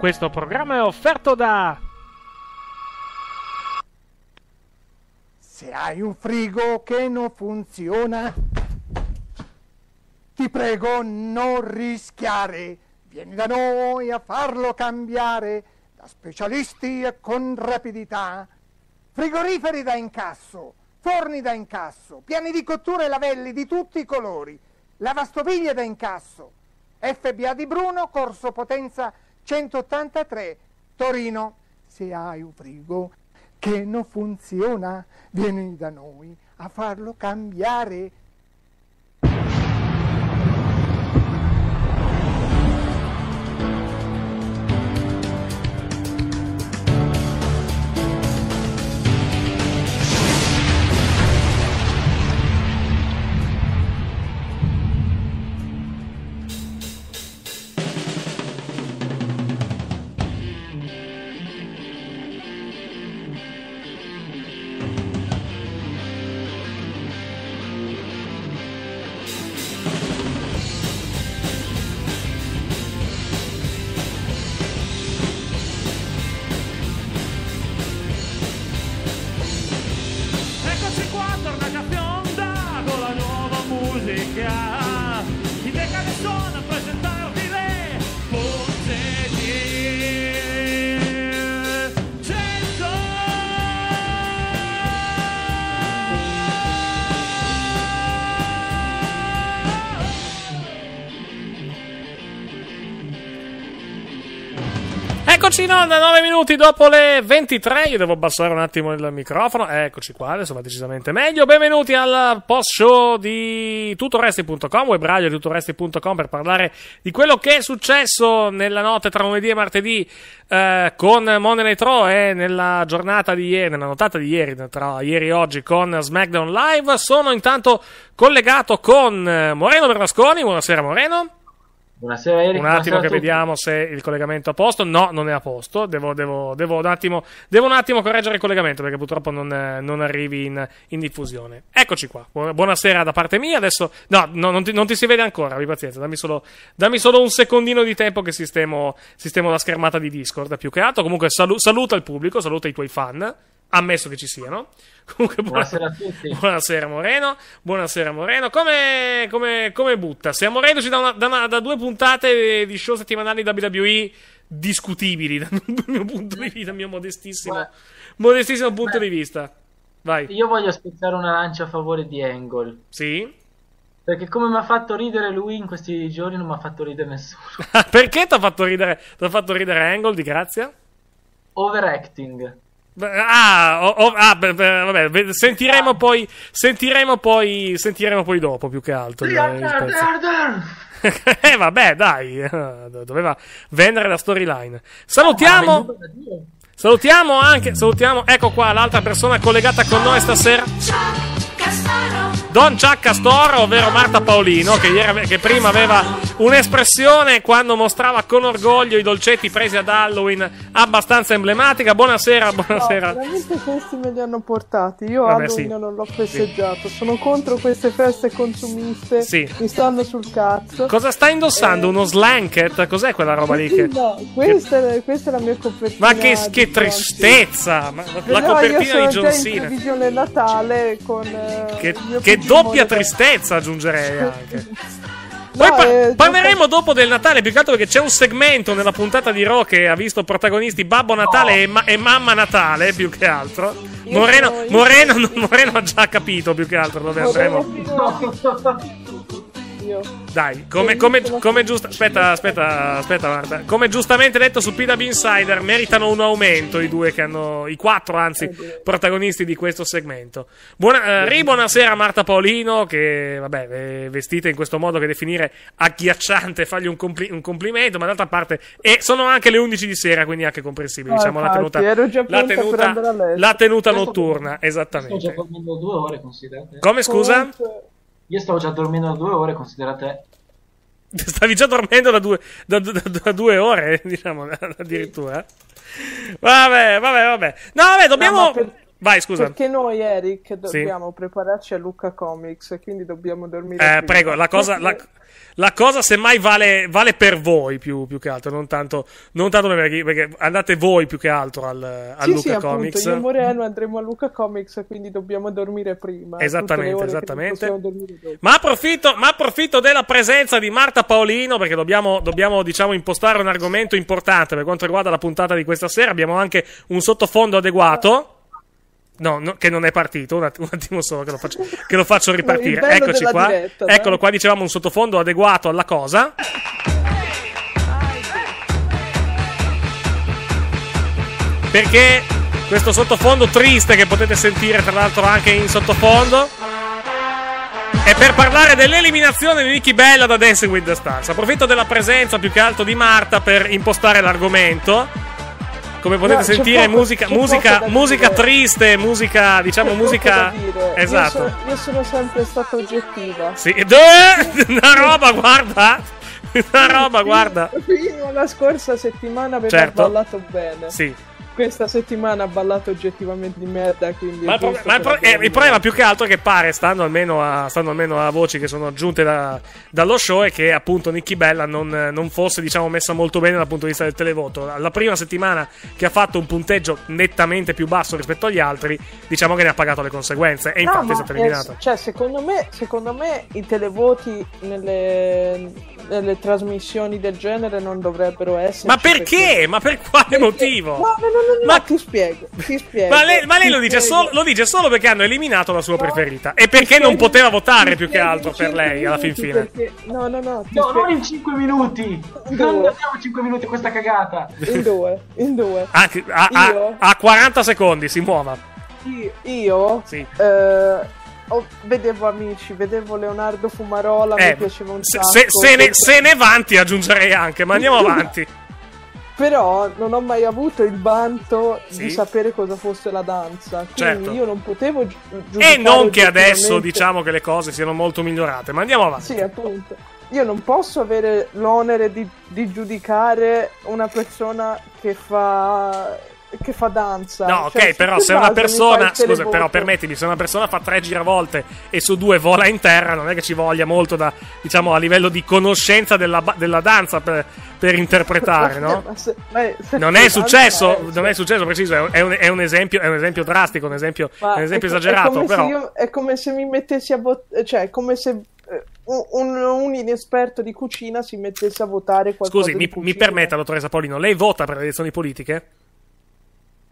Questo programma è offerto da... Se hai un frigo che non funziona, ti prego non rischiare. Vieni da noi a farlo cambiare da specialisti e con rapidità. Frigoriferi da incasso, forni da incasso, piani di cottura e lavelli di tutti i colori, lavastoviglie da incasso. FBA di Bruno, Corso Potenza 183 Torino. Se hai un frigo che non funziona, vieni da noi a farlo cambiare. 49 minuti dopo le 23, io devo abbassare un attimo il microfono, eccoci qua, adesso va decisamente meglio. Benvenuti al post show di tutoresti.com, webradio di tutoresti.com per parlare di quello che è successo nella notte tra lunedì e martedì eh, con Monday Night Raw e nella giornata di ieri, nella notata di ieri, tra ieri e oggi con SmackDown Live. Sono intanto collegato con eh, Moreno Bernasconi, buonasera Moreno. Buonasera Eric. Un attimo che vediamo se il collegamento è a posto. No, non è a posto. Devo, devo, devo, un, attimo, devo un, attimo, correggere il collegamento perché purtroppo non, eh, non arrivi in, in, diffusione. Eccoci qua. Buonasera da parte mia. Adesso no, no non, ti, non, ti, si vede ancora. Abbi pazienza. Dammi solo, dammi solo, un secondino di tempo che sistemo, sistemo la schermata di Discord. Più che altro. Comunque salu, saluta il pubblico, saluta i tuoi fan. Ammesso che ci siano. Comunque, buonasera, buonasera a tutti. Buonasera Moreno. Buonasera Moreno. Come, come, come butta? Siamo rendoci da, una, da, una, da due puntate di show settimanali WWE discutibili dal mio punto di vista, dal mio modestissimo, Beh. modestissimo punto Beh. di vista. Vai. Io voglio spezzare una lancia a favore di Angle. Sì. Perché come mi ha fatto ridere lui in questi giorni non mi ha fatto ridere nessuno. Perché ti ha fatto ridere? Ti ha fatto ridere Angle di grazia? Overacting. Ah, oh, oh, ah beh, beh, vabbè, sentiremo poi, sentiremo poi, sentiremo poi dopo più che altro. Il, il eh, vabbè, dai, eh, doveva vendere la storyline. Salutiamo. Ah, salutiamo anche, salutiamo, ecco qua l'altra persona collegata con noi stasera. Ciao, Casparo. Don Ciacca Ciaccastor, ovvero Marta Paolino, che, ieri, che prima aveva un'espressione quando mostrava con orgoglio i dolcetti presi ad Halloween, abbastanza emblematica. Buonasera, buonasera. No, veramente questi me li hanno portati. Io Vabbè, Halloween sì. non l'ho festeggiato. Sì. Sono contro queste feste consumiste. Sì. Mi stanno sul cazzo. Cosa sta indossando? Eh. Uno slanket? Cos'è quella roba lì? Che... No, questa, che... questa è la mia copertina. Ma che, che tristezza! Ma, la no, copertina di John Cena. Previsione Natale con eh, che, che cioè, doppia tristezza, aggiungerei cioè, anche. Poi par- eh, parleremo dopo del Natale, più che altro perché c'è un segmento nella puntata di Rock che ha visto protagonisti Babbo Natale no. e, ma- e, Mamma Natale, più che altro. Moreno, Moreno, Moreno, ha già capito più che altro dove andremo. Io. Dai, come, come, come giusta. Aspetta, aspetta, aspetta. Guarda. Come giustamente detto su PW Insider, meritano un aumento i due che hanno. I quattro, anzi, eh, protagonisti di questo segmento. Buona, eh, ri, buonasera, Marta Paolino, che, vabbè, eh, vestita in questo modo che definire agghiacciante, fagli un, compli- un complimento, ma d'altra parte. E sono anche le 11 di sera, quindi anche comprensibile. Ah, diciamo infatti, la tenuta. La tenuta, la tenuta notturna, esattamente. Sto già due ore, considerate. Come scusa? Forse... Io stavo già dormendo da due ore, considerate. Stavi già dormendo da due, da, da, da due ore, diciamo, addirittura. Vabbè, vabbè, vabbè. No, vabbè, dobbiamo... No, Vai, scusa. Perché noi, Eric, dobbiamo sì. prepararci a Luca Comics, quindi dobbiamo dormire. Eh, prego, la cosa, la, la cosa semmai vale, vale per voi più, più, che altro, non tanto, non tanto perché, perché, andate voi più che altro al, a sì, Luca sì, Comics. Appunto, io e Moreno andremo a Luca Comics, quindi dobbiamo dormire prima. Esattamente, esattamente. Ma approfitto, ma approfitto, della presenza di Marta Paolino, perché dobbiamo, dobbiamo diciamo, impostare un argomento importante per quanto riguarda la puntata di questa sera. Abbiamo anche un sottofondo adeguato. No, no, che non è partito. Un attimo, un attimo solo che lo faccio, che lo faccio ripartire. Eccoci qua. Diretta, Eccolo qua, dicevamo un sottofondo adeguato alla cosa. Perché questo sottofondo triste che potete sentire tra l'altro anche in sottofondo è per parlare dell'eliminazione di Nicky Bella da Dancing with the Stars. Approfitto della presenza più che altro di Marta per impostare l'argomento. Come potete no, sentire, poco, musica, musica, musica triste, musica, diciamo, musica. Esatto. Io sono, io sono, sempre stata oggettiva. Sì, una roba, guarda. Una roba, guarda. La scorsa settimana aveva certo. ballato bene. Sì questa settimana ha ballato oggettivamente di merda. ma, il, pro- ma il, pro- eh, il, problema più che altro è che pare, stando almeno a, stando almeno a voci che sono giunte da, dallo show, è che appunto Nicky Bella non, non fosse diciamo, messa molto bene dal punto di vista del televoto. La prima settimana che ha fatto un punteggio nettamente più basso rispetto agli altri, diciamo che ne ha pagato le conseguenze. E no, infatti è stata eliminata. Cioè, secondo me, secondo me i televoti nelle, nelle trasmissioni del genere non dovrebbero essere. Ma perché? perché? Ma per quale perché? motivo? No, non no, ma ti spiego, ti spiego. Ma lei, ma lei lo, dice solo, lo, dice solo, perché hanno eliminato la sua preferita e perché non poteva votare più che altro per lei alla fin fine. Perché... No, no, no. No, non in 5 minuti. Non abbiamo 5 minuti questa cagata. In due, in due. Ah, a, a, a, a 40 secondi, si muova. Io, io sì. Eh, Oh, vedevo amici, vedevo Leonardo Fumarola, eh, mi piaceva un sacco. Se, se, ne, se ne vanti aggiungerei anche, ma andiamo avanti. Però non ho mai avuto il vanto sì. di sapere cosa fosse la danza. Quindi certo. io non potevo gi- giudicare. E non che adesso diciamo che le cose siano molto migliorate, ma andiamo avanti. Sì, appunto. Io non posso avere l'onere di, di giudicare una persona che fa che fa danza. No, cioè, ok, però se una persona. Scusa, però permettimi, se una persona fa tre giravolte e su due vola in terra, non è che ci voglia molto da, diciamo, a livello di conoscenza della, della danza per, per interpretare, no? ma se, ma se non è successo, è, eh, non è cioè. successo, preciso, è un, è un, esempio, è un esempio drastico, un esempio, un esempio è, esagerato. È però... Io, è come se mi mettessi a votare, cioè, è come se eh, un, un, inesperto di cucina si mettesse a votare qualcosa. Scusi, mi, mi permetta, dottoressa Paulino, lei vota per le elezioni politiche?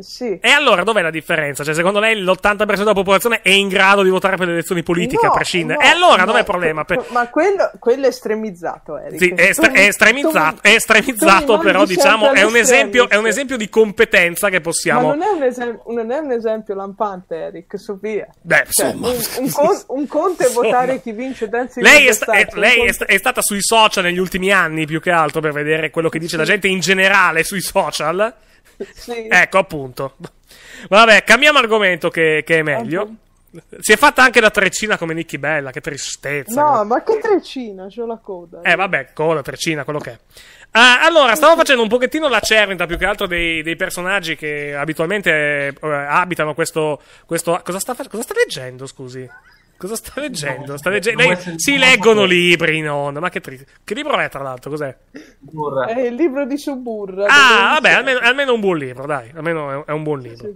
Sì. E allora dov'è la differenza? Cioè, secondo lei l'80% della popolazione è in grado di votare per le elezioni politiche no, a prescindere? No, e allora no, dov'è il problema? Per... Ma quello, quello, è estremizzato, Eric. Sì, è, estre- tu, è estremizzato, tu, è estremizzato però certo diciamo è un, esempio, è un, esempio, di competenza che possiamo... Ma non è un, esem- non è un esempio lampante, Eric, Sofia. Beh, cioè, insomma... Un, un, con- un conto è votare chi vince Dancing Lei, è, sta- è, cioè lei conto... è stata sui social negli ultimi anni più che altro per vedere quello che dice sì. la gente in generale sui social sì. Ecco, appunto. Vabbè, cambiamo argomento che, che è meglio. Si è fatta anche la treccina come Nicky Bella, che tristezza. No, ma che treccina, c'ho la coda. Eh, vabbè, coda, treccina, quello che è. Ah, allora, stavo facendo un pochettino la cernita più che altro dei, dei personaggi che abitualmente eh, abitano questo, questo... Cosa, sta, cosa sta leggendo, scusi? Cosa sta leggendo? Sta legge- lei- si leggono libri in onda. Ma che, tri- che libro è, tra l'altro? Cos'è? Burra. È il libro di Suburra. Ah, vabbè, almeno, almeno, un buon libro, dai. Almeno è un buon libro.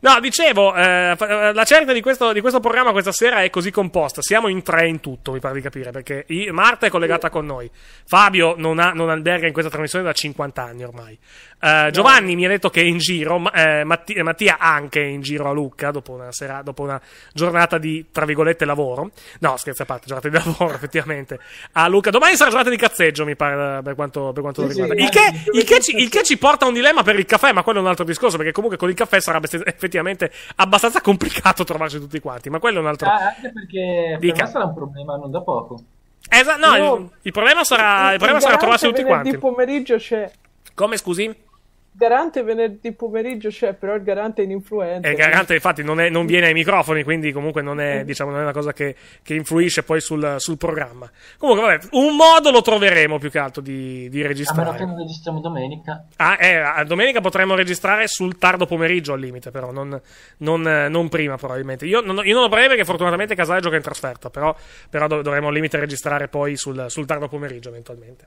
No, dicevo, eh, eh la cerca di questo, di questo, programma questa sera è così composta. Siamo in tre in tutto, mi pare di capire, perché Marta è collegata con noi. Fabio non, ha, non alberga in questa trasmissione da 50 anni ormai. Uh, Giovanni no. mi ha detto che è in giro, ma, eh, eh, Mattia anche è in giro a Lucca dopo una, sera- dopo una, giornata di tra virgolette lavoro. No, scherzi a parte, giornata di lavoro effettivamente a Lucca. Domani sarà giornata di cazzeggio, mi pare, per quanto, per quanto sì, riguarda. Sì, il, che, il, che ci, il, che, ci, porta a un dilemma per il caffè, ma quello è un altro discorso, perché comunque con il caffè sarebbe effettivamente abbastanza complicato trovarci tutti quanti. Ma quello è un altro. Ah, anche perché Dica. sarà un problema non da poco. Esatto, no, no. Il, il, problema sarà, il, il problema sarà trovarsi tutti quanti. Il pomeriggio c'è. Come scusi? garante venerdì pomeriggio c'è, però il garante è in influenza. Eh, il garante, infatti, non, è, non, viene ai microfoni, quindi comunque non è, mm. diciamo, non è una cosa che, che influisce poi sul, sul, programma. Comunque, vabbè, un modo lo troveremo più che altro di, di registrare. A meno che non registriamo domenica. Ah, eh, domenica potremmo registrare sul tardo pomeriggio al limite, però, non, non, eh, non prima, probabilmente. Io non, io non lo proverei perché fortunatamente Casale gioca in trasferta, però, però dovremmo al limite registrare poi sul, sul tardo pomeriggio eventualmente.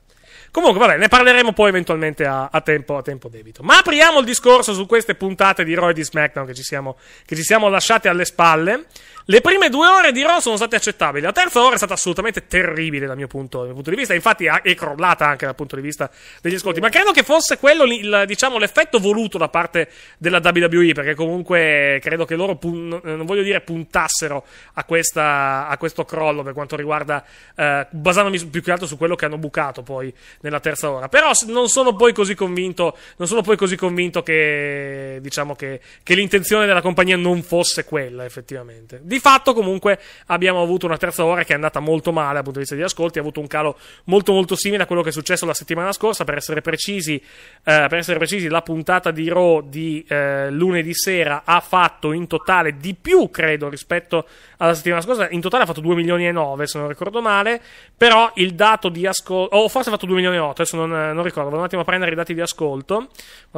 Comunque, vabbè, ne parleremo poi eventualmente a, a, tempo, a, tempo, debito. Ma apriamo il discorso su queste puntate di Roy di SmackDown che ci siamo, che ci siamo lasciate alle spalle. Le prime due ore di Raw sono state accettabili. La terza ora è stata assolutamente terribile dal mio punto, dal mio punto di vista. Infatti è crollata anche dal punto di vista degli ascolti. Ma credo che fosse quello il, diciamo, l'effetto voluto da parte della WWE. Perché comunque credo che loro, pun- eh, non voglio dire puntassero a, questa, a questo crollo per quanto riguarda, eh, basandomi più che altro su quello che hanno bucato poi nella terza ora. Però non sono poi così convinto, non sono poi così convinto che, diciamo, che, che l'intenzione della compagnia non fosse quella effettivamente. Di fatto, comunque, abbiamo avuto una terza ora che è andata molto male dal punto di vista degli ascolti. Ha avuto un calo molto, molto simile a quello che è successo la settimana scorsa. Per essere precisi, eh, per essere precisi la puntata di Raw di eh, lunedì sera ha fatto in totale di più, credo, rispetto alla settimana scorsa. In totale ha fatto 2 milioni e 9, se non ricordo male. Però il dato di ascolto, o oh, forse ha fatto 2 milioni e 8, adesso non, eh, non ricordo. Vado un attimo a prendere i dati di ascolto. Vado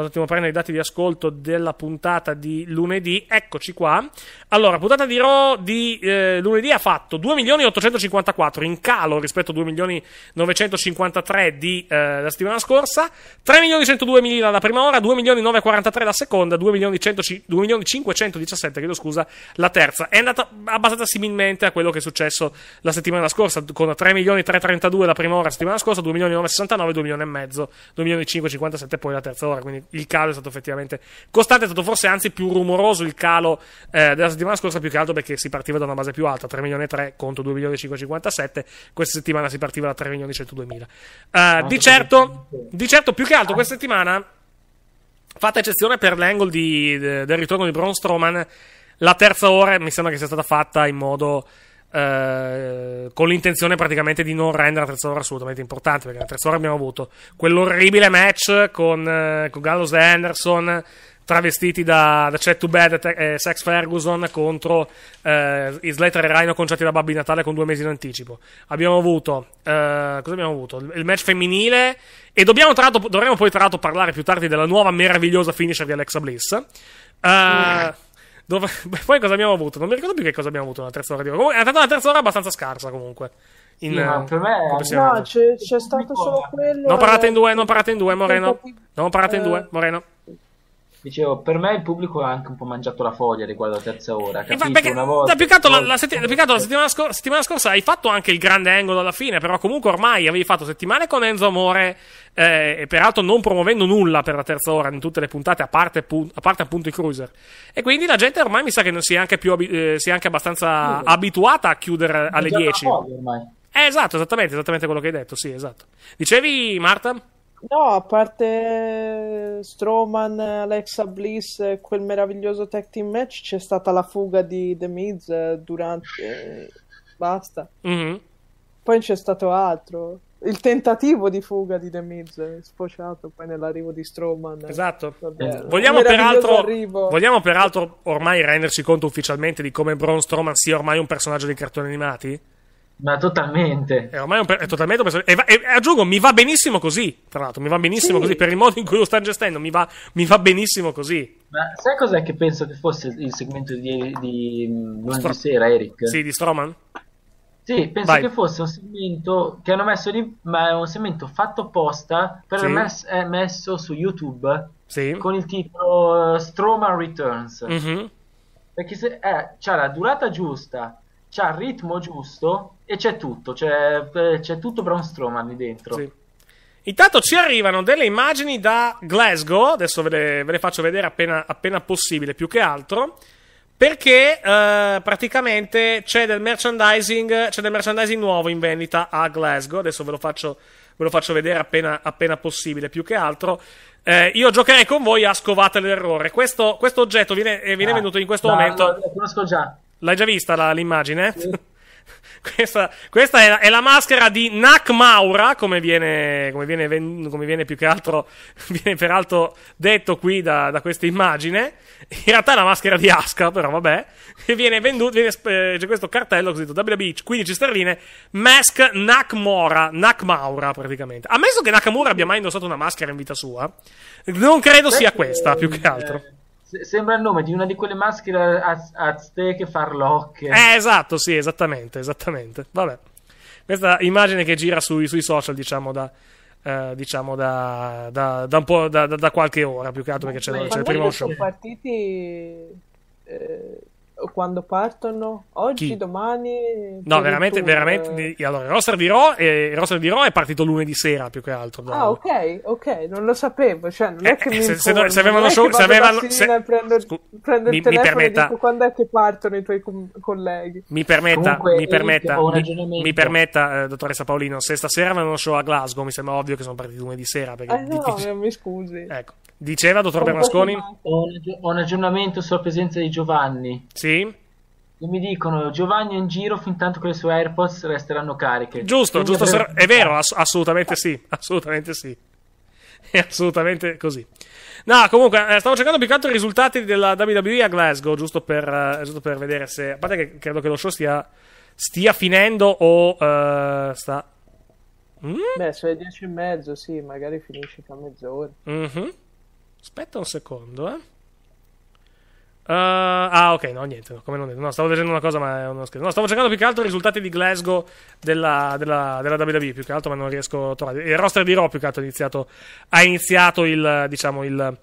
un attimo a prendere i dati di ascolto della puntata di lunedì. Eccoci qua. Allora, puntata di Raw di eh, lunedì ha fatto 2.854 in calo rispetto a 2.953 di eh, la settimana scorsa, 3.102.000 la prima ora, 2.943 la seconda, 2.517 chiedo scusa la terza. È andata abbastanza similmente a quello che è successo la settimana scorsa con 3.332 la prima ora la settimana scorsa, 2.969, 2.500, 2.557 poi la terza ora, quindi il calo è stato effettivamente costante, è stato forse anzi più rumoroso il calo eh, della settimana scorsa più che altro perché perché si partiva da una base più alta, 3 milioni e 3 contro 2 milioni e 557. Questa settimana si partiva da 3 milioni e 102 uh, eh, ah, di, certo, di certo, più che altro questa settimana, fatta eccezione per l'angle di, de, del ritorno di Braun Strowman, la terza ora mi sembra che sia stata fatta in modo... Uh, con l'intenzione praticamente di non rendere la terza ora assolutamente importante perché la terza ora abbiamo avuto quell'orribile match con, uh, con Gallows e Anderson travestiti da, da to Bad e Sex Ferguson contro eh, Slater e Rhino conciati da Babbi Natale con due mesi in anticipo. Abbiamo avuto, eh, cosa abbiamo avuto? Il match femminile e dobbiamo, tratto, dovremo poi tra l'altro parlare più tardi della nuova meravigliosa finisher di Alexa Bliss. Uh, dove, poi cosa abbiamo avuto? Non mi ricordo più che cosa abbiamo avuto nella terza ora di Comunque, è stata una terza ora abbastanza scarsa comunque. In, no, per me no, c'è, c'è stato solo quello. Non parate in due, non parate in eh, due, Moreno. Non parate in due, Moreno. Dicevo, per me il pubblico ha anche un po' mangiato la foglia riguardo alla terza ora. Capito? Perché, Una volta... Più che altro, la, la, sett- la settimana, scor- settimana, scorsa hai fatto anche il grande angolo alla fine, però comunque ormai avevi fatto settimane con Enzo Amore, eh, e peraltro non promuovendo nulla per la terza ora in tutte le puntate, a parte, a parte appunto i cruiser. E quindi la gente ormai mi sa che si è anche, più abi- eh, si è anche abbastanza sì. abituata a chiudere alle 10. Eh, esatto, esattamente, esattamente quello che hai detto, sì, esatto. Dicevi, Marta? No, a parte Strowman, Alexa Bliss quel meraviglioso tag team match, c'è stata la fuga di The Miz durante... Eh, basta. Mm-hmm. Poi c'è stato altro. Il tentativo di fuga di The Miz è sfociato poi nell'arrivo di Strowman. Esatto. Vabbè, vogliamo, peraltro, vogliamo peraltro ormai renderci conto ufficialmente di come Braun Strowman sia ormai un personaggio di cartoni animati? Ma totalmente. Eh, ormai è, per- è totalmente un personaggio. E, va- e, aggiungo, mi va benissimo così. Tra l'altro, mi va benissimo sì. così. Per il modo in cui lo sta gestendo, mi va, mi va benissimo così. Ma sai cos'è che penso che fosse il segmento di, di lunedì Stro- sera, Eric? Sì, di Stroman? Sì, penso Vai. che fosse un segmento che hanno messo lì, ma è un segmento fatto apposta però sì. mess- è messo su YouTube sì. con il titolo eh, Stroman Returns. Mm-hmm. Perché se, eh, c'ha la durata giusta, c'ha il ritmo giusto e c'è tutto, c'è, eh, c'è tutto Braun Strowman lì dentro. Sì. Intanto ci arrivano delle immagini da Glasgow, adesso ve le, ve le faccio vedere appena, appena, possibile, più che altro, perché eh, praticamente c'è del, merchandising, c'è del merchandising nuovo in vendita a Glasgow, adesso ve lo faccio, ve lo faccio vedere appena, appena, possibile, più che altro. Eh, io giocherei con voi a scovate l'errore. Questo, questo oggetto viene, eh, viene ah, venduto in questo no, momento. Lo, lo conosco già. L'hai già vista la, l'immagine? Sì. Questa, questa è, la, è, la, maschera di Nak Maura, come viene, come viene, come viene più che altro viene peraltro detto qui da, da, questa immagine. In realtà è la maschera di Aska, però vabbè. E viene venduto, viene, eh, c'è questo cartello così detto 15 sterline, Mask Nakmora, Nakmaura praticamente. Ammesso che Nakamura abbia mai indossato una maschera in vita sua, non credo sia questa più che eh, altro. Sembra il nome di una di quelle maschere az- azteche farlocche. Eh, esatto, sì, esattamente, esattamente. Vabbè. Questa immagine che gira sui, sui social, diciamo, da, eh, diciamo da, da, da un po' da, da, qualche ora, più che altro perché c'è, c'è il primo show. Sono partiti... Eh quando partono? Oggi, Chi? domani? No, veramente, veramente. Allora, Roster di Raw, eh, Roster di Raw è partito lunedì sera più che altro. No? Ah, ok, ok, non lo sapevo. Cioè, non eh, è che eh, mi se, informo, se, avevano show, se avevano. Se... Prendo, Scu- prendo mi, il mi permetta. quando è che partono i tuoi com- colleghi. Mi permetta, Comunque, mi, permetta mi, mi permetta, eh, dottoressa Paolino, se stasera avevano show a Glasgow, mi sembra ovvio che sono partiti lunedì sera. Perché eh, difficile. no, eh, mi scusi. Ecco. Diceva dottor Bernasconi? Ho un aggiornamento sulla presenza di Giovanni. Sì. Sì. E mi dicono Giovanni è in giro fin tanto che le sue AirPods resteranno cariche. Giusto, Quindi giusto, avremo... è vero, ass- assolutamente sì, assolutamente sì. È assolutamente così. No, comunque, eh, stavo cercando più che altro i risultati della WWE a Glasgow, giusto per, eh, giusto per vedere se... A parte che credo che lo show stia, stia finendo o eh, sta... Mm? Beh, le 10 e mezzo, sì, magari finisce tra mezz'ora. Mm-hmm. Aspetta un secondo, eh. Uh, ah, ok, no, niente. Come non detto. No, stavo leggendo una cosa, ma è uno scherzo. No, stavo cercando più che altro i risultati di Glasgow della, della, della WWE, più che altro, ma non riesco a trovare. Il roster di Raw, più che altro, ha iniziato, ha iniziato il, diciamo, il,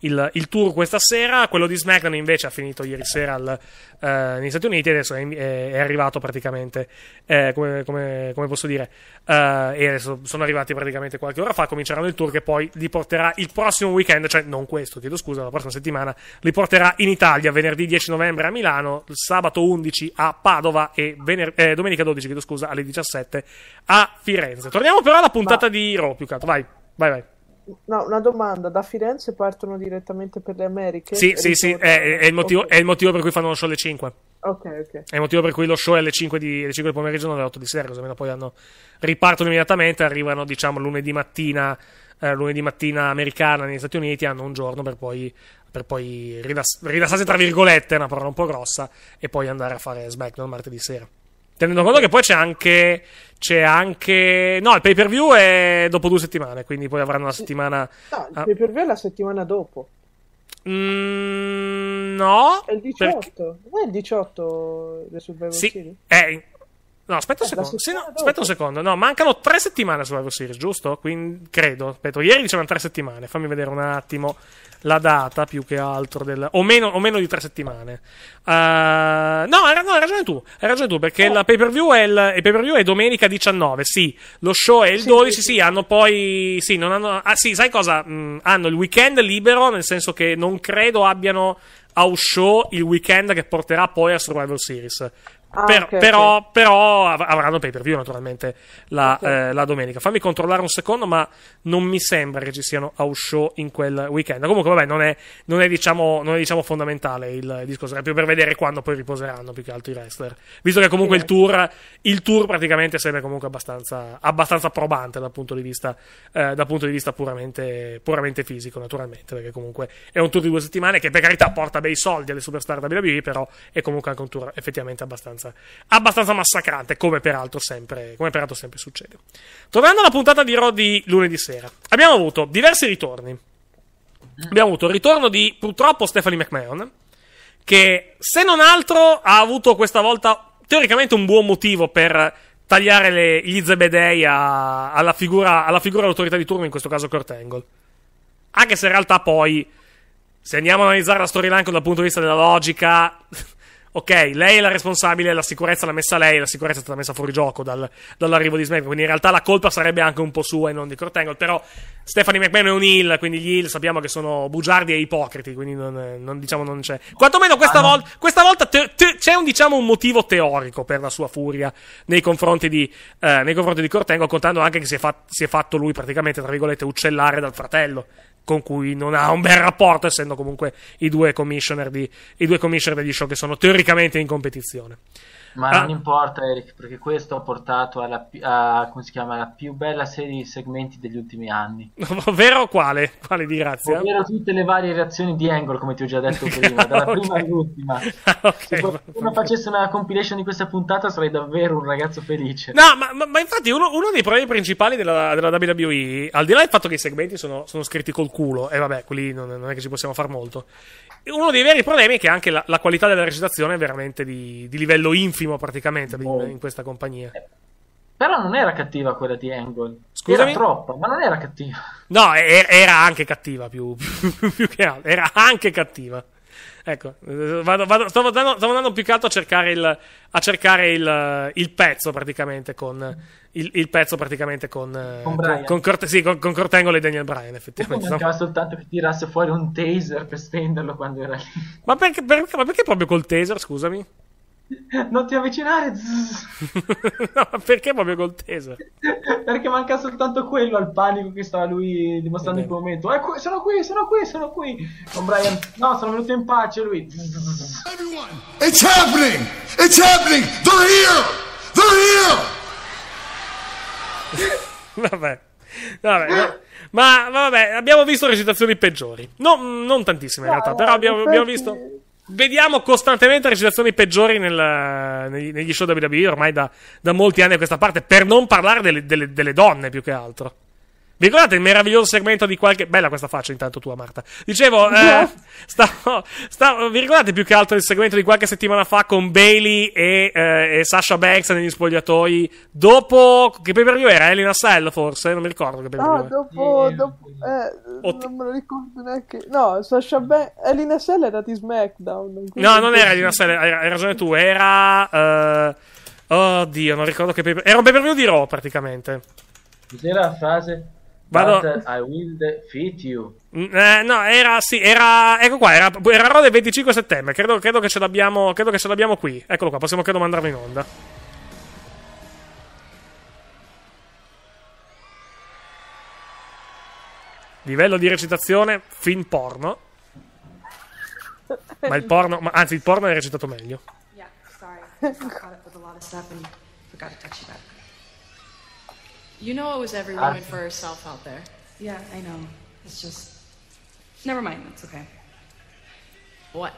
il, il, tour questa sera. Quello di SmackDown invece ha finito ieri sera al, eh, negli Stati Uniti e adesso è, è arrivato praticamente, eh, come, come, come, posso dire, eh, e adesso sono arrivati praticamente qualche ora fa. Cominceranno il tour che poi li porterà il prossimo weekend, cioè non questo, chiedo scusa, la prossima settimana, li porterà in Italia venerdì 10 novembre a Milano, sabato 11 a Padova e vener- eh, domenica 12, chiedo scusa, alle 17 a Firenze. Torniamo però alla puntata Ma... di Raw più che altro, vai, vai, vai. No, una domanda, da Firenze partono direttamente per le Americhe? Sì, sì, sì, è, è, il motivo, okay. è, il motivo, per cui fanno lo show alle 5. Ok, ok. È il motivo per cui lo show è alle 5, di, alle 5 del pomeriggio, non alle 8 di sera, così almeno poi hanno, ripartono immediatamente, arrivano diciamo lunedì mattina, eh, lunedì mattina americana negli Stati Uniti, hanno un giorno per poi, per poi rilass- rilassarsi tra virgolette, è una parola un po' grossa, e poi andare a fare SmackDown martedì sera. Tenendo conto che poi c'è anche c'è anche. No, il pay per view è dopo due settimane, quindi poi avranno una settimana. No, il pay per view è la settimana dopo. Mm, no. È il 18. Perché... Non è eh, il 18 del Survivor sì. Series? Eh, no, aspetta un eh, secondo. Sì, no, aspetta un secondo. No, mancano tre settimane a Survivor Series, giusto? Quindi, credo. Aspetta, ieri dicevano tre settimane. Fammi vedere un attimo la data più che altro, del, o, meno, o meno di tre settimane. Uh, no, no, hai ragione tu, hai ragione tu, perché oh. la pay per view è, il, il pay per view è domenica 19, sì, lo show è il sì, 12, sì, sì, sì, hanno poi, sì, non hanno, ah, sì, sai cosa, mm, hanno il weekend libero, nel senso che non credo abbiano house show il weekend che porterà poi a Survival Series. Ah, per, okay, però, okay. però, avranno pay per view naturalmente la, okay. eh, la, domenica. Fammi controllare un secondo, ma non mi sembra che ci siano house show in quel weekend. Comunque, vabbè, non è, non è, diciamo, non è diciamo, fondamentale il, discorso. È più per vedere quando poi riposeranno più che altro i wrestler. Visto che comunque il tour, il tour praticamente sembra comunque abbastanza, abbastanza probante dal punto di vista, eh, dal punto di vista puramente, puramente, fisico, naturalmente. Perché comunque è un tour di due settimane che per carità porta bei soldi alle superstar WWE, però è comunque anche un tour effettivamente abbastanza abbastanza, abbastanza massacrante, come peraltro, sempre, come peraltro sempre succede. Tornando alla puntata di Raw di lunedì sera, abbiamo avuto diversi ritorni. Abbiamo avuto il ritorno di, purtroppo, Stephanie McMahon, che se non altro ha avuto questa volta teoricamente un buon motivo per tagliare le, gli zebedei a, alla, figura, alla figura dell'autorità di turno, in questo caso Cortangle. Anche se in realtà poi, se andiamo a analizzare la storyline dal punto di vista della logica, ok, lei è la responsabile, la sicurezza l'ha messa lei, la sicurezza è stata messa fuori gioco dal, dall'arrivo di SmackDown, quindi in realtà la colpa sarebbe anche un po' sua e non di Kurt Angle, però Stephanie McMahon è un heel, quindi gli heel sappiamo che sono bugiardi e ipocriti, quindi non, non diciamo non c'è. Quantomeno questa, ah, vol- questa volta te- te- c'è un, diciamo, un motivo teorico per la sua furia nei confronti di, eh, nei confronti di Kurt Angle, contando anche che si è, fat- si è fatto lui praticamente, tra virgolette, uccellare dal fratello con cui non ha un bel rapporto, essendo comunque i due commissioner, di, i due commissioner degli show che sono teoricamente in competizione. Ma ah. non importa, Eric, perché questo ha portato alla, a, chiama, alla più bella serie di segmenti degli ultimi anni. Ovvero quale? Quale di grazia? Ovvero tutte le varie reazioni di Angle, come ti ho già detto prima, dalla okay. prima all'ultima. okay, Se qualcuno facesse una compilation di questa puntata sarei davvero un ragazzo felice. No, ma, ma, ma infatti uno, uno, dei problemi principali della, della, WWE, al di là del fatto che i segmenti sono, sono scritti col culo, e eh, vabbè, quelli non, non è che ci possiamo far molto uno dei veri problemi è che anche la, la qualità della recitazione è veramente di, di livello infimo praticamente oh. in, in, questa compagnia. Eh, però non era cattiva quella di Angle. Scusami? Era troppa, ma non era cattiva. No, era, era anche cattiva più, più, più, che altro. Era anche cattiva. Ecco, vado, vado, stavo, andando, stavo, andando, più che altro a cercare il, a cercare il, il pezzo praticamente con... Il, il pezzo praticamente con... Con Brian. Con, con, sì, e Daniel Bryan effettivamente. Mi mancava no? soltanto che tirasse fuori un taser per spenderlo quando era lì. Ma perché, per, ma perché proprio col taser, scusami? Non ti avvicinare. no, perché proprio col teso? perché manca soltanto quello al panico che stava lui dimostrando in quel momento. Eh, sono qui, sono qui, sono qui. Con Brian. No, sono venuto in pace lui. Everyone, it's happening! It's happening! They're here! They're here! Vabbè. Vabbè, no. ma vabbè, abbiamo visto recitazioni peggiori. No, non tantissime in realtà, però abbiamo, abbiamo visto Vediamo costantemente recitazioni peggiori nel, negli, negli show WWE ormai da, da, molti anni a questa parte, per non parlare delle, delle, delle donne più che altro. Vi ricordate il meraviglioso segmento di qualche. Bella questa faccia, intanto tua, Marta. Dicevo, eh, stavo, stavo, vi ricordate più che altro il segmento di qualche settimana fa con Bailey e, eh, e Sasha Banks negli spogliatoi? Dopo. Che pay per view era? Elena Sell, forse? Non mi ricordo che pay per view. No, dopo. dopo eh, non me lo ricordo neanche. No, Sasha Banks. Elena Sell era di SmackDown. No, non era Elena Sell, hai ragione tu. Era. Eh... Oddio, non ricordo che pay per... view. Era un pay per view di Raw, praticamente. Cos'era la frase? Vado... But uh, I will defeat you. Mm, eh, no, era, sì, era, ecco qua, era, era Raw 25 settembre, credo, credo, che ce l'abbiamo, credo che ce l'abbiamo qui, eccolo qua, possiamo credo mandarlo in onda. Livello di recitazione, film porno. Ma il porno, ma, anzi il porno è recitato meglio. Yeah, sorry. I caught up with a lot of stuff and forgot to touch that. You know it was every ah. woman for herself out there. Yeah, I know. It's just. Never mind. It's okay. What?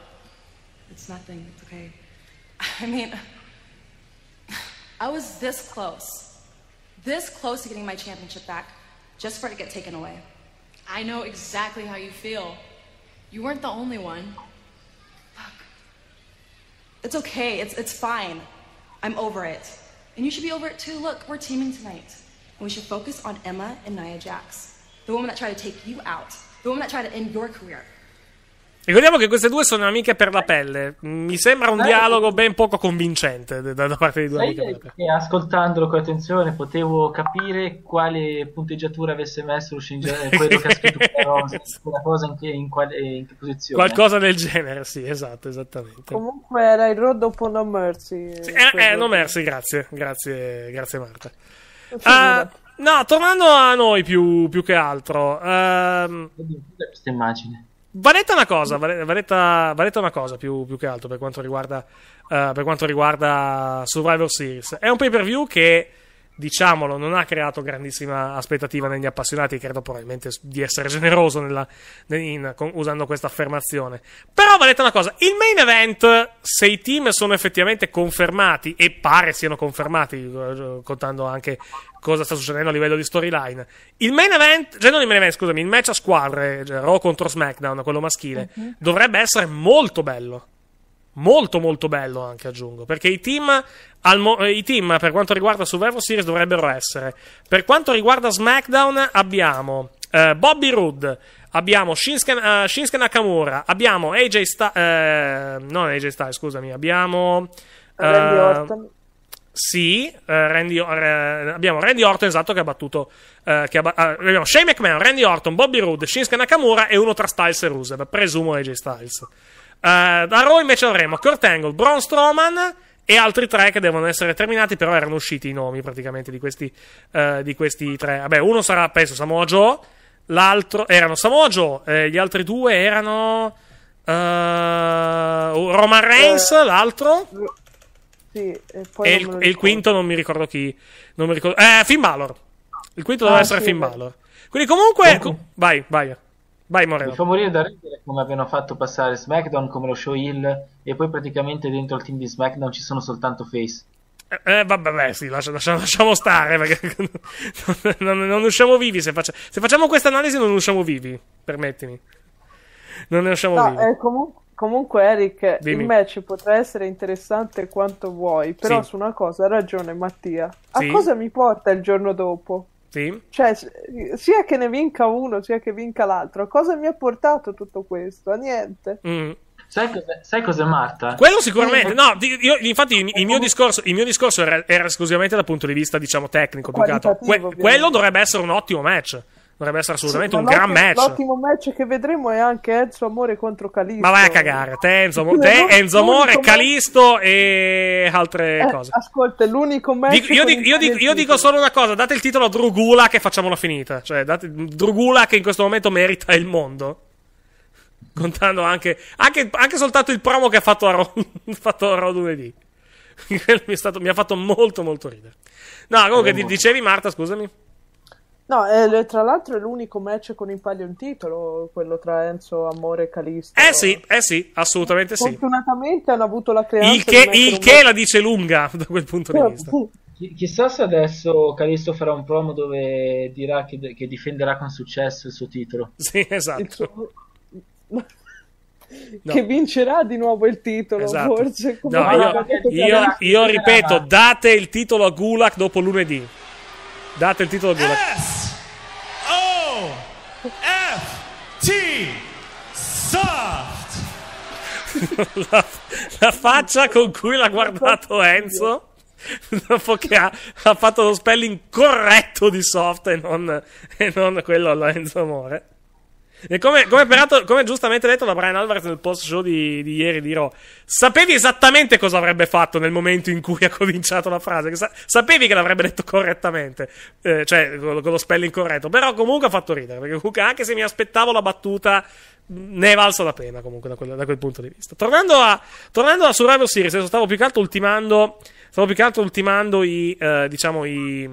It's nothing. It's okay. I mean, I was this close. This close to getting my championship back just for it to get taken away. I know exactly how you feel. You weren't the only one. Fuck. It's okay. It's, it's fine. I'm over it. And you should be over it too. Look, we're teaming tonight. and we should focus on Emma and Nia Jax, the woman that tried to take you out, the woman that tried to end your career. Ricordiamo che queste due sono amiche per la pelle. Mi sembra un dialogo ben poco convincente da, da parte di due amiche. E ascoltandolo con attenzione potevo capire quale punteggiatura avesse messo Shinji quello che ha scritto Rosa, quella cosa in che, in quale, eh, in che posizione. Qualcosa del genere, sì, esatto, esattamente. Comunque era il road dopo No Mercy. Sì, eh, eh, No Mercy, grazie, grazie, grazie Marta. Uh, no, tornando a noi più, più che altro. Uh, questa immagine. Va una cosa, valetta, detta, una cosa più, più, che altro per quanto riguarda, uh, per quanto riguarda Survivor Series. È un pay per view che diciamolo, non ha creato grandissima aspettativa negli appassionati, credo probabilmente di essere generoso nella, in, con, usando questa affermazione. Però va una cosa, il main event, se i team sono effettivamente confermati, e pare siano confermati, eh, eh, contando anche cosa sta succedendo a livello di storyline, il main event, cioè non il main event, scusami, il match a squadre, cioè Raw contro SmackDown, quello maschile, uh-huh. dovrebbe essere molto bello molto molto bello anche aggiungo perché i team Mo- eh, I team per quanto riguarda Survivor Series dovrebbero essere. Per quanto riguarda SmackDown abbiamo eh, Bobby Roode, abbiamo Shinsuke, uh, Shinsuke, Nakamura, abbiamo AJ Styles, eh, non AJ Styles, scusami, abbiamo... Eh, Randy uh, Orton. Sì, uh, Randy, abbiamo Randy Orton, esatto, che ha battuto... che ha, ah, abbiamo Shane McMahon, Randy Orton, Bobby Roode, Shinsuke Nakamura e uno tra Styles e Rusev, presumo AJ Styles. da Raw invece avremo Kurt Angle, Braun Strowman e altri tre che devono essere terminati, però erano usciti i nomi praticamente di questi, uh, di questi tre. Vabbè, uno sarà, penso, Samoa Joe, l'altro erano Samoa Joe, eh, gli altri due erano... Uh, Roman Reigns, eh, l'altro. Sì, e, e, il, e, il, quinto non mi ricordo chi. Non mi ricordo, eh, Finn Balor. Il quinto ah, doveva sì, essere Finn Balor. Quindi comunque... Com- vai, vai. Vai Moreno. Mi fa morire da ridere come abbiano fatto passare SmackDown come lo show Hill e poi praticamente dentro il team di SmackDown ci sono soltanto face. Eh, eh, vabbè, beh, sì, lascia, lascia, lasciamo stare, perché non, non, non usciamo vivi. Se, faccia, se facciamo questa analisi, non usciamo vivi, permettimi. Non ne usciamo no, vivi. Eh, comunque, comunque, Eric, Dimmi. il match potrà essere interessante quanto vuoi, però sì. su una cosa ha ragione Mattia. A sì. cosa mi porta il giorno dopo? Sì. Cioè, sia che ne vinca uno, sia che vinca l'altro, cosa mi ha portato tutto questo? A niente. Mm. Sai cos'è, sai cos'è, Marta? Quello sicuramente. No, io, infatti il, mio discorso, il mio discorso era, era, esclusivamente dal punto di vista, diciamo, tecnico. Quello dovrebbe essere un ottimo match. Dovrebbe essere assolutamente sì, un gran match. L'ottimo match che vedremo è anche Enzo Amore contro Calisto. Ma vai a cagare, te Enzo, te, Enzo Amore, Calisto e altre eh, cose. Ascolta, è l'unico match. Dico, io, dico, io, dico, io dico, solo una cosa: date il titolo a Drugula che facciamola finita. Cioè, date, Drugula che in questo momento merita il mondo. Contando anche, anche, anche soltanto il promo che ha fatto a Raw, fatto a Raw lunedì. mi, stato, mi ha fatto molto, molto ridere. No, comunque, dicevi Marta, scusami. No, eh, tra l'altro è l'unico match con in palio un titolo, quello tra Enzo Amore e Calisto. Eh sì, eh sì, assolutamente sì. Fortunatamente hanno avuto la creazione. Il che, il che la dice lunga da quel punto di vista. chissà se adesso Calisto farà un promo dove dirà che, che difenderà con successo il suo titolo. Sì, esatto. No. che vincerà di nuovo il titolo. Esatto. Forse, no, io, io, io ripeto, date il titolo a Gulak dopo lunedì. Date il titolo della... S O F T Soft. la, la, faccia con cui l'ha guardato Enzo dopo che ha, ha fatto lo spelling corretto di soft e non, e non quello alla Enzo Amore. E Come, come, peraltro, come, giustamente detto da Brian Alvarez nel post show di, di ieri, dirò: Sapevi esattamente cosa avrebbe fatto nel momento in cui ha cominciato la frase? sapevi che l'avrebbe detto correttamente, eh, cioè con, con lo spelling corretto. Però comunque ha fatto ridere. Perché comunque, anche se mi aspettavo la battuta, ne è valsa la pena comunque da quel, da quel punto di vista. Tornando a, tornando a Survivor Series, stavo più che altro ultimando, stavo più che altro ultimando i, eh, diciamo, i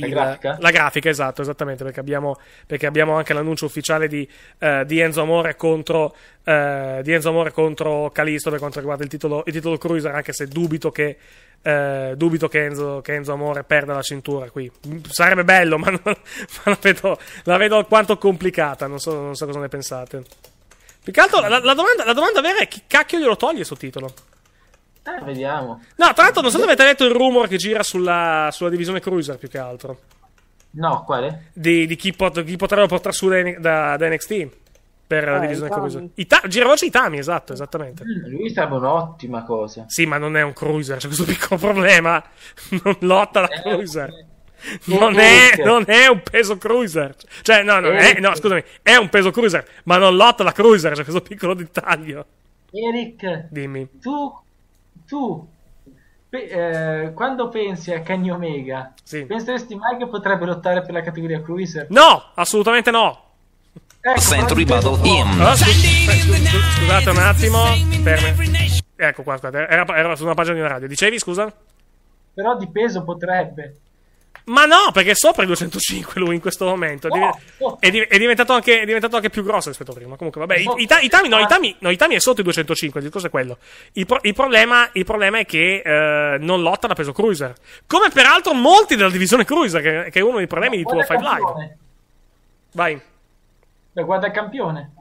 la, il, grafica? la grafica, esatto, esattamente, perché abbiamo, perché abbiamo anche l'annuncio ufficiale di, uh, di Enzo Amore contro uh, di Enzo Amore contro Calisto per quanto riguarda il titolo, il titolo Cruiser, anche se dubito che Uh, dubito che Enzo, che Enzo, Amore perda la cintura qui. Sarebbe bello, ma, non, ma la, vedo, la, vedo, alquanto complicata. Non so, non so cosa ne pensate. Più che altro, la, la, domanda, la domanda vera è chi cacchio glielo toglie questo titolo? Eh, vediamo. No, tra l'altro, non so se avete letto il rumor che gira sulla, sulla divisione Cruiser più che altro. No, quale? Di, di chi, pot- chi, potrebbero portare su da, da, da NXT per ah, la divisione cruiser. Ita- giravoce Itami, esatto, esattamente. Mm, lui sarebbe un'ottima cosa. Sì, ma non è un cruiser, c'è questo piccolo problema. Non lotta la eh, cruiser. Eh, non è, non è, un peso cruiser. Cioè, no, non è, no, eh. scusami, è un peso cruiser, ma non lotta la cruiser, c'è questo piccolo dettaglio. Eric, dimmi. Tu tu pe- eh, quando pensi a Kenny Omega, sì. penseresti mai che potrebbe lottare per la categoria Cruiser? No, assolutamente no. Ecco, Sento ribadle him. Ah, scusate un attimo. Fermi. Ecco qua, scusate. Era, era su una pagina di una radio. Dicevi, scusa? Però di peso potrebbe. Ma no, perché è sopra i 205 lui in questo momento. Oh, oh. È, div- è, diventato anche, è, diventato anche, più grosso rispetto a prima. Comunque, vabbè. I, tami, no, no, è sotto i 205. Il discorso è quello. Il, pro- problema, il problema, è che eh, non lotta l'ha peso Cruiser. Come peraltro molti della divisione Cruiser, che, che è uno dei problemi no, di tuo Five Live. Vai. Beh, guarda il campione.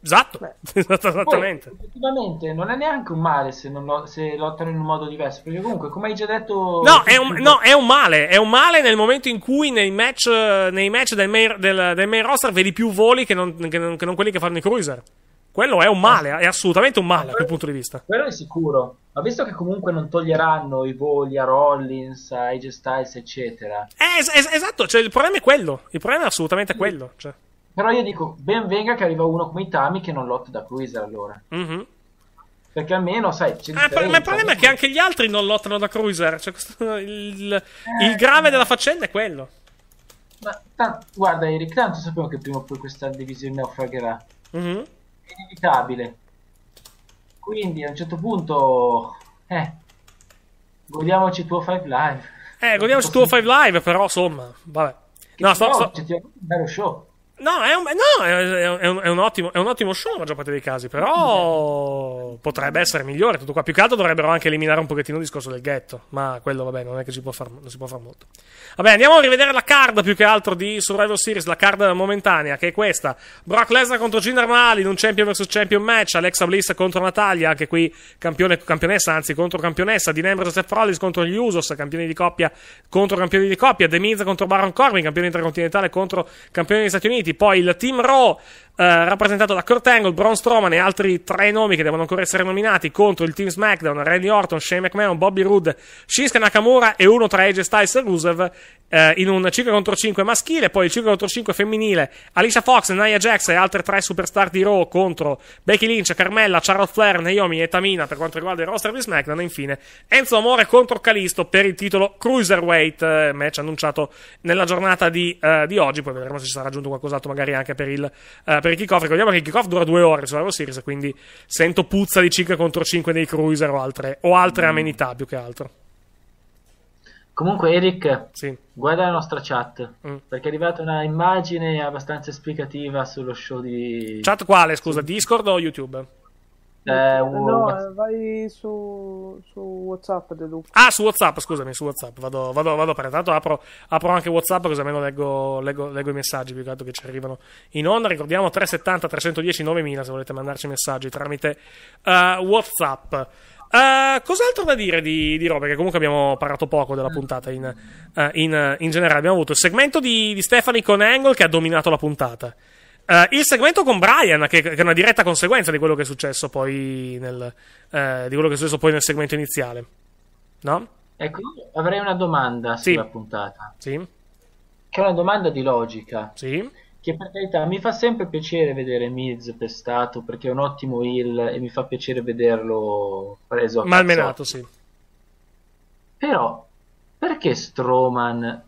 Esatto, Beh, esattamente. Poi, effettivamente non è neanche un male se, lo, se, lottano in un modo diverso, perché comunque, come hai già detto... No, è un, no è un, male, è un male nel momento in cui nei match, nei match del, main, del, del, main, roster vedi più voli che non, che, non, che non, quelli che fanno i cruiser. Quello è un male, è assolutamente un male da quel punto di vista. Quello è sicuro, ma visto che comunque non toglieranno i voli a Rollins, a AJ Styles, eccetera... Eh, es- es- esatto, cioè, il problema è quello, il problema è assolutamente quello. Cioè. Però io dico, ben venga che arriva uno come Itami che non lotta da Cruiser allora. Mm-hmm. Perché almeno, sai, c'è ah, Ma il problema è che anche gli altri non lottano da Cruiser. Cioè, questo, il, eh, il, grave della faccenda è quello. Ma t- guarda, Eric, tanto sapevo che prima o poi questa divisione naufragherà. Mm-hmm. È inevitabile. Quindi a un certo punto... Eh, godiamoci tuo Five Live. Eh, godiamoci tuo Five Live, però, insomma, vabbè. Che no, sto, no, sto... C'è un bello show. No, è un, no è, un, è, un ottimo, è un, ottimo, show nella maggior parte dei casi, però potrebbe essere migliore. Tutto qua. Più che altro dovrebbero anche eliminare un pochettino il discorso del ghetto, ma quello vabbè non è che si può fare far molto. Vabbè, andiamo a rivedere la card più che altro di Survival Series, la card momentanea, che è questa. Brock Lesnar contro Jinder Mahal in un Champion vs Champion match, Alexa Bliss contro Natalia, anche qui campione, campionessa, anzi contro campionessa, Dean Ambrose Seth Rollins contro gli Usos, campioni di coppia contro campioni di coppia, The Miz contro Baron Corbin, campione intercontinentale contro campione degli Stati Uniti, poi il Team Raw eh, rappresentato da Kurt Angle, Braun Strowman e altri tre nomi che devono ancora essere nominati contro il Team SmackDown, Randy Orton, Shane McMahon, Bobby Roode, Shinsuke Nakamura e uno tra AJ Styles e Rusev eh, in un 5 contro 5 maschile, poi il 5 contro 5 femminile, Alicia Fox, Nia Jax e altre tre superstar di Raw contro Becky Lynch, Carmella, Charlotte Flair, Naomi e Tamina per quanto riguarda il roster di SmackDown e infine Enzo Amore contro Calisto per il titolo Cruiserweight, eh, match annunciato nella giornata di, eh, di, oggi, poi vedremo se ci sarà aggiunto qualcos'altro magari anche per il eh, per per il kickoff. Ricordiamo che il kickoff dura due ore sulla Raw Series, quindi sento puzza di 5 contro 5 dei Cruiser o altre, o altre mm. amenità più che altro. Comunque, Eric, sì. guarda la nostra chat mm. perché è arrivata una immagine abbastanza esplicativa sullo show di. Chat quale? Scusa, sì. Discord o YouTube? Eh, no, eh, vai su, su WhatsApp. Deluxe. Ah, su WhatsApp, scusami, su WhatsApp. Vado, vado, vado per intanto apro, apro, anche WhatsApp così almeno leggo, leggo, leggo, i messaggi più che altro che ci arrivano in onda. Ricordiamo 370 310 9000 se volete mandarci messaggi tramite uh, WhatsApp. Uh, cos'altro da dire di, di roba? Che comunque abbiamo parlato poco della puntata in, uh, in, in generale. Abbiamo avuto il segmento di, di Stefani con Angle che ha dominato la puntata. Uh, il segmento con Brian, che, che, è una diretta conseguenza di quello che è successo poi nel, uh, di quello che è successo poi nel segmento iniziale. No? Ecco, avrei una domanda sì. sulla puntata. Sì. Che è una domanda di logica. Sì. Che per carità mi fa sempre piacere vedere Miz pestato perché è un ottimo heal e mi fa piacere vederlo preso a Malmenato, sì. Però, perché Strowman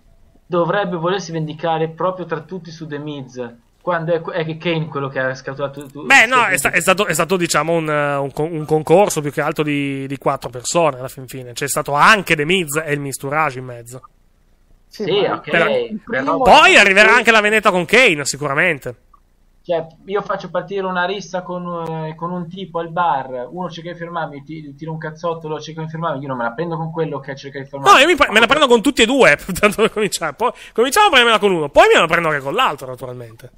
dovrebbe volersi vendicare proprio tra tutti su The Miz? Quando è Kane quello che ha scatturato tu? Beh, no, è, sta, è, stato, è stato, diciamo un, un, un, concorso più che altro di, di quattro persone alla fin fine. C'è stato anche The Miz e il Misturage in mezzo. Sì, sì ok. Però, però... Poi arriverà anche la Veneta con Kane, sicuramente. Cioè, io faccio partire una rissa con, eh, con un tipo al bar, uno cerca di fermarmi, ti, tiro un cazzotto, lo cerca di fermarmi, io non me la prendo con quello che cerca di fermarmi. No, io pa- me la prendo con tutti e due, tanto per cominciare. Poi, cominciamo a prendermela con uno, poi me la prendo anche con l'altro, naturalmente.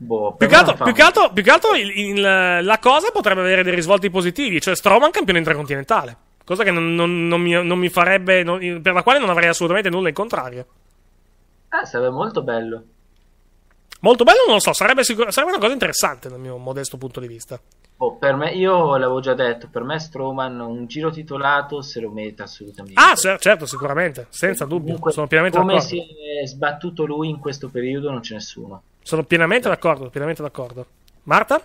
Boh, più, che altro, più che altro, più che altro il, il, la cosa potrebbe avere dei risvolti positivi. Cioè, Stroman campione intercontinentale. Cosa che non, non, non, mi, non mi, farebbe. per la quale non avrei assolutamente nulla in contrario. Eh, sarebbe molto bello. Molto bello, non lo so. Sarebbe, sicur- sarebbe una cosa interessante dal mio modesto punto di vista. Oh, per me, io l'avevo già detto, per me Strowman un giro titolato se lo merita assolutamente. Ah, certo, sicuramente, senza dubbio, Dunque, sono pienamente come d'accordo. Come si è sbattuto lui in questo periodo non c'è nessuno. Sono pienamente d'accordo, pienamente d'accordo. Marta?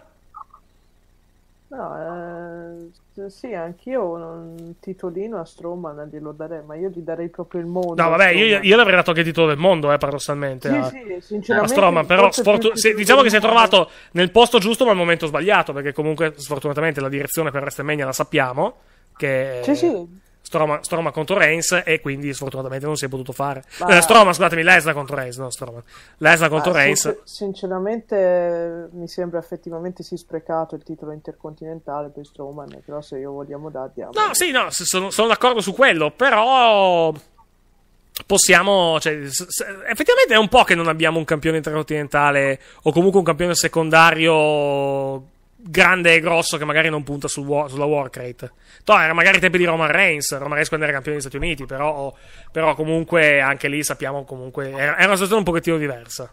No, eh, sì, anch'io un titolino a Strowman glielo darei, ma io gli darei proprio il mondo. No, vabbè, io, io l'avrei dato anche il titolo del mondo, eh, paradossalmente. Sì, a, sì, eh, sinceramente. A Strowman, però sfortu- se, diciamo che si è trovato nel posto giusto ma al momento sbagliato, perché comunque sfortunatamente la direzione per WrestleMania la sappiamo. Che... Sì, sì, Stroma, Stroma, contro Reigns e quindi sfortunatamente non si è potuto fare. Ma... Eh, Stroma, scusatemi, Lesnar contro Reigns, no Stroma. Lesnar contro ah, Reigns. sinceramente mi sembra effettivamente sì sprecato il titolo intercontinentale per Stroma, però se io vogliamo darti No, sì, no, sono, sono d'accordo su quello, però possiamo. Cioè, effettivamente è un po' che non abbiamo un campione intercontinentale o comunque un campione secondario grande e grosso che magari non punta sul sulla Warcrate. Toh, era magari i tempi di Roman Reigns, Roman Reigns quando era campione degli Stati Uniti, però, però comunque anche lì sappiamo comunque era, era una situazione un pochettino diversa.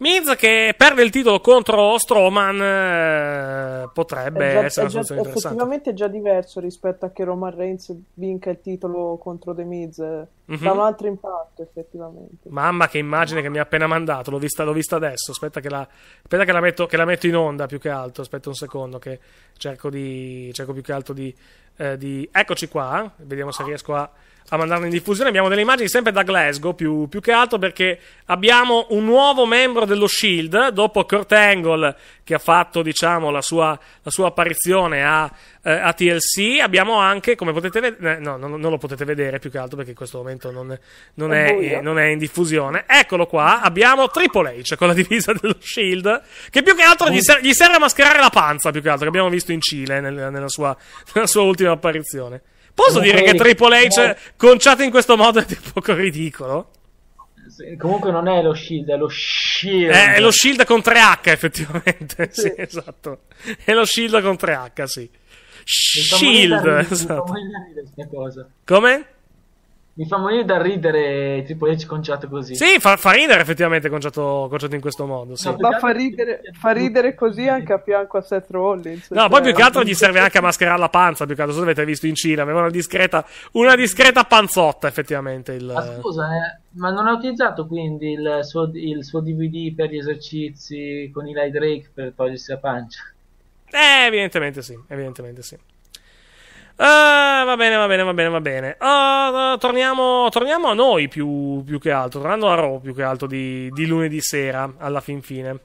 Miz che perde il titolo contro Strowman eh, potrebbe già, essere una già, soluzione interessante. Effettivamente è già diverso rispetto a che Roman Reigns vinca il titolo contro The Miz. Mm-hmm. Da un altro impatto, effettivamente. Mamma, che immagine che mi ha appena mandato. L'ho vista, l'ho vista adesso. Aspetta, che la, aspetta che, la metto, che la, metto, in onda più che altro. Aspetta un secondo, che cerco, di, cerco più che altro di, eh, di... Eccoci qua. Vediamo se riesco a a mandarlo in diffusione. Abbiamo delle immagini sempre da Glasgow, più, più, che altro perché abbiamo un nuovo membro dello Shield, dopo Kurt Angle che ha fatto diciamo, la, sua, la sua apparizione a, eh, a, TLC. Abbiamo anche, come potete vedere, eh, no, non, non, lo potete vedere più che altro perché in questo momento non, non, è, eh, non, è, in diffusione. Eccolo qua, abbiamo Triple H con la divisa dello Shield, che più che altro gli, ser- gli serve a mascherare la panza, più che altro, che abbiamo visto in Cile nel, nella, sua, nella sua ultima apparizione. Posso dire che Triple H conciato in questo modo è un poco ridicolo? Comunque non è lo Shield, è lo Shield. È, eh, è lo Shield con 3H effettivamente, sì. sì, esatto. È lo Shield con 3H, sì. Shield, esatto. Come? Mi fa morire da ridere Triple H conciato così. Sì, fa, fa ridere effettivamente conciato, conciato, in questo modo. Sì. ma fa ridere, fa ridere, così anche a fianco a Seth Rollins. No, cioè... poi più che altro gli serve anche a mascherare la panza. Più che altro, se avete visto in Cina, aveva una discreta, una discreta panzotta effettivamente. Il... Ma scusa, eh, ma non ha utilizzato quindi il suo, il suo DVD per gli esercizi con Eli Drake per togliersi la pancia? Eh, evidentemente sì, evidentemente sì. Uh, va bene, va bene, va bene, va bene. Uh, torniamo, torniamo, a noi più, più, che altro, tornando a Raw più che altro di, di lunedì sera, alla fin fine.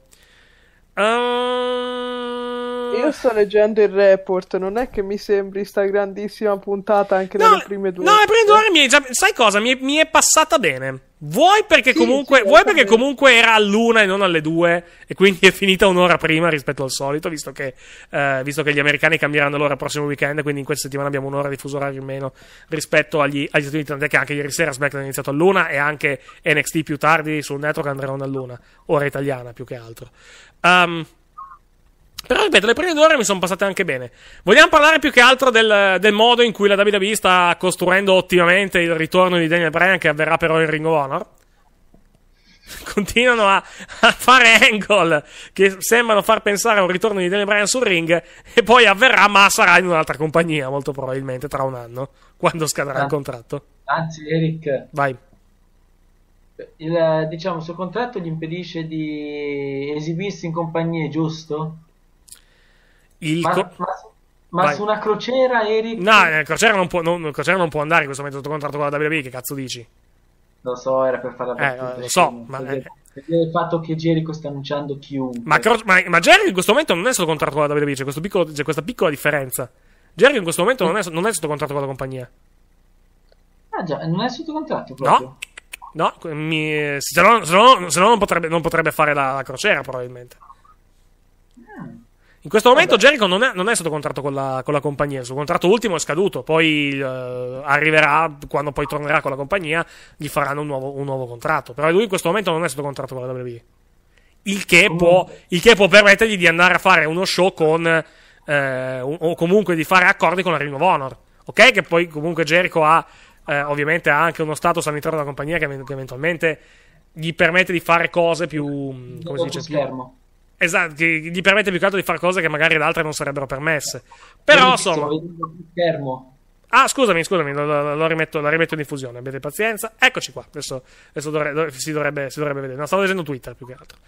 Ah. Io sto leggendo il report, non è che mi sembri sta grandissima puntata anche no, prime due. No, le prime due ore mi è già, sai cosa? Mi è, mi è passata bene. Vuoi perché, sì, comunque, sì, vuoi perché comunque era all'una e non alle due, e quindi è finita un'ora prima rispetto al solito, visto che, eh, visto che gli americani cambieranno l'ora il prossimo weekend, quindi in questa settimana abbiamo un'ora di fuso orario in meno rispetto agli, agli Stati Uniti. Tant'è che anche ieri sera SmackDown è iniziato all'una e anche NXT più tardi sul network andranno all'una, ora italiana più che altro. Um, però ripeto, le prime due ore mi sono passate anche bene. Vogliamo parlare più che altro del, del, modo in cui la WWE sta costruendo ottimamente il ritorno di Daniel Bryan che avverrà però in Ring of Honor? Continuano a, a fare angle che sembrano far pensare a un ritorno di Daniel Bryan sul ring e poi avverrà ma sarà in un'altra compagnia molto probabilmente tra un anno quando scadrà ah. il contratto. Anzi Eric, Vai il, diciamo, il suo contratto gli impedisce di esibirsi in compagnie, giusto? Il ma, co- ma, ma su una crociera, Eric? No, eh, crociera non, può, crociera non può andare in questo momento sotto contratto con la WB. che cazzo dici? Lo so, era per fare la eh, battuta. Eh, lo so, ma... Perché, eh. perché il fatto che Jericho sta annunciando chiunque. Ma, cro- ma, ma Jericho in questo momento non è sotto contratto con la WB. c'è, piccolo, c'è questa piccola differenza. Jericho in questo momento non è, non è sotto contratto con la compagnia. Ah già, non è sotto contratto proprio. No. No, mi, se, no, se no, se no non, potrebbe, non, potrebbe, fare la, la crociera probabilmente. In questo momento Vabbè. Jericho non è, non è sotto contratto con la, con la, compagnia, il suo contratto ultimo è scaduto, poi eh, arriverà, quando poi tornerà con la compagnia, gli faranno un nuovo, un nuovo, contratto. Però lui in questo momento non è sotto contratto con la WWE. Il che, può, il che può, permettergli di andare a fare uno show con, eh, o comunque di fare accordi con la Ring of Honor. Ok, che poi comunque Jericho ha eh, ovviamente ha anche uno status all'interno della compagnia che, eventualmente gli permette di fare cose più. Mm, come si dice? Schermo. esatto, gli permette più che altro di fare cose che magari ad altre non sarebbero permesse. Però, insomma. Schermo. Ah, scusami, scusami, lo, lo, lo, rimetto, lo, rimetto, in diffusione. Abbiate pazienza. Eccoci qua. Adesso, adesso dovre, si, dovrebbe, si, dovrebbe, vedere. No, stavo leggendo Twitter più che altro.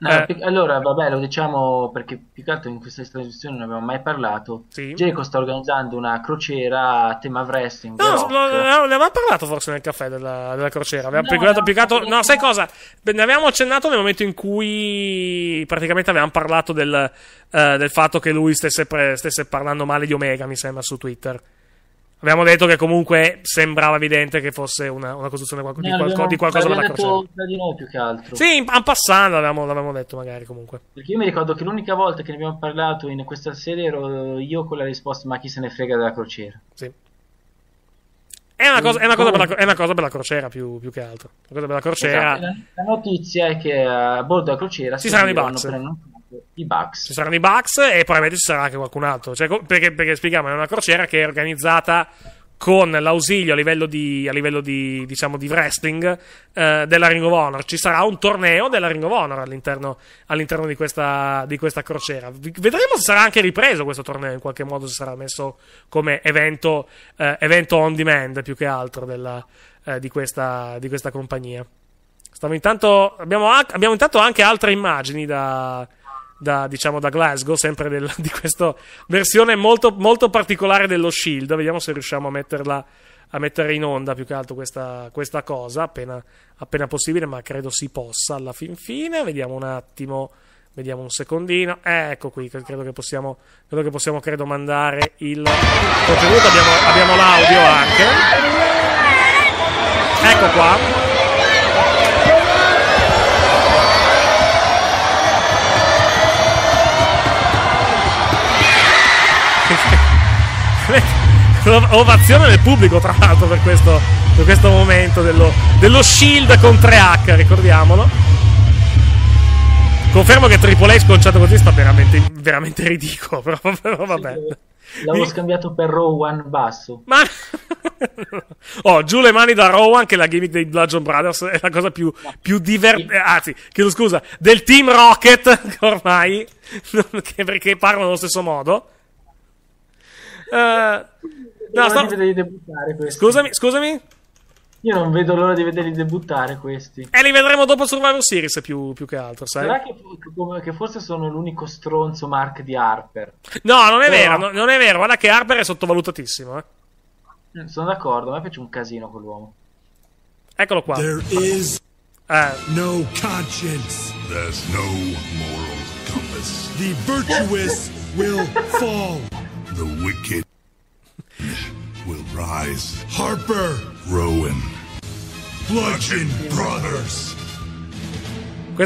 No, eh. allora, vabbè, lo diciamo perché più che altro in questa trasmissione non abbiamo mai parlato. Sì. Jericho sta organizzando una crociera a tema wrestling. No, no, no, ne avevamo parlato forse nel caffè della, della crociera. Avevamo no, no, più che no, sai cosa? Ne avevamo accennato nel momento in cui praticamente avevamo parlato del, eh, del fatto che lui stesse, pre, stesse parlando male di Omega, mi sembra, su Twitter. Abbiamo detto che comunque sembrava evidente che fosse una, una costruzione qualco, di, qualco, di, eh, qualcosa della crociera. di noi più che altro. Sì, passando l'avevamo, l'avevamo, detto magari comunque. Perché io mi ricordo che l'unica volta che ne abbiamo parlato in questa serie ero io con la risposta ma chi se ne frega della crociera. Sì. È una, cosa, è, una cosa la, è una cosa, per, la, crociera più, più che altro. La cosa per la crociera. Esatto, la, la, notizia è che a bordo della crociera si saranno i Bucks. Prendono... I Bucks. Ci saranno i Bucks e probabilmente ci sarà anche qualcun altro. Cioè, perché, perché spieghiamo, è una crociera che è organizzata con l'ausilio a livello di, a livello di, diciamo, di wrestling eh, della Ring of Honor. Ci sarà un torneo della Ring of Honor all'interno, all'interno di, questa, di, questa, crociera. Vedremo se sarà anche ripreso questo torneo, in qualche modo se sarà messo come evento, eh, evento on demand più che altro della, eh, di, questa, di, questa, compagnia. Stavo intanto, abbiamo, abbiamo intanto anche altre immagini da, da, diciamo, da Glasgow, sempre del, di questa versione molto, molto, particolare dello Shield. Vediamo se riusciamo a metterla a mettere in onda più che altro questa, questa cosa appena, appena, possibile, ma credo si possa alla fin fine. Vediamo un attimo. Vediamo un secondino. Eh, ecco qui, credo che possiamo, credo che possiamo credo, mandare il contenuto. Abbiamo, abbiamo l'audio anche. Ecco qua. Ovazione del pubblico, tra l'altro, per questo, per questo momento dello, dello, shield con 3H, ricordiamolo. Confermo che Triple A sconciato così sta veramente, veramente ridicolo, però, però va bene. L'avevo scambiato per Rowan basso. Ma... oh, giù le mani da Rowan, che la gimmick dei Bludgeon Brothers è la cosa più, più divertente. Eh, anzi, chiedo scusa, del Team Rocket ormai, perché parlano allo stesso modo. Eh, no, sto... di debuttare Scusami, scusami? Io non vedo l'ora di vederli debuttare questi. E eh, li vedremo dopo Survivor Series più, più che altro, sai? Sarà che, che, forse sono l'unico stronzo Mark di Harper. No, non è Però... vero, non è vero. Guarda che Harper è sottovalutatissimo, eh. Mm, sono d'accordo, a me piace un casino quell'uomo. Eccolo qua. There is eh. no conscience. There's no moral compass. The virtuous will fall. The wicked will rise. Harper! Rowan. Bludgeon Brothers!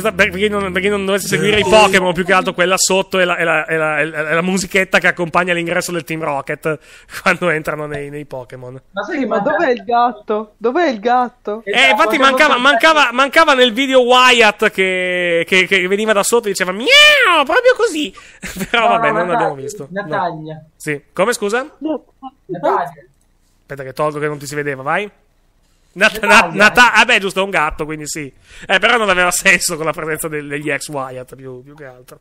Questa perché non, perché non dovessi seguire i Pokémon, più che altro quella sotto è la, è la, è la, è la musichetta che accompagna l'ingresso del Team Rocket quando entrano nei, nei Pokémon. Ma sì, ma dov'è il gatto? Dov'è il gatto? Eh, infatti mancava, mancava, mancava, nel video Wyatt che, che, che, veniva da sotto e diceva miau, proprio così. Però no, vabbè, no, non Nataglia, l'abbiamo visto. Natalia. No. Sì, come scusa? Natalia. Aspetta che tolgo che non ti si vedeva, vai. Nat- Nat- eh. Nata- ah beh, giusto, è un gatto, quindi sì. Eh, però non aveva senso con la presenza degli, degli ex Wyatt, più, più che altro.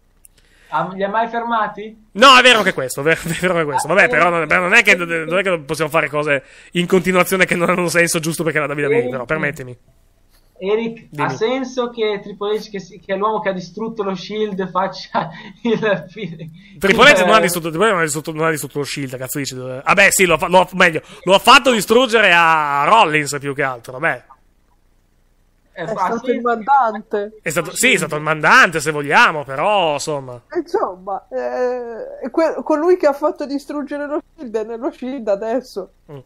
Ah, li ha mai fermati? No, è vero che questo, è vero, è vero che questo. Vabbè, ah, però non, eh. non, è che, non è che possiamo fare cose in continuazione che non hanno senso giusto perché la WWE, però eh, permettimi. Eric, Dimmi. ha senso che Triple H, che, che, è l'uomo che ha distrutto lo Shield, faccia il. il Triple H non ha eh. distrutto, non ha distrutto, non ha distrutto lo Shield, cazzo dici? Vabbè, ah, sì, lo, lo, meglio, lo ha fatto distruggere a Rollins più che altro, vabbè. Eh, è, è stato il mandante. È stato, sì, è stato il mandante, se vogliamo, però insomma. Eh, insomma, eh, que- colui che ha fatto distruggere lo Shield è nello Shield adesso. Mm.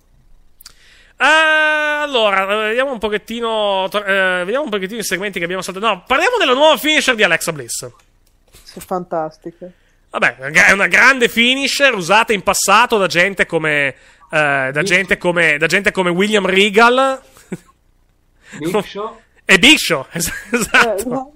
Ah, allora, eh, vediamo un pochettino. Eh, vediamo un pochettino i segmenti che abbiamo saltato. No, parliamo della nuova finisher di Alexa Bliss. Sì, Fantastica. Vabbè, è una grande finisher usata in passato da gente come. Eh, da, gente come da gente come William Regal. Big Show. e Big Show, esatto.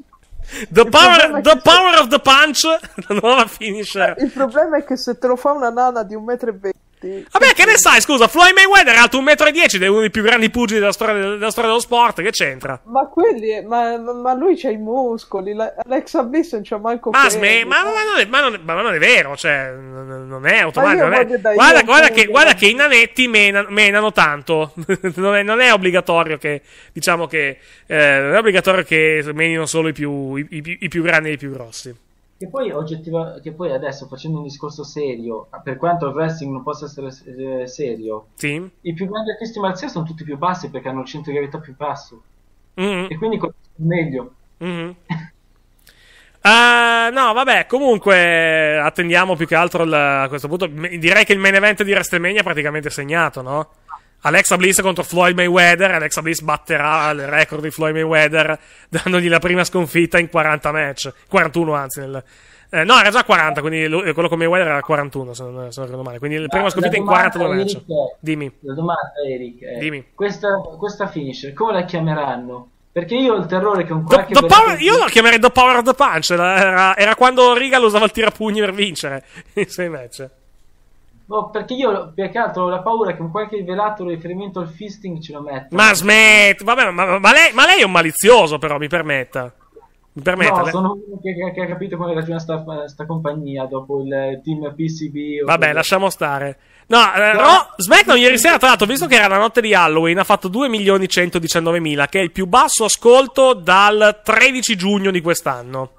Eh, the, power, the power se... of the punch, la nuova finisher. Il problema è che se te lo fa una nana di un metro e venti. Vabbè, che ne sai, scusa, Floyd Mayweather è alto 1,10 m ed è uno dei più grandi pugili della storia, della storia dello sport, che c'entra? Ma quelli, ma, ma lui c'ha i muscoli, Alex Abyss c'ha manco ma, sm- ma, eh. ma, non è, ma, non è, vero, cioè, non è automatico. Non è. Guarda, guarda, che, guarda, eh. che, i nanetti menano, menano tanto, non, è, non, è, obbligatorio che, diciamo che, eh, non è obbligatorio che menino solo i più, i, i, i più grandi e i più grossi. Che poi, oggettiva... che poi adesso facendo un discorso serio, per quanto il wrestling non possa essere eh, serio, sì. i più grandi artisti marziali sono tutti più bassi perché hanno il centro di gravità più basso. Mm-hmm. E quindi meglio. Mm-hmm. Uh, no, vabbè, comunque attendiamo più che altro il, a questo punto. Direi che il main event di WrestleMania è praticamente segnato, no? Alexa Bliss contro Floyd Mayweather. Alexa Bliss batterà il record di Floyd Mayweather, dandogli la prima sconfitta in 40 match. 41, anzi, nel, eh, no, era già 40, quindi lui, quello con Mayweather era 41, se non, se non ricordo male. Quindi la prima ah, sconfitta in 42 match. Eh, Dimmi. La domanda, Eric, è, eh, Dimmi. Questa, questa finisher, come la chiameranno? Perché io ho il terrore che un qualche... The, the power, io la chiamerei The Power of the Punch, era, era quando Riga lo usava il tirapugni per vincere in 6 match. No, perché io, più che altro, ho la paura che un qualche velato riferimento al fisting ce lo metta. Ma smet, vabbè, ma, ma, lei, ma, lei, è un malizioso, però, mi permetta. Mi permetta. No, lei... sono uno che, che, ha capito come ragiona sta, sta, compagnia dopo il team PCB. Vabbè, quello. lasciamo stare. No, eh, no, SmackDown ieri sera, tra l'altro, visto che era la notte di Halloween, ha fatto 2.119.000, che è il più basso ascolto dal 13 giugno di quest'anno.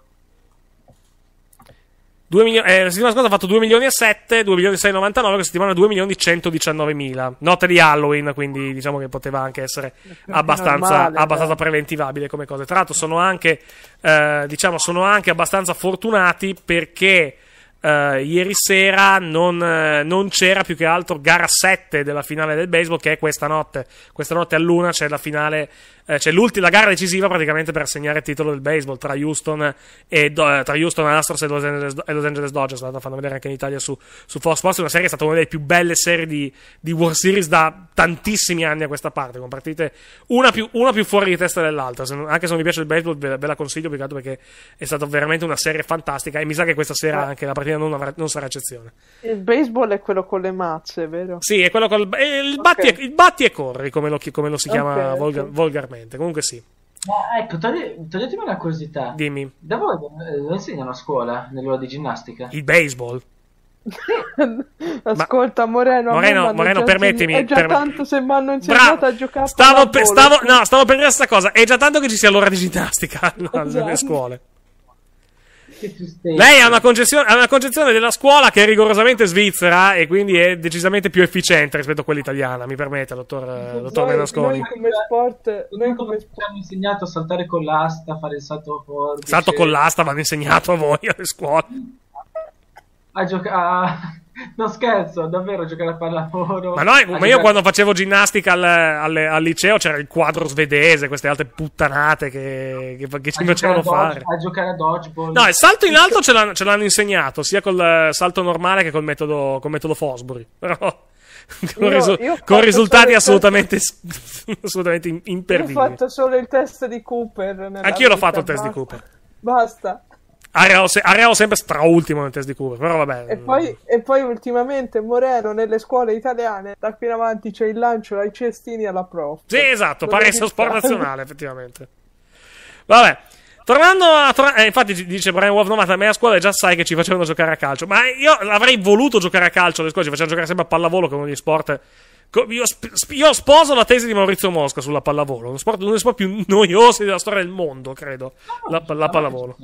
Milio- eh, la settimana scorsa ha fatto 2 milioni e 7, 2 milioni e 699, questa settimana 2 milioni e 119 mila. Notte di Halloween, quindi diciamo che poteva anche essere abbastanza, normale, eh. abbastanza preventivabile come cosa. Tra l'altro sono anche, eh, diciamo, sono anche abbastanza fortunati perché Uh, ieri sera non, uh, non, c'era più che altro gara 7 della finale del baseball, che è questa notte. Questa notte a luna c'è la finale, uh, c'è l'ultima gara decisiva praticamente per assegnare il titolo del baseball tra Houston e do- tra Houston Astros e Los Angeles, e Los Angeles Dodgers. La fanno vedere anche in Italia su, su Fox Sports. Una serie che è stata una delle più belle serie di, di World Series da tantissimi anni a questa parte, con partite una più, una più fuori di testa dell'altra. Se non, anche se non vi piace il baseball, ve, ve la consiglio perché è stata veramente una serie fantastica. E mi sa che questa sera anche la partita L'Adria non, avrà, non sarà eccezione. Il baseball è quello con le mazze, vero? Sì, è quello con eh, il, batti, okay. e, il batti e corri, come lo, come lo si chiama okay, volgar, okay. volgarmente. Comunque sì. Ma ecco, eh, toglietemi una curiosità. Dimmi. Da voi eh, lo insegnano a scuola, nell'ora di ginnastica? Il baseball? Ascolta Moreno, Moreno, Moreno permettimi. È già perm- tanto se mi hanno insegnato a giocare. Stavo, per, stavo, no, stavo per dire questa cosa. È già tanto che ci sia l'ora di ginnastica no, esatto. nelle scuole. Lei ha una, ha una, concezione della scuola che è rigorosamente svizzera e quindi è decisamente più efficiente rispetto a quella italiana. Mi permette, dottor, noi, dottor Menasconi. Noi come sport, noi come sport hanno insegnato a saltare con l'asta, a fare il salto forbice. Salto con l'asta vanno insegnato a voi alle scuole. A giocare No, scherzo, davvero giocare a pallavolo. Ma, noi, ma io quando facevo ginnastica al, al, al, liceo c'era il quadro svedese, queste altre puttanate che, che, che ci facevano fare. A giocare a dodgeball. No, il salto in alto ce l'hanno, ce l'hanno insegnato, sia col salto normale che col metodo, col metodo Fosbury. Però con, io, risu- io con risultati assolutamente, assolutamente imperdibili. Io ho fatto solo il test di Cooper. Anch'io l'ho fatto il test di Cooper. Basta. Areolo, se- Areolo sempre straultimo nel test di Cooper, però vabbè. E poi, e poi ultimamente Moreno nelle scuole italiane, da qui in avanti c'è il lancio dai cestini alla prof. Sì, esatto, pare sia sport nazionale, effettivamente. Vabbè. Tornando a. Tra- eh, infatti, dice Brian Wolf 90, a me a scuola già sai che ci facevano giocare a calcio. Ma io avrei voluto giocare a calcio alle scuole, ci facevano giocare sempre a pallavolo, che è uno degli sport. Io, sp- io, sposo la tesi di Maurizio Mosca sulla pallavolo, uno, sport, uno dei sport più noiosi della storia del mondo, credo. La, la pallavolo.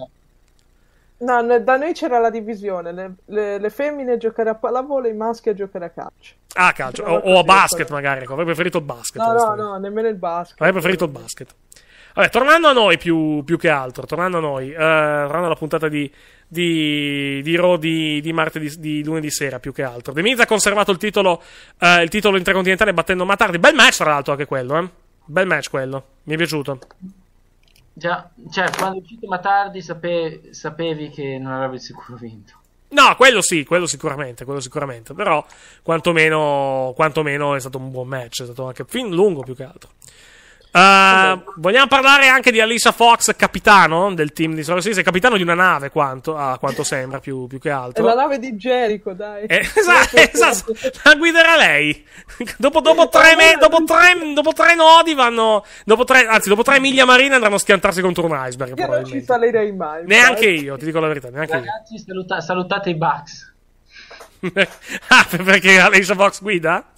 No, da noi c'era la divisione, le, le, le femmine giocare a pallavolo e i maschi a giocare a calcio. Ah, calcio, o, o a basket magari, ecco, avrei preferito il basket. No, no, no, nemmeno il basket. Avrei preferito il basket. Vabbè, tornando a noi più, più che altro, tornando a noi, eh, tornando alla puntata di, di, di Raw di, di, martedì, di lunedì sera più che altro. The Miz ha conservato il titolo, eh, il titolo intercontinentale battendo Matardi, bel match tra l'altro anche quello, eh. Bel match quello, mi è piaciuto. Già, cioè, quando è uscito Matardi sape- sapevi che non avrebbe sicuro vinto. No, quello sì, quello sicuramente, quello sicuramente. Però, quantomeno, quantomeno è stato un buon match, è stato anche fin lungo più che altro. Uh, vogliamo parlare anche di Alisa Fox, capitano del team di Solar Sisters, capitano di una nave, quanto, a ah, quanto sembra, più, più che altro. È la nave di Jericho, dai. Eh, esatto, esatto, la guiderà lei. dopo, dopo, tre me, dopo, tre, dopo, tre nodi vanno, dopo tre, anzi, dopo tre miglia marine andranno a schiantarsi contro un iceberg. Io non ci salirei mai. Neanche eh? io, ti dico la verità, neanche Ragazzi, io. Saluta, salutate i Bugs. ah, perché Alisa Fox guida?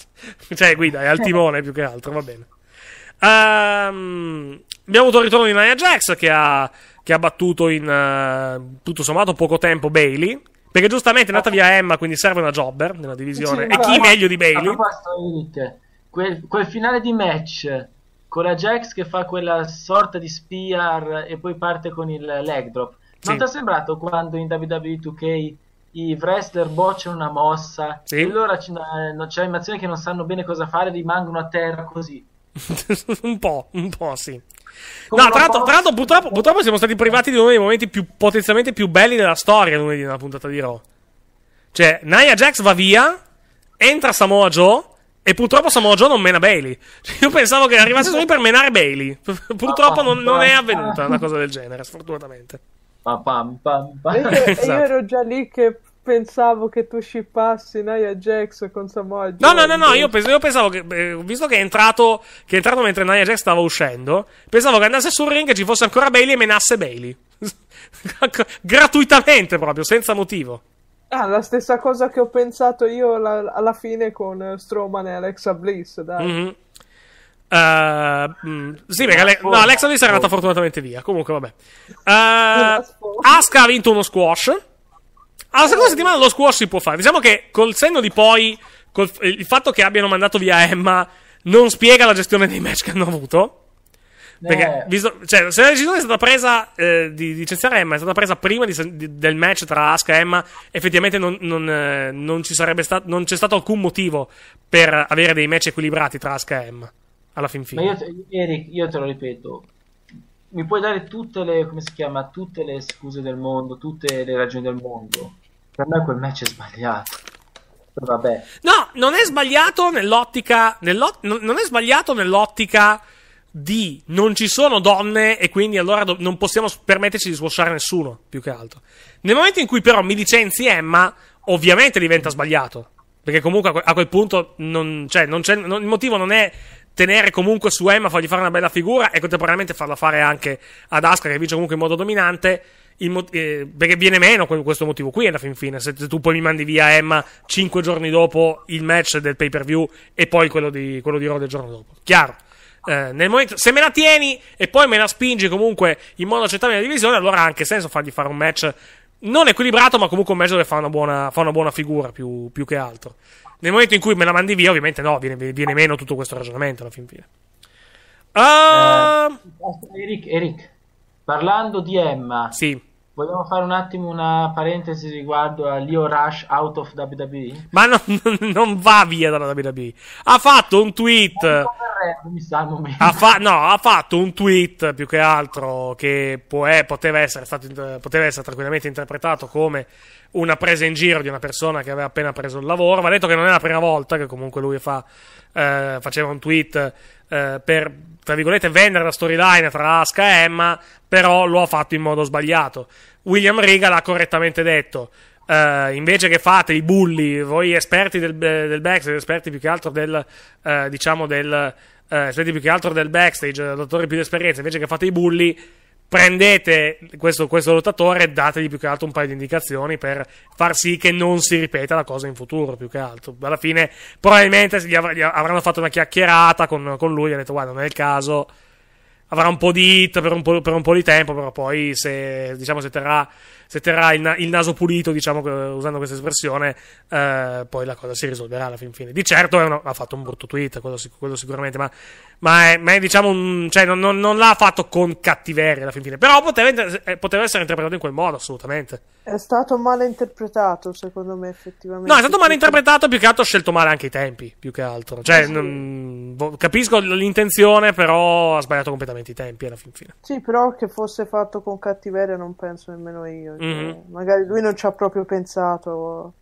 Cioè, guida, è al timone più che altro, va bene. Um, abbiamo avuto il ritorno di Nia Jax che ha, che ha battuto in uh, tutto sommato poco tempo Bailey. Perché giustamente è andata via Emma, quindi serve una jobber nella divisione. Sì, e chi meglio di Bailey? Quel, quel finale di match con la Jax che fa quella sorta di spear e poi parte con il leg drop. Non sì. ti è sembrato quando in WWE 2K i wrestler bocciano una mossa sì. e allora c'è, c'è animazioni che non sanno bene cosa fare, rimangono a terra così. un po', un po' sì. Come no, tra l'altro, tra l'altro purtroppo, purtroppo, siamo stati privati di uno dei momenti più, potenzialmente più belli della storia lunedì nella puntata di Raw. Cioè, Nia Jax va via, entra Samoa Joe e purtroppo Samoa Joe non mena Bailey. Cioè, io pensavo che arrivasse solo per menare Bailey. purtroppo non, non, è avvenuta una cosa del genere, sfortunatamente. Pa, pam, pam, pam. esatto. io ero esatto. già lì che pensavo che tu shippassi Nia Jax con Samoa Joe. No, no, no, no, io pensavo, io pensavo che, eh, visto che è, entrato, che è entrato mentre Nia Jax stava uscendo, pensavo che andasse sul ring e ci fosse ancora Bailey e menasse Bailey. Gratuitamente proprio, senza motivo. Ah, la stessa cosa che ho pensato io la, alla fine con Strowman e Alexa Bliss, dai. Mm-hmm. Uh, eh, mh, mm, sì, perché no, Alexa Bliss è andata fortunatamente via. Comunque, vabbè. Uh, Asuka ha vinto uno squash. Alla seconda settimana lo squash si può fare. Diciamo che col senno di poi, col, il fatto che abbiano mandato via Emma non spiega la gestione dei match che hanno avuto. Perché eh. visto, cioè, se la decisione è stata presa eh, di licenziare Emma, è stata presa prima di, di, del match tra Asuka e Emma, effettivamente non, non, eh, non, stat- non, c'è stato alcun motivo per avere dei match equilibrati tra Asuka e Emma. Alla fin fine. Ma io, Eric, io te lo ripeto. Mi puoi dare tutte le, come si chiama, tutte le scuse del mondo, tutte le ragioni del mondo. Per me quel match è sbagliato. Vabbè. No, non è sbagliato nell'ottica. Nell'ot- non è sbagliato nell'ottica di non ci sono donne e quindi allora do- non possiamo permetterci di squashare nessuno, più che altro. Nel momento in cui però mi licenzi Emma, ovviamente diventa sbagliato. Perché comunque a, que- a quel punto non, cioè, non c'è, non, il motivo non è tenere comunque su Emma, fargli fare una bella figura e contemporaneamente farla fare anche ad Asuka che vince comunque in modo dominante mot- eh, perché viene meno questo motivo qui alla fin fine. Se tu poi mi mandi via Emma 5 giorni dopo il match del pay per view e poi quello di, quello di Raw del giorno dopo. Chiaro. Eh, nel momento, se me la tieni e poi me la spingi comunque in modo accettabile la divisione, allora ha anche senso fargli fare un match non equilibrato, ma comunque un match dove fa una buona, fa una buona figura più, più, che altro. Nel momento in cui me la mandi via, ovviamente no, viene, viene meno tutto questo ragionamento alla fin fine. Uh... Eh, ehm Eric, Eric, parlando di Emma, sì. Vogliamo fare un attimo una parentesi riguardo a Leo Rush out of WWE? Ma no, non va via dalla WWE. Ha fatto un tweet. ha, fa- no, ha fatto un tweet più che altro che può, eh, poteva, essere stato, poteva essere tranquillamente interpretato come una presa in giro di una persona che aveva appena preso il lavoro. Va detto che non è la prima volta che comunque lui fa, eh, faceva un tweet eh, per tra virgolette, vendere la storyline tra Asuka e Emma, però lo ha fatto in modo sbagliato. William Riga l'ha correttamente detto. Uh, invece che fate i bulli, voi esperti del, del backstage, esperti più che altro del, uh, diciamo del, uh, esperti più che altro del backstage, dottori più di esperienza, invece che fate i bulli, prendete questo, questo lottatore e dategli più che altro un paio di indicazioni per far sì che non si ripeta la cosa in futuro, più che altro. Alla fine, probabilmente gli, av- gli avranno fatto una chiacchierata con, con lui e ha detto, guarda, non è il caso. Avrà un po' di hit per un po', per un po di tempo, però poi se, diciamo, se terrà se terrà il, na- il naso pulito, diciamo, usando questa espressione, eh, poi la cosa si risolverà alla fin fine. Di certo una, ha fatto un brutto tweet, quello, sic- quello sicuramente, ma, ma, è, ma, è, diciamo un, cioè, non, non, non, l'ha fatto con cattiveria alla fin fine, però poteva, inter- eh, poteva essere interpretato in quel modo, assolutamente. È stato male interpretato, secondo me, effettivamente. No, è stato male interpretato, più che altro ho scelto male anche i tempi, più che altro. Cioè, eh sì. non, capisco l'intenzione, però ha sbagliato completamente i tempi alla fin fine. Sì, però che fosse fatto con cattiveria non penso nemmeno io perché mm-hmm. magari lui non ci ha proprio pensato.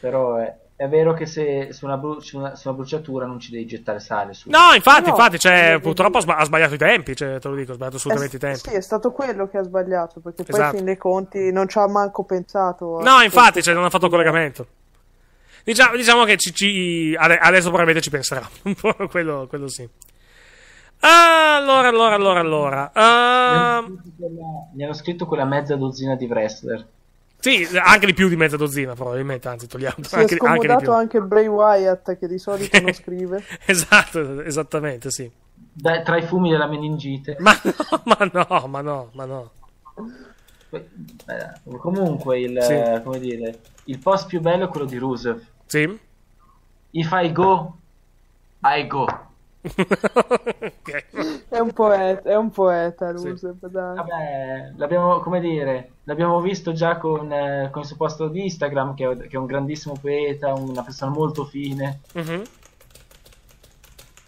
Però è, è vero che se, su, una bru- su, una, su, una bruciatura non ci devi gettare sale su. No, infatti, no, infatti, cioè, devi... Eh, eh, purtroppo ha sbagliato i tempi, cioè, te lo dico, ha sbagliato eh, assolutamente è, i tempi. Sì, è stato quello che ha sbagliato, perché esatto. poi, in fin dei conti, non ci ha manco pensato. No, infatti, cioè, non ha fatto il collegamento. Diciamo, diciamo che ci, ci, adesso probabilmente ci penserà, quello, quello sì. Ah, allora, allora, allora, allora. Uh... Mi hanno scritto quella mezza dozzina di wrestler. Sì, anche di più di mezza dozzina, probabilmente. Anzi, togliamo. Si anche, è scomodato anche, anche Bray Wyatt, che di solito non scrive. esatto, esattamente, sì. Da, tra i fumi della meningite. Ma no, ma no, ma no, ma no. comunque, il, sì. dire, il, post più bello è quello di Rusev. Sì. If I go, I go okay. È un poeta, è un poeta lui, sì. Vabbè, l'abbiamo, come dire, l'abbiamo visto già con, eh, con il suo posto di Instagram, che è, che è, un grandissimo poeta, una persona molto fine. Mm-hmm.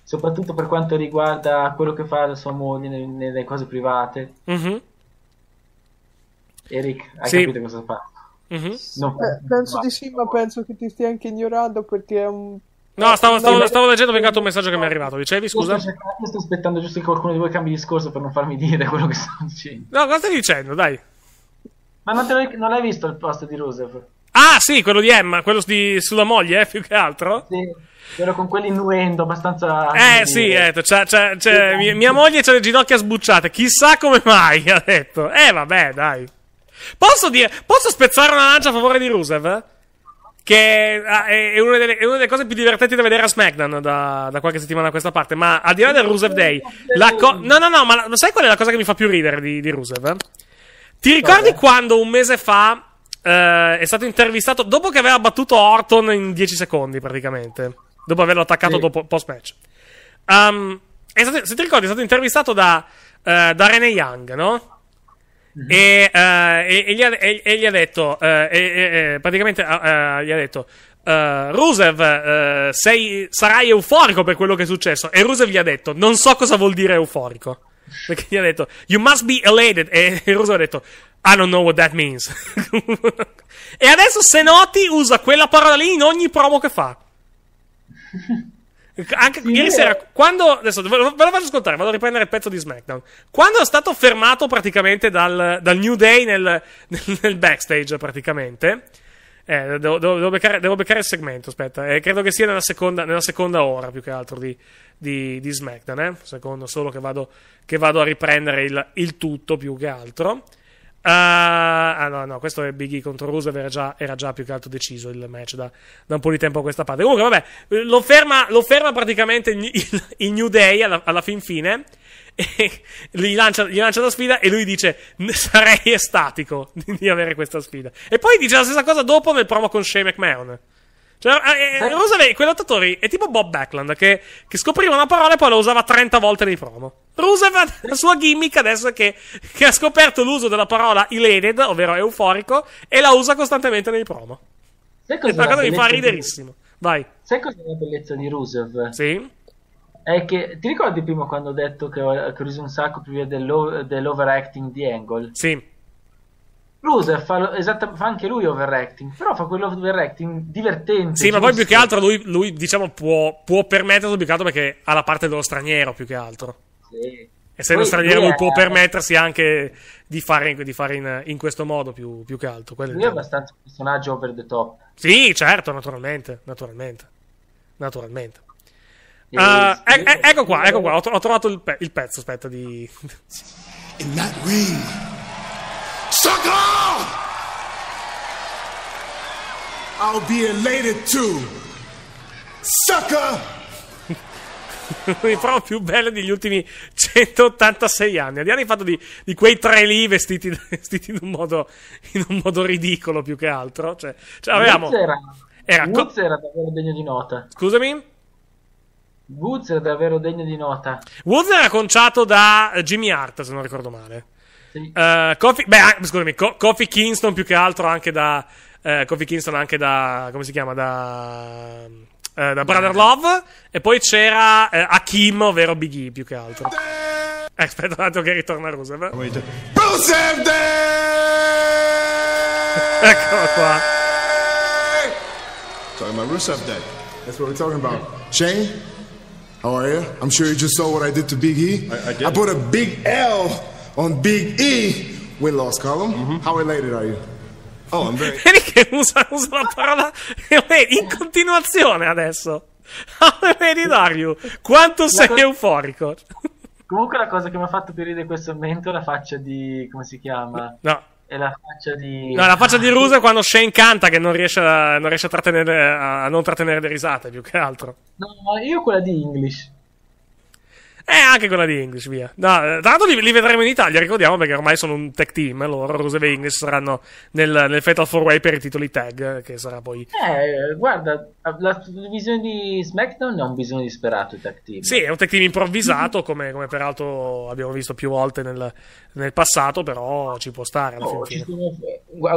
Soprattutto per quanto riguarda quello che fa la sua moglie nelle, nelle cose private. Mm-hmm. Eric, hai sì. capito cosa fa? Mm-hmm. No, eh, penso di sì, ma penso che ti stia anche ignorando perché è un No, stavo, stavo, stavo leggendo peccato un messaggio che mi è arrivato. Dicevi, scusa? Io sto aspettando giusto che qualcuno di voi cambi discorso per non farmi dire quello che sto dicendo. No, cosa stai dicendo? Dai. Ma non, l'hai, non l'hai visto il post di Rusev? Ah, sì, quello di Emma, quello di, sulla moglie, eh, più che altro. Sì. Ero con quell'innuendo abbastanza. Eh, sì, eh, c'è, c'è, c'è, mia, mia moglie ha le ginocchia sbucciate. Chissà come mai, ha detto. Eh, vabbè, dai. Posso, dire, posso spezzare una lancia a favore di Rusev? Eh? Che ah, è una, delle, è una, delle, cose più divertenti da vedere a SmackDown da, da qualche settimana a questa parte. Ma al di là del Rusev Day, co- no, no, no, ma la, sai qual è la cosa che mi fa più ridere di, di Rusev? Eh? Ti ricordi quando un mese fa eh, è stato intervistato dopo che aveva battuto Orton in 10 secondi praticamente? Dopo averlo attaccato sì. dopo, post-match. Um, stato, se ti ricordi, è stato intervistato da, eh, da Rene Young, no? E, uh, e, e, gli ha, e, gli ha, detto, uh, praticamente uh, gli ha detto, Uh, Rusev, uh, sei, sarai euforico per quello che è successo. E Rusev gli ha detto: Non so cosa vuol dire euforico. Perché gli ha detto: You must be elated. e Rusev ha detto: I don't know what that means. e adesso, se noti, usa quella parola lì in ogni promo che fa. Anche sì, ieri eh. sera, quando. Adesso ve lo, faccio ascoltare, vado a riprendere il pezzo di SmackDown. Quando è stato fermato praticamente dal, dal New Day nel, nel, backstage, praticamente. Eh, devo, devo, devo, beccare, devo, beccare, il segmento, aspetta. Eh, credo che sia nella seconda, nella seconda, ora più che altro di, di, di SmackDown. Eh? Secondo solo che vado, che vado, a riprendere il, il tutto più che altro. Uh, no, no, questo è Biggie contro Rusev, era già, era già più che altro deciso il match da, da, un po' di tempo a questa parte. Comunque, vabbè, lo ferma, lo ferma praticamente il, New Day alla, alla fin fine. E gli lancia, gli lancia, la sfida e lui dice sarei estatico di avere questa sfida. E poi dice la stessa cosa dopo nel promo con Shane McMahon. Cioè, eh, eh, Roosevelt, eh. quell'attatore è tipo Bob Backland che, che, scopriva una parola e poi la usava 30 volte nei promo. Roosevelt, la sua gimmick adesso è che, che ha scoperto l'uso della parola elated, ovvero euforico, e la usa costantemente nei promo. Sai cosa è una cosa che mi fa riderissimo. Di... Vai. Sai cos'è la bellezza di Roosevelt? Sì. È che ti ricordi prima quando ho detto che ho, che ho riso un sacco più via dell'o- dell'overacting di Angle? Sì. Rusev fa, esatta, fa, anche lui overacting, però fa quello quell'overacting divertente. Sì, giusto. ma poi più che altro lui, lui diciamo, può, può permetterlo più che altro perché ha la parte dello straniero più che altro. Sì. Essendo poi, straniero lui, lui è... può permettersi anche di fare, di fare in, in, questo modo più, più che altro. Quello lui è abbastanza un personaggio over the top. Sì, certo, naturalmente, naturalmente. Naturalmente. Uh, e- ah, e- ecco, ecco qua, ecco qua, ho, ho trovato il, pe- il pezzo, aspetta di... In that ring. Sucker! I'll be elated too. Sucker! Un'uniforme più bella degli ultimi 186 anni. Al di fatto di, di, quei tre lì vestiti, vestiti in, un modo, in, un modo, ridicolo più che altro. Cioè, cioè avevamo. Woods era, era, co- era davvero degno di nota. Scusami? Woods era davvero degno di nota. Woods era conciato da Jimmy Hart, se non ricordo male. Sì. Eh, Coffee, beh, ah, scusami, Co- Coffee Kingston più che altro anche da... Uh, Coffee Kingston anche da... come si chiama? Da... Uh, da Brother Love e poi c'era uh, Hakim, ovvero Big E più che altro. Eh, aspetta un attimo che ritorna Rusev. Rusev Day! Eccolo qua. Talking about Rusev Day. That's what we're talking about. Shane, how are you? I'm sure you just saw what I did to Big E. I, I did. I put a big L on Big E win loss column. Mm-hmm. How related are you? Oh, I'm very. Vedi che usa, usa la parola in continuazione adesso. How related are you? Quanto sei cosa... euforico? Comunque, la cosa che mi ha fatto più ridere in questo momento è la faccia di. come si chiama? No. È la faccia di. No, la faccia di Rusa quando Shane canta che non riesce a, non riesce a, trattenere, a non trattenere le risate più che altro. No, ma io quella di English. Eh, anche quella di English, via. No, tra l'altro li, li, vedremo in Italia, ricordiamo, perché ormai sono un tag team. Eh, loro, Rose e English, saranno nel, nel Fatal 4 Way per i titoli tag, eh, che sarà poi... Eh, guarda, la divisione di SmackDown è un bisogno disperato, il tag team. Sì, è un tag team improvvisato, come, come peraltro abbiamo visto più volte nel, nel passato, però ci può stare alla oh, fine. Sono,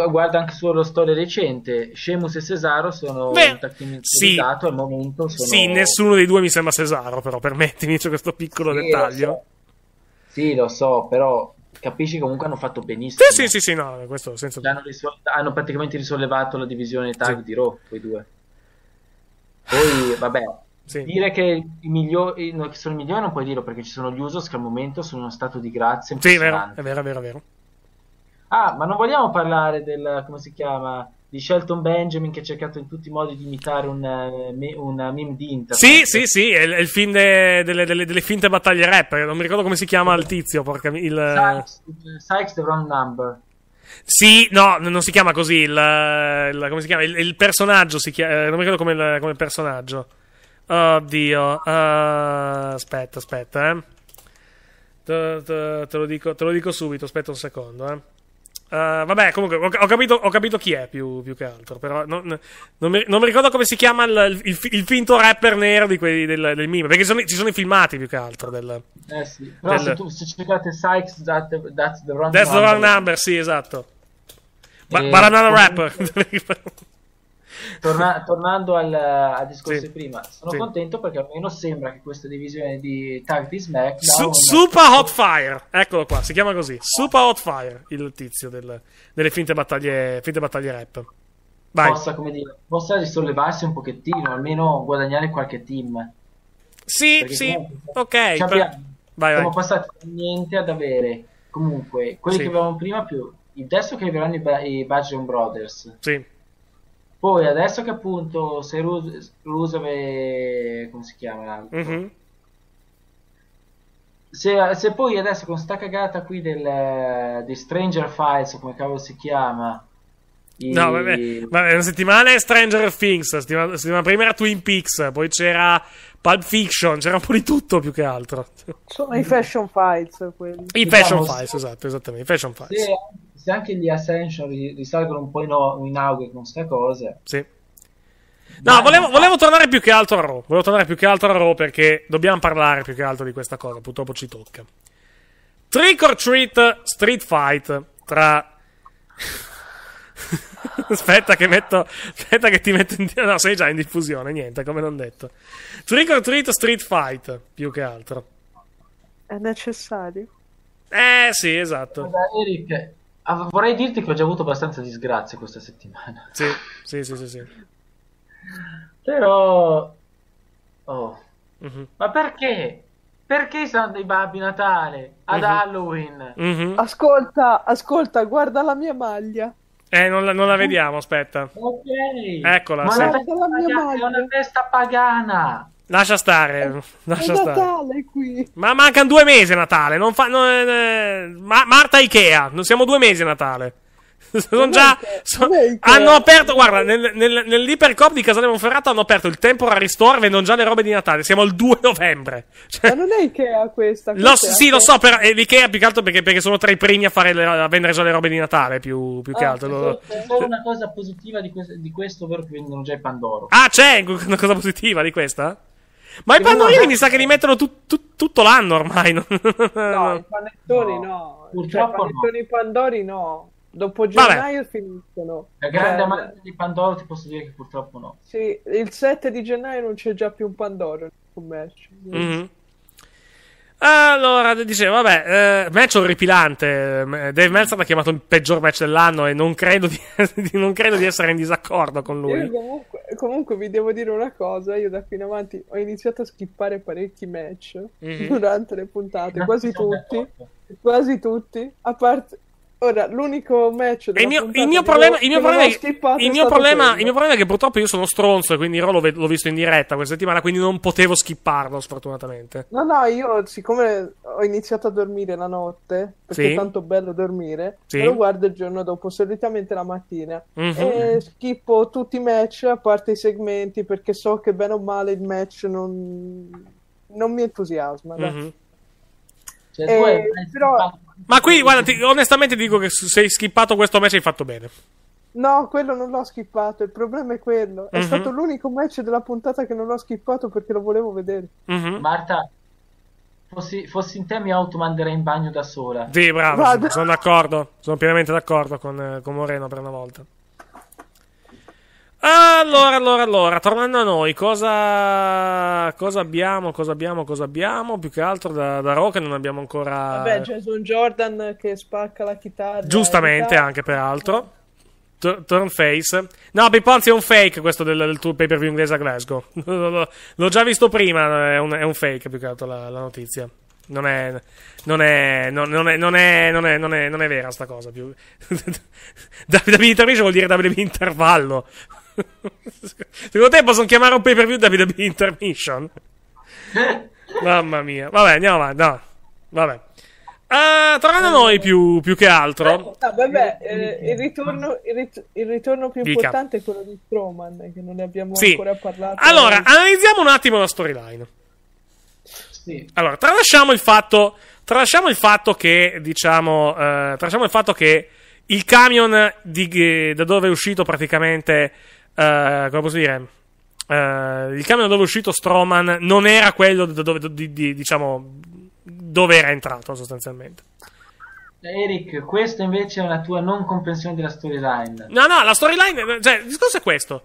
guarda anche solo storia recente, Sheamus e Cesaro sono Beh, un tag team improvvisato, sì, al momento sono... Sì, nessuno dei due mi sembra Cesaro, però permettimi, c'è questo piccolo piccolo sì, dettaglio. Lo so. Sì, lo so, però capisci comunque hanno fatto benissimo. Sì, sì, sì, sì no, questo senza Hanno, risol- hanno, praticamente risollevato la divisione tag sì. di Raw, quei due. Poi, vabbè, sì. dire che, i migliori, che sono i migliori non puoi dirlo perché ci sono gli Usos che al momento sono in uno stato di grazia. Sì, è vero, è vero, è vero, è vero. Ah, ma non vogliamo parlare del, come si chiama, di Shelton Benjamin che ha cercato in tutti i modi di imitare un, eh, una eh, meme di internet. Sì, sì, sì, è il, è il film de, delle, delle, delle, finte battaglie rap, non mi ricordo come si chiama il tizio, porca il... Sykes, Sykes the Wrong Number. Sì, no, non si chiama così, il, il come si chiama? Il, il, personaggio si chiama, eh, non mi ricordo come, come personaggio. Oddio, uh, aspetta, aspetta, eh. Te, te, te, lo dico, te lo dico subito, aspetta un secondo, eh. Uh, vabbè, comunque, ho, capito, ho, capito, chi è più, più che altro. Però non, non, mi, non, mi, ricordo come si chiama il, il, il finto rapper nero di quelli del, del, meme. Perché sono, ci sono i filmati più che altro. Del, eh sì. Però del... se, tu, se cercate Sykes, that, that's the wrong that's number. That's the wrong number, sì, esatto. Ba- e... Eh, Banana comunque... rapper. Torna, tornando al, al discorso sì. di prima, sono sì. contento perché almeno sembra che questa divisione di tag di SmackDown. Su, Super Hot Fire, eccolo qua, si chiama così: Super Hot Fire il tizio del, delle finte battaglie, finte battaglie rap. Vai. Possa, come dire, possa risollevarsi un pochettino, almeno guadagnare qualche team. Sì, perché sì, ok. Per... Vai, vai. passati niente ad avere comunque quelli sì. che avevamo prima più adesso che arriveranno i, ba- i Budgeon Brothers. Sì poi adesso che appunto se Rus- Rusame, come si chiama? Mm-hmm. Se, se, poi adesso con sta cagata qui del, di Stranger Files, come cavolo si chiama? I... No, vabbè, vabbè, una settimana è Stranger Things, la settimana, settimana prima era Twin Peaks, poi c'era Pulp Fiction, c'era un po' di tutto più che altro. Sono i Fashion Files quelli. I Fashion diciamo, Files, esatto, esattamente, i Fashion Files. Se se anche gli Ascension risalgono un po' in, o- in auge con queste cose. Sì. No, volevo, volevo, tornare più che altro a Raw. Volevo tornare più che altro a Raw perché dobbiamo parlare più che altro di questa cosa. Purtroppo ci tocca. Trick or treat street fight tra. aspetta, che metto. Aspetta, che ti metto in. No, sei già in diffusione. Niente, come non detto. Trick or treat street fight più che altro. È necessario. Eh, sì, esatto. Guarda, Eric, Ah, vorrei dirti che ho già avuto abbastanza disgrazie questa settimana. Sì, sì, sì, sì. sì. Però... Oh. Mm-hmm. Ma perché? Perché sono dei babbi Natale ad mm-hmm. Halloween? Mm-hmm. Ascolta, ascolta, guarda la mia maglia. Eh, non la, non la vediamo, aspetta. Ok. Eccola. Ma sì. la, la mia maglia. è una festa pagana. Lascia stare, lascia stare. Natale qui. Ma mancano due mesi a Natale. Non fa, non, eh, ma, Marta Ikea, non siamo due mesi a Natale. Sono già. Son, hanno aperto. Guarda, nel, nel, nell'Ipercop di Casale Monferrato hanno aperto il temporary store vendono già le robe di Natale. Siamo il 2 novembre. Cioè, ma non è Ikea questa? questa lo, sì, lo so. però è l'Ikea più che altro perché, perché sono tra i primi a, le, a, vendere già le robe di Natale. Più, più che ah, altro. Lo, c'è solo una cosa positiva di, questo, ovvero che vendono già i Pandoro. Ah, c'è una cosa positiva di questa? Ma i pannorini mi sa che li mettono tut, tut, tutto l'anno ormai. No, no i panettoni no. no. Purtroppo i panettoni no. pandori no. Dopo gennaio Vabbè. finiscono. La grande eh, amante di Pandoro ti posso dire che purtroppo no. Sì, il 7 di gennaio non c'è già più un Pandoro nel commercio. mm-hmm. Allora, dicevo, vabbè, eh, match orripilante. Dave Meltzer l'ha chiamato il peggior match dell'anno e non credo di, non credo di essere in disaccordo con lui. Comunque, comunque, vi devo dire una cosa, io da qui in avanti ho iniziato a skippare parecchi match mm-hmm. durante le puntate, quasi tutti, quasi tutti, a parte Ora, l'unico match il mio, il mio, problema, il mio problema, è, il mio problema, il mio problema è che purtroppo io sono stronzo e quindi l'ho, l'ho, visto in diretta questa settimana, quindi non potevo skipparlo, sfortunatamente. No, no, io siccome ho iniziato a dormire la notte, perché sì. è tanto bello dormire, sì. lo guardo il giorno dopo, solitamente la mattina, mm-hmm. e schippo tutti i match, a parte i segmenti, perché so che bene o male il match non, non mi entusiasma. Mm-hmm. Cioè, e, eh, però ma qui, guarda, ti, onestamente dico che se hai skippato questo match hai fatto bene. No, quello non l'ho skippato. Il problema è quello. È mm-hmm. stato l'unico match della puntata che non l'ho skippato perché lo volevo vedere. Mm-hmm. Marta, fossi, fossi, in te mi automanderei in bagno da sola. Sì, bravo. Vado. Sono d'accordo. Sono pienamente d'accordo con, eh, con Moreno per una volta. Allora, allora, allora, tornando a noi, cosa, cosa, abbiamo, cosa abbiamo, cosa abbiamo? Più che altro da, da Rock non abbiamo ancora... Vabbè, Jason Jordan che spacca la chitarra. Giustamente, anche peraltro. Turn face. No, Big è un fake questo del, del tuo pay-per-view inglese a Glasgow. L'ho già visto prima, è un, è un, fake più che altro la, la notizia. Non è, non è, non è, non è, non è, non è, non è, vera sta cosa Davide WWE Intermission vuol dire WWE Intervallo. Secondo te possono chiamare un pay per view da WWE Intermission? Mamma mia. Vabbè, andiamo avanti. No. Vabbè. Uh, tornando noi più, più che altro. Eh, ah, vabbè, eh, il, ritorno, il, rit- il, ritorno, più Dica. importante è quello di Strowman, che non ne abbiamo sì. ancora parlato. Allora, eh. analizziamo un attimo la storyline. Sì. Allora, tralasciamo il fatto, tralasciamo il fatto che, diciamo, eh, tralasciamo il fatto che il camion di, eh, da dove è uscito praticamente eh, come posso dire? Uh, il camion dove è uscito Stroman non era quello dove, dove, di, di, diciamo, dove era entrato sostanzialmente. Eh, Eric, questa invece è una tua non comprensione della storyline. No, no, la storyline, cioè, il discorso è questo.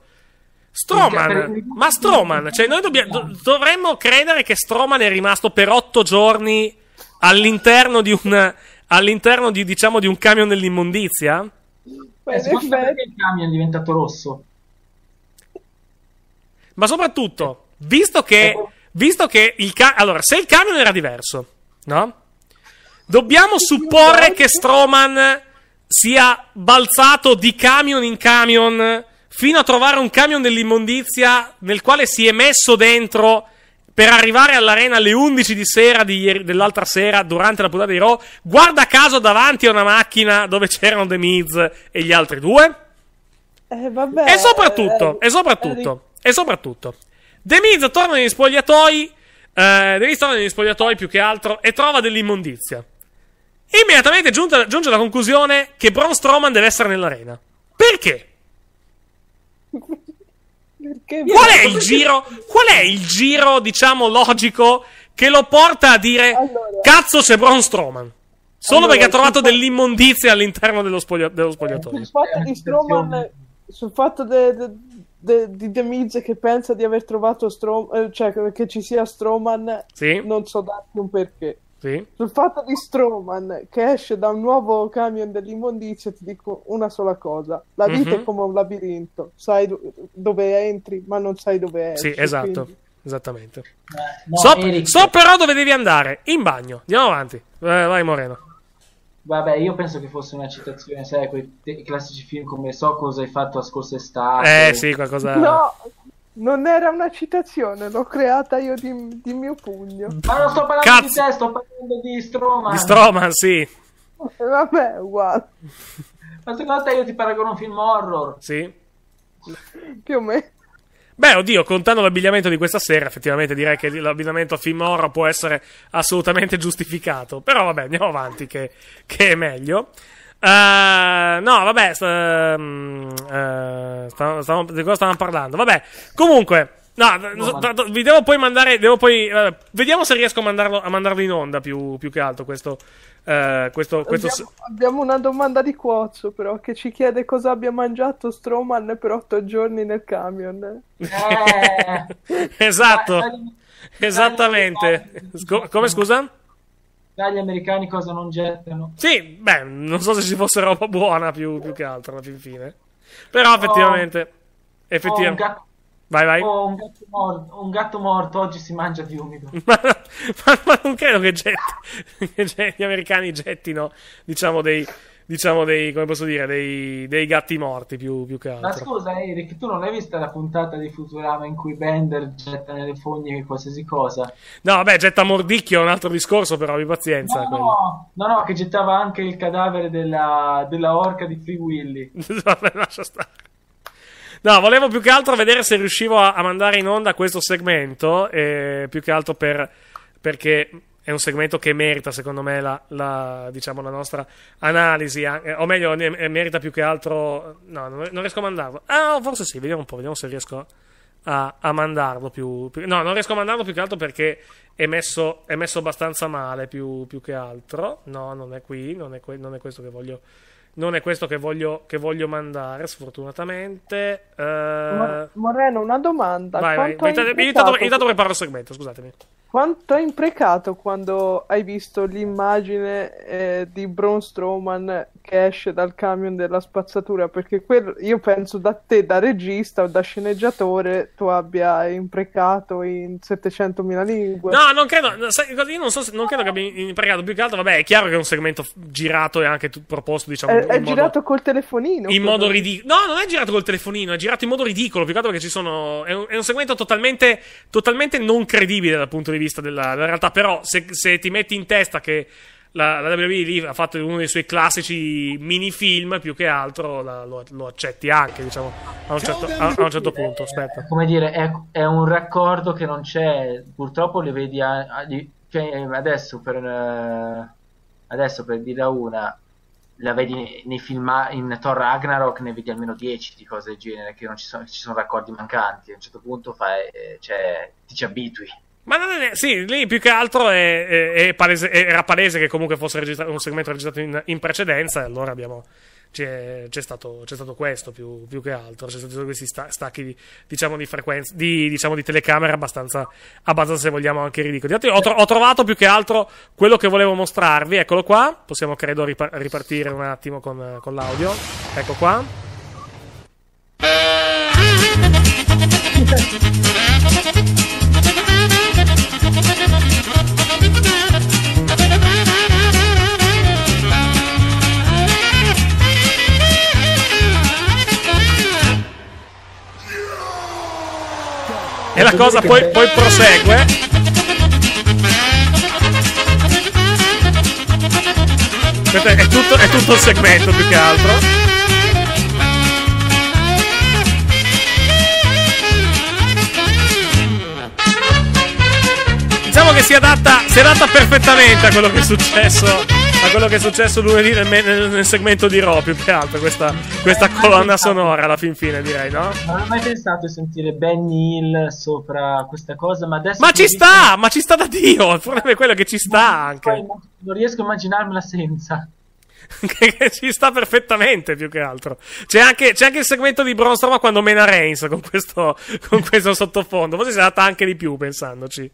Stroman, ma Stroman, cioè noi dobbia, do, dovremmo credere che Stroman è rimasto per otto giorni all'interno di un, all'interno di, diciamo, di un camion dell'immondizia? Beh, si può perché il camion è diventato rosso. Ma soprattutto, visto che, ecco. visto che il ca- allora, se il camion era diverso, no? Dobbiamo supporre che Stroman sia balzato di camion in camion fino a trovare un camion dell'immondizia nel quale si è messo dentro per arrivare all'arena alle 11 di sera di ieri, dell'altra sera durante la puntata di Raw. Guarda caso davanti a una macchina dove c'erano The Miz e gli altri due. Eh, vabbè, e soprattutto, eh, e soprattutto eh, e soprattutto, De Miz torna negli spogliatoi. Eh, De Miz torna negli spogliatoi più che altro e trova dell'immondizia. Immediatamente giunta, giunge alla conclusione che Braun Strowman deve essere nell'arena. Perché? Perché qual è il giro? Qual è il giro, diciamo, logico che lo porta a dire allora. cazzo c'è Braun Strowman? Solo allora, perché ha trovato dell'immondizia all'interno dello, spoglia- dello spogliatoio. Sul fatto di Strowman, sul fatto de, de, de, di The Miz che pensa di aver trovato Strowman, eh, cioè che ci sia Strowman, sì. non so darti un perché. Sì. Sul fatto di Strowman che esce da un nuovo camion dell'immondizia, ti dico una sola cosa: la vita mm-hmm. è mhm. come un labirinto, sai do- dove entri, ma non sai dove esci. Sì, esatto. Quindi... Esattamente. Eh, no, so, so, però dove devi andare. In bagno. Andiamo avanti. Eh, vai, Moreno. Vabbè, io penso che fosse una citazione, sai, quei te- classici film come So cosa hai fatto la scorsa estate. Eh sì, qualcosa... No, non era una citazione, l'ho creata io di, di mio pugno. Ma non sto parlando Cazzo. di te, sto parlando di Stroman. Di Stroman, sì. Eh, vabbè, uguale. Ma secondo te io ti paragono a un film horror? Sì. Più o meno. Beh, oddio, contando l'abbigliamento di questa sera, effettivamente direi che l'abbigliamento a film horror può essere assolutamente giustificato. Però vabbè, andiamo avanti, che, che è meglio. Uh, no, vabbè, uh, uh, mm, eh, stavo, stavo, di cosa stavamo parlando? Vabbè, comunque, no, no t- vi devo poi mandare, devo poi, eh, vediamo se riesco a mandarlo, a mandarlo in onda più, più che altro questo, questo, eh, questo... Abbiamo, abbiamo, una domanda di Cuozzo però che ci chiede cosa abbia mangiato Stroman per otto giorni nel camion. Eh. esatto, esattamente. Sco- come scusa? gli americani cosa non gettano? Sì, beh, non so se ci fosse roba buona più, più che altro alla fin fine. Però oh. effettivamente... Oh, effettivamente... Oh, Vai, vai. Oh, un, gatto morto, un gatto morto oggi si mangia di umido. ma, ma, ma, non credo che, getti, che gli americani gettino, diciamo, dei, diciamo dei, come posso dire, dei, dei gatti morti più, più, che altro. Ma scusa Eric, tu non hai visto la puntata di Futurama in cui Bender getta nelle fogne qualsiasi cosa? No, vabbè, getta mordicchio è un altro discorso però, abbi pazienza. No, no, no, no, che gettava anche il cadavere della, della orca di Free Willy. Vabbè, lascia stare. No, volevo più che altro vedere se riuscivo a, a mandare in onda questo segmento. Eh, più che altro per, perché è un segmento che merita, secondo me, la, la, diciamo, la nostra analisi. Eh, o meglio, ne, eh, merita più che altro. No, non, non, riesco a mandarlo. Ah, oh, forse sì, vediamo un po', vediamo se riesco a, a mandarlo. Più, più, no, non riesco a mandarlo più che altro perché è messo, è messo abbastanza male. Più, più, che altro. No, non è qui, non è, que- non è questo che voglio non è questo che voglio, che voglio mandare, sfortunatamente. Uh... Moreno, una domanda. Vai, vai. Intanto, preparo il segmento, scusatemi. Quanto hai imprecato quando hai visto l'immagine eh, di Braun Strowman che esce dal camion della spazzatura? Perché quel, io penso da te, da regista o da sceneggiatore, tu abbia imprecato in 700.000 lingue. No, non credo, io non, so se, non credo che abbia imprecato. Più che altro, vabbè, è chiaro che è un segmento girato e anche tu, proposto, diciamo. È, è girato col telefonino. In modo ridicolo. No, non è girato col telefonino, è girato in modo ridicolo. Più che altro perché ci sono. È un, è un segmento totalmente, totalmente non credibile dal punto di vista di vista della, della realtà. Però, se, se, ti metti in testa che la, la WWE lì ha fatto uno dei suoi classici mini film, più che altro la, lo, lo, accetti anche, diciamo, a un certo, a, a un certo punto. Aspetta. Come dire, è, è, un raccordo che non c'è, purtroppo li vedi a, li, cioè, adesso per. Eh, adesso per dire una, la vedi nei film in Thor Ragnarok ne vedi almeno 10 di cose del genere che non ci sono, ci sono raccordi mancanti a un certo punto fai, eh, cioè, ti ci abitui ma non è, sì, lì più che altro è, è, palese, era palese che comunque fosse un segmento registrato in, in precedenza, e allora abbiamo, c'è, c'è, stato, c'è, stato, questo più, più che altro. C'è stato questi sta, stacchi diciamo, di, frequenza, di, diciamo, di diciamo, telecamera abbastanza, abbastanza, se vogliamo, anche ridicoli. Ho, tro- ho, trovato più che altro quello che volevo mostrarvi. Eccolo qua. Possiamo, credo, ripar- ripartire un attimo con, con l'audio. Ecco qua. e la cosa poi, poi prosegue. È tutto, è tutto il segmento più che altro. Diciamo che si adatta, si adatta perfettamente a quello che è successo a quello che è successo lunedì nel, me- nel segmento di Ro, più che altro, questa, questa colonna sonora alla fin fine, direi, no? Non ho mai pensato di sentire Benny Hill sopra questa cosa, ma adesso... Ma ci dico... sta! Ma ci sta da Dio! Il problema è quello che ci sta ma anche. Poi, non riesco a immaginarmela senza. che ci sta perfettamente più che altro. C'è anche, c'è anche il segmento di Bronstrom quando mena Reigns con questo, con questo sottofondo. Forse si è data anche di più pensandoci.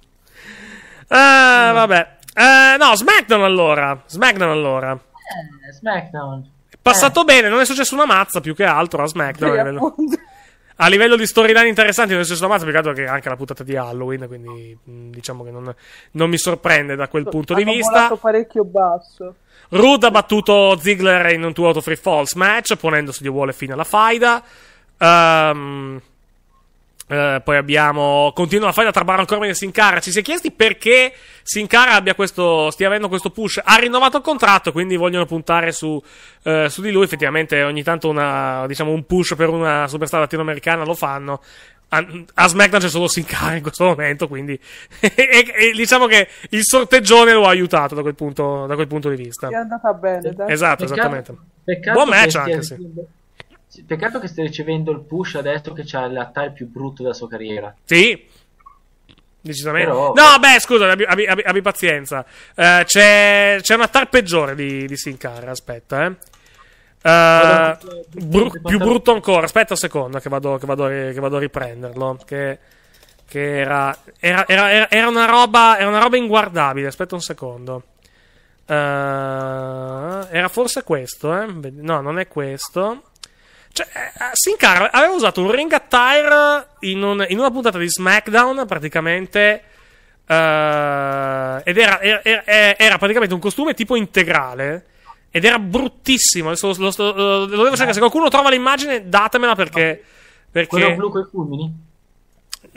Ah, vabbè. Eh, no, SmackDown allora. SmackDown allora. Eh, SmackDown. È passato eh. bene, non è successo una mazza più che altro a SmackDown. Sì, a, livello... a, livello... di storyline interessanti non è successo una mazza, più che altro che anche la puntata di Halloween, quindi mm, diciamo che non, non mi sorprende da quel punto di vista. Ha parecchio basso. Rude ha battuto Ziggler in un 2 out 3 falls match, ponendosi di uguale fine alla faida. Ehm... Um... Eh, poi abbiamo. Continua la fai da tra Baron Corbin e Sincara. Ci si è chiesti perché Sincara abbia questo. stia avendo questo push. Ha rinnovato il contratto, quindi vogliono puntare su, uh, su di lui. Effettivamente, ogni tanto una, diciamo, un push per una superstar latinoamericana lo fanno. A, SmackDown c'è solo Sincara in questo momento, quindi. e, e, diciamo che il sorteggione lo ha aiutato da quel punto, da quel punto di vista. È andata bene, dai. Esatto, peccato, esattamente. Peccato Buon match anche, sì. Peccato che stia ricevendo il push adesso che c'ha l'attare più brutto della sua carriera. Sì. Decisamente. Però... No, beh, scusa, abbi, abbi, abbi pazienza. Uh, c'è, c'è un attare peggiore di, di Sincar, aspetta, eh. Uh, eh, br- più brutto ancora. Aspetta un secondo che vado, che vado, che vado a riprenderlo. Che, che era, era, era, era, una roba, era una roba inguardabile. Aspetta un secondo. Uh, era forse questo, eh? No, non è questo. Cioè, eh, eh, Sin Cara aveva usato un ring attire in, un, in una puntata di SmackDown, praticamente. Uh, ed era, era, era, era praticamente un costume tipo integrale. Ed era bruttissimo. Adesso lo, lo, lo, lo devo cercare. Se qualcuno trova l'immagine, datemela perché. perché... Quello blu con i fulmini?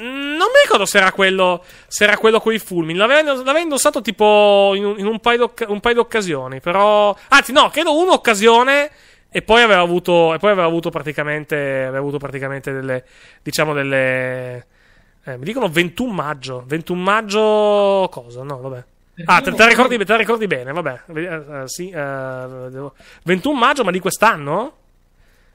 Mm, non mi ricordo se era quello, se era quello con i fulmini. L'aveva, l'aveva indossato tipo in, un, in un, paio un, paio d'occasioni. Però. Anzi, no, credo un'occasione e poi aveva avuto, e poi aveva avuto praticamente, aveva avuto praticamente delle, diciamo delle, eh, mi dicono 21 maggio, 21 maggio cosa? No, vabbè. Ah, te, te, ricordi, te ricordi bene, vabbè. Uh, sì, uh, eh, 21 maggio, ma di quest'anno?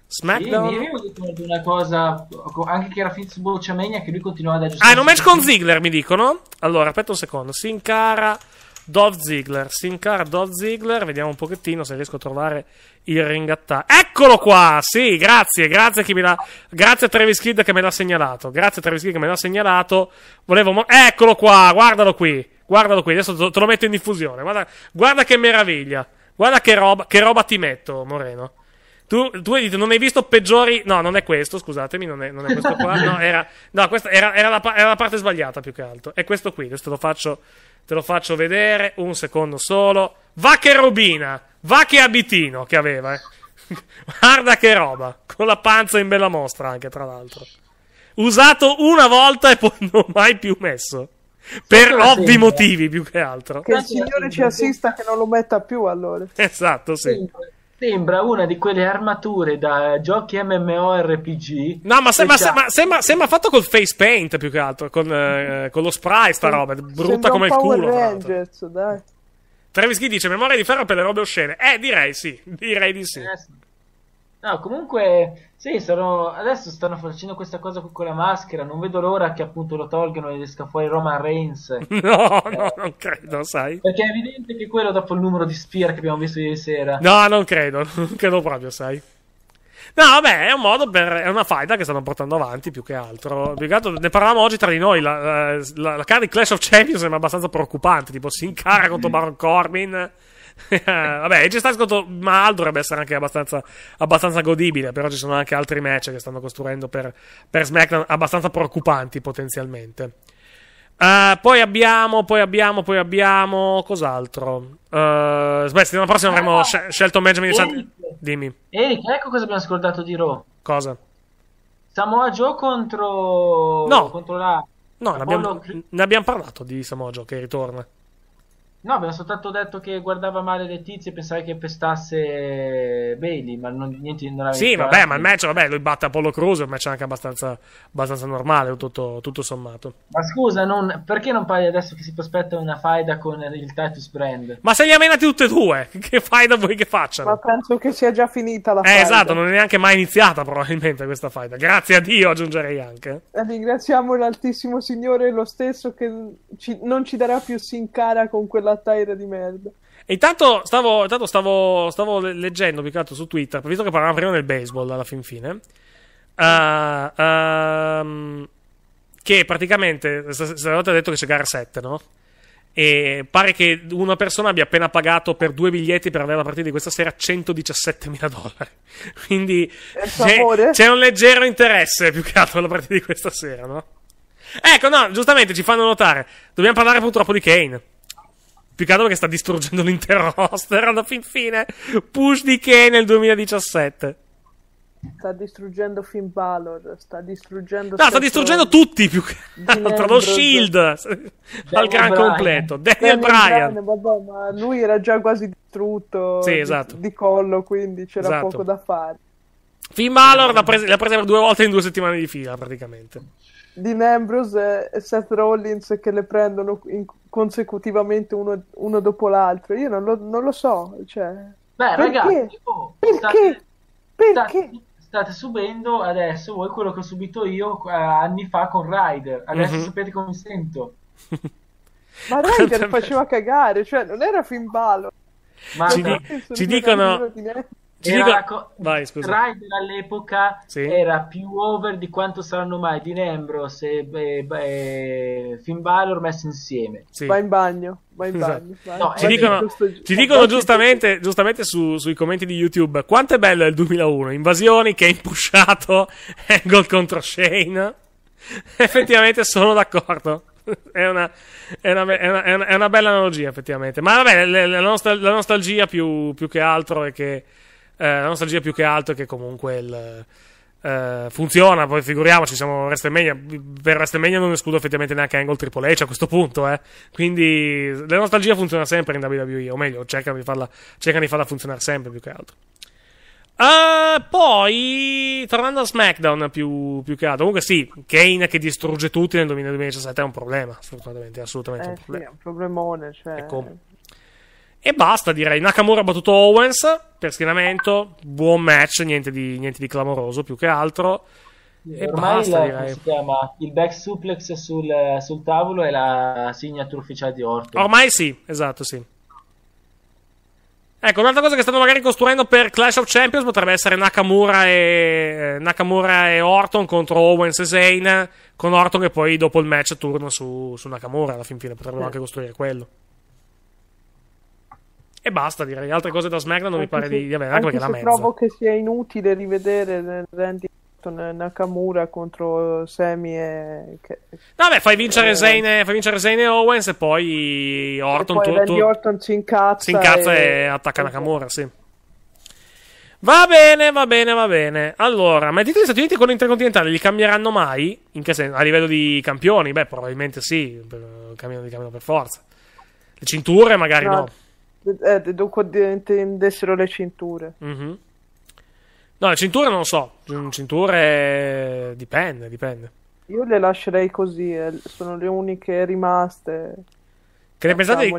SmackDown. Sì, io ricordo una cosa, anche che era Fitzbowl Ciamegna, che lui continuava ad aggiustare. Ah, è un match con Ziggler, mi dicono. Allora, aspetta un secondo. Sincara. Cara Dov Ziggler, Sim card Dov Ziggler, vediamo un pochettino se riesco a trovare il ringattare. Eccolo qua! Sì, grazie, grazie a chi mi l'ha grazie a Travis Kidd che me l'ha segnalato. Grazie a Travis Kidd che me l'ha segnalato. Volevo mo- Eccolo qua, guardalo qui. Guardalo qui, adesso te lo metto in diffusione. Guarda, guarda che meraviglia. Guarda che roba, che roba ti metto, Moreno. Tu, tu hai detto, non hai visto peggiori. No, non è questo, scusatemi, non è, non è questo qua. No, era, no, questa era, era, la, era la parte sbagliata più che altro. È questo qui, adesso te lo faccio Te lo faccio vedere, un secondo solo. Va che robina, va che abitino che aveva, eh. Guarda che roba, con la panza in bella mostra anche, tra l'altro. Usato una volta e poi non mai più messo. Per ovvi motivi, più che altro. Che il Signore ci assista che non lo metta più, allora. Esatto, sì. sì sembra una di quelle armature da giochi MMORPG. No, ma sembra, sembra, esatto. sembra, sembra fatto col face paint più che altro, con, eh, con lo spray sta roba, brutta come il Power culo. Rangers, dai. Travis Ghi dice memoria di ferro per le robe oscene. Eh, direi sì, direi di sì. Eh, sì. No, comunque, sì, sono... adesso stanno facendo questa cosa con la maschera. Non vedo l'ora che appunto lo tolgano e esca fuori Roman Reigns. No, no, eh, non credo, sai. Perché è evidente che quello dopo il numero di Spear che abbiamo visto ieri sera. No, non credo, non credo proprio, sai. No, vabbè, è un modo per. È una faida che stanno portando avanti più che altro. Più ne parlavamo oggi tra di noi. La, la, eh, la, la cara di Clash of Champions sembra abbastanza preoccupante. Tipo, si incara contro mm. Baron Corbin Vabbè, ci sta ascolto, ma dovrebbe essere anche abbastanza, abbastanza, godibile. Però ci sono anche altri match che stanno costruendo per, per SmackDown abbastanza preoccupanti potenzialmente. Uh, poi abbiamo, poi abbiamo, poi abbiamo. Cos'altro? Uh, beh, settimana prossima eh, avremo ah, sc- scelto un match. Eric, Dimmi. Eric, ecco cosa abbiamo ascoltato di Raw. Cosa? Samoa Joe contro. No, contro la... no ne, abbiamo, ne abbiamo parlato di Samoa Joe che ritorna. No, aveva soltanto detto che guardava male le tizie e pensava che pestasse Bailey, ma non, niente, non aveva Sì, vabbè, eh. ma il match, vabbè, lui batte Apollo Cruz, è un match anche abbastanza, abbastanza normale, tutto, tutto, sommato. Ma scusa, non, perché non parli adesso che si prospetta una faida con il Titus Brand? Ma se li amenati tutte e due, che faida vuoi che facciano? Ma penso che sia già finita la eh, faida. Eh, esatto, non è neanche mai iniziata probabilmente questa faida. Grazie a Dio, aggiungerei anche. Eh, ringraziamo l'altissimo signore lo stesso che ci, non ci darà più sin cara con quella lattaire di merda. E intanto stavo, intanto stavo, stavo leggendo più che altro su Twitter, visto che parlavamo prima del baseball alla fin fine, uh, um, che praticamente stavolta ha detto che c'è gara 7, no? E pare che una persona abbia appena pagato per due biglietti per avere la partita di questa sera 117 mila dollari. Quindi c'è, c'è, un leggero interesse più che altro alla partita di questa sera, no? Ecco, no, giustamente ci fanno notare. Dobbiamo parlare purtroppo di Kane. Più che altro che sta distruggendo l'intero roster alla fin fine. Push di Kane nel 2017. Sta distruggendo Finn Balor, sta distruggendo... No, sta distruggendo tutti più che altro, lo Shield, al gran Bryan. completo. Daniel, Daniel Bryan. Bryan vabbè, ma lui era già quasi distrutto sì, esatto. di, di, collo, quindi c'era esatto. poco da fare. Finn Balor l'ha presa, l'ha presa per due volte in due settimane di fila, praticamente. Dean Ambrose e Seth Rollins che le prendono in- consecutivamente uno, uno, dopo l'altro. Io non lo, non lo so. Cioè, Beh, perché? ragazzi, oh, perché? State, perché? State, state, subendo adesso voi quello che ho subito io eh, anni fa con Ryder. Adesso mm-hmm. sapete come mi sento. Ma Ryder faceva cagare, cioè non era fin ballo. Ma ci, no. di- ci dicono, di era, co- Vai, Ryder all'epoca sì. era più over di quanto saranno mai Dean Ambrose e, e, e Finn Balor messi insieme. Sì. Va in bagno. Vai in esatto. bagno. Vai. No, ci, eh, dicono, giusto, ci dicono giustamente, giustamente su, sui commenti di YouTube quanto è bello il 2001. Invasioni che ha impusciato Angle contro Shane. Effettivamente sono d'accordo. È una, è, una, è, una, è una, bella analogia, effettivamente. Ma vabbè, la, nostal- la nostalgia più, più, che altro è che eh, la nostalgia più che altro è che comunque il, eh, funziona. Poi figuriamoci, siamo WrestleMania. Per WrestleMania non escludo effettivamente neanche Angle Triple H a questo punto. Eh. Quindi la nostalgia funziona sempre in WWE, o meglio, cercano di farla, cercano di farla funzionare sempre più che altro. Uh, poi, tornando a SmackDown più, più, che altro, comunque sì, Kane che distrugge tutti nel 2017 è un problema, assolutamente, assolutamente eh, un problema. Sì, è un problemone, cioè... È com- e basta, direi. Nakamura ha battuto Owens per schienamento. Buon match, niente di, niente di clamoroso più che altro. E Ormai basta, la, direi. il back suplex sul, sul, tavolo è la signature ufficiale di Orton. Ormai sì, esatto, sì. Ecco, un'altra cosa che stanno magari costruendo per Clash of Champions potrebbe essere Nakamura e, eh, Nakamura e Orton contro Owens e Zane, con Orton che poi dopo il match turno su, su Nakamura, alla fin fine potrebbero sì. anche costruire quello. E basta, direi. Altre cose da SmackDown non anche mi pare sì, di, avere, anche, anche perché la Trovo che sia inutile rivedere Randy e Nakamura contro Semi e. Che... No, beh, fai vincere, eh, e... Zane, fai vincere Zane e Owens e poi Orton. E poi tu, Randy tu... Orton si incazza. Si incazza e, e attacca Nakamura, sì. Va bene, va bene, va bene. Allora, ma i titoli Stati Uniti con l'intercontinentale li cambieranno mai? In che senso? A livello di campioni? Beh, probabilmente sì. Cambiano di campione per forza. Le cinture magari no. no eh, dunque intendessero le cinture. Mm-hmm. No, le cinture non lo so. Mm, cinture dipende, dipende. Io le lascerei così, eh. sono le uniche rimaste. Che ne, pensate di,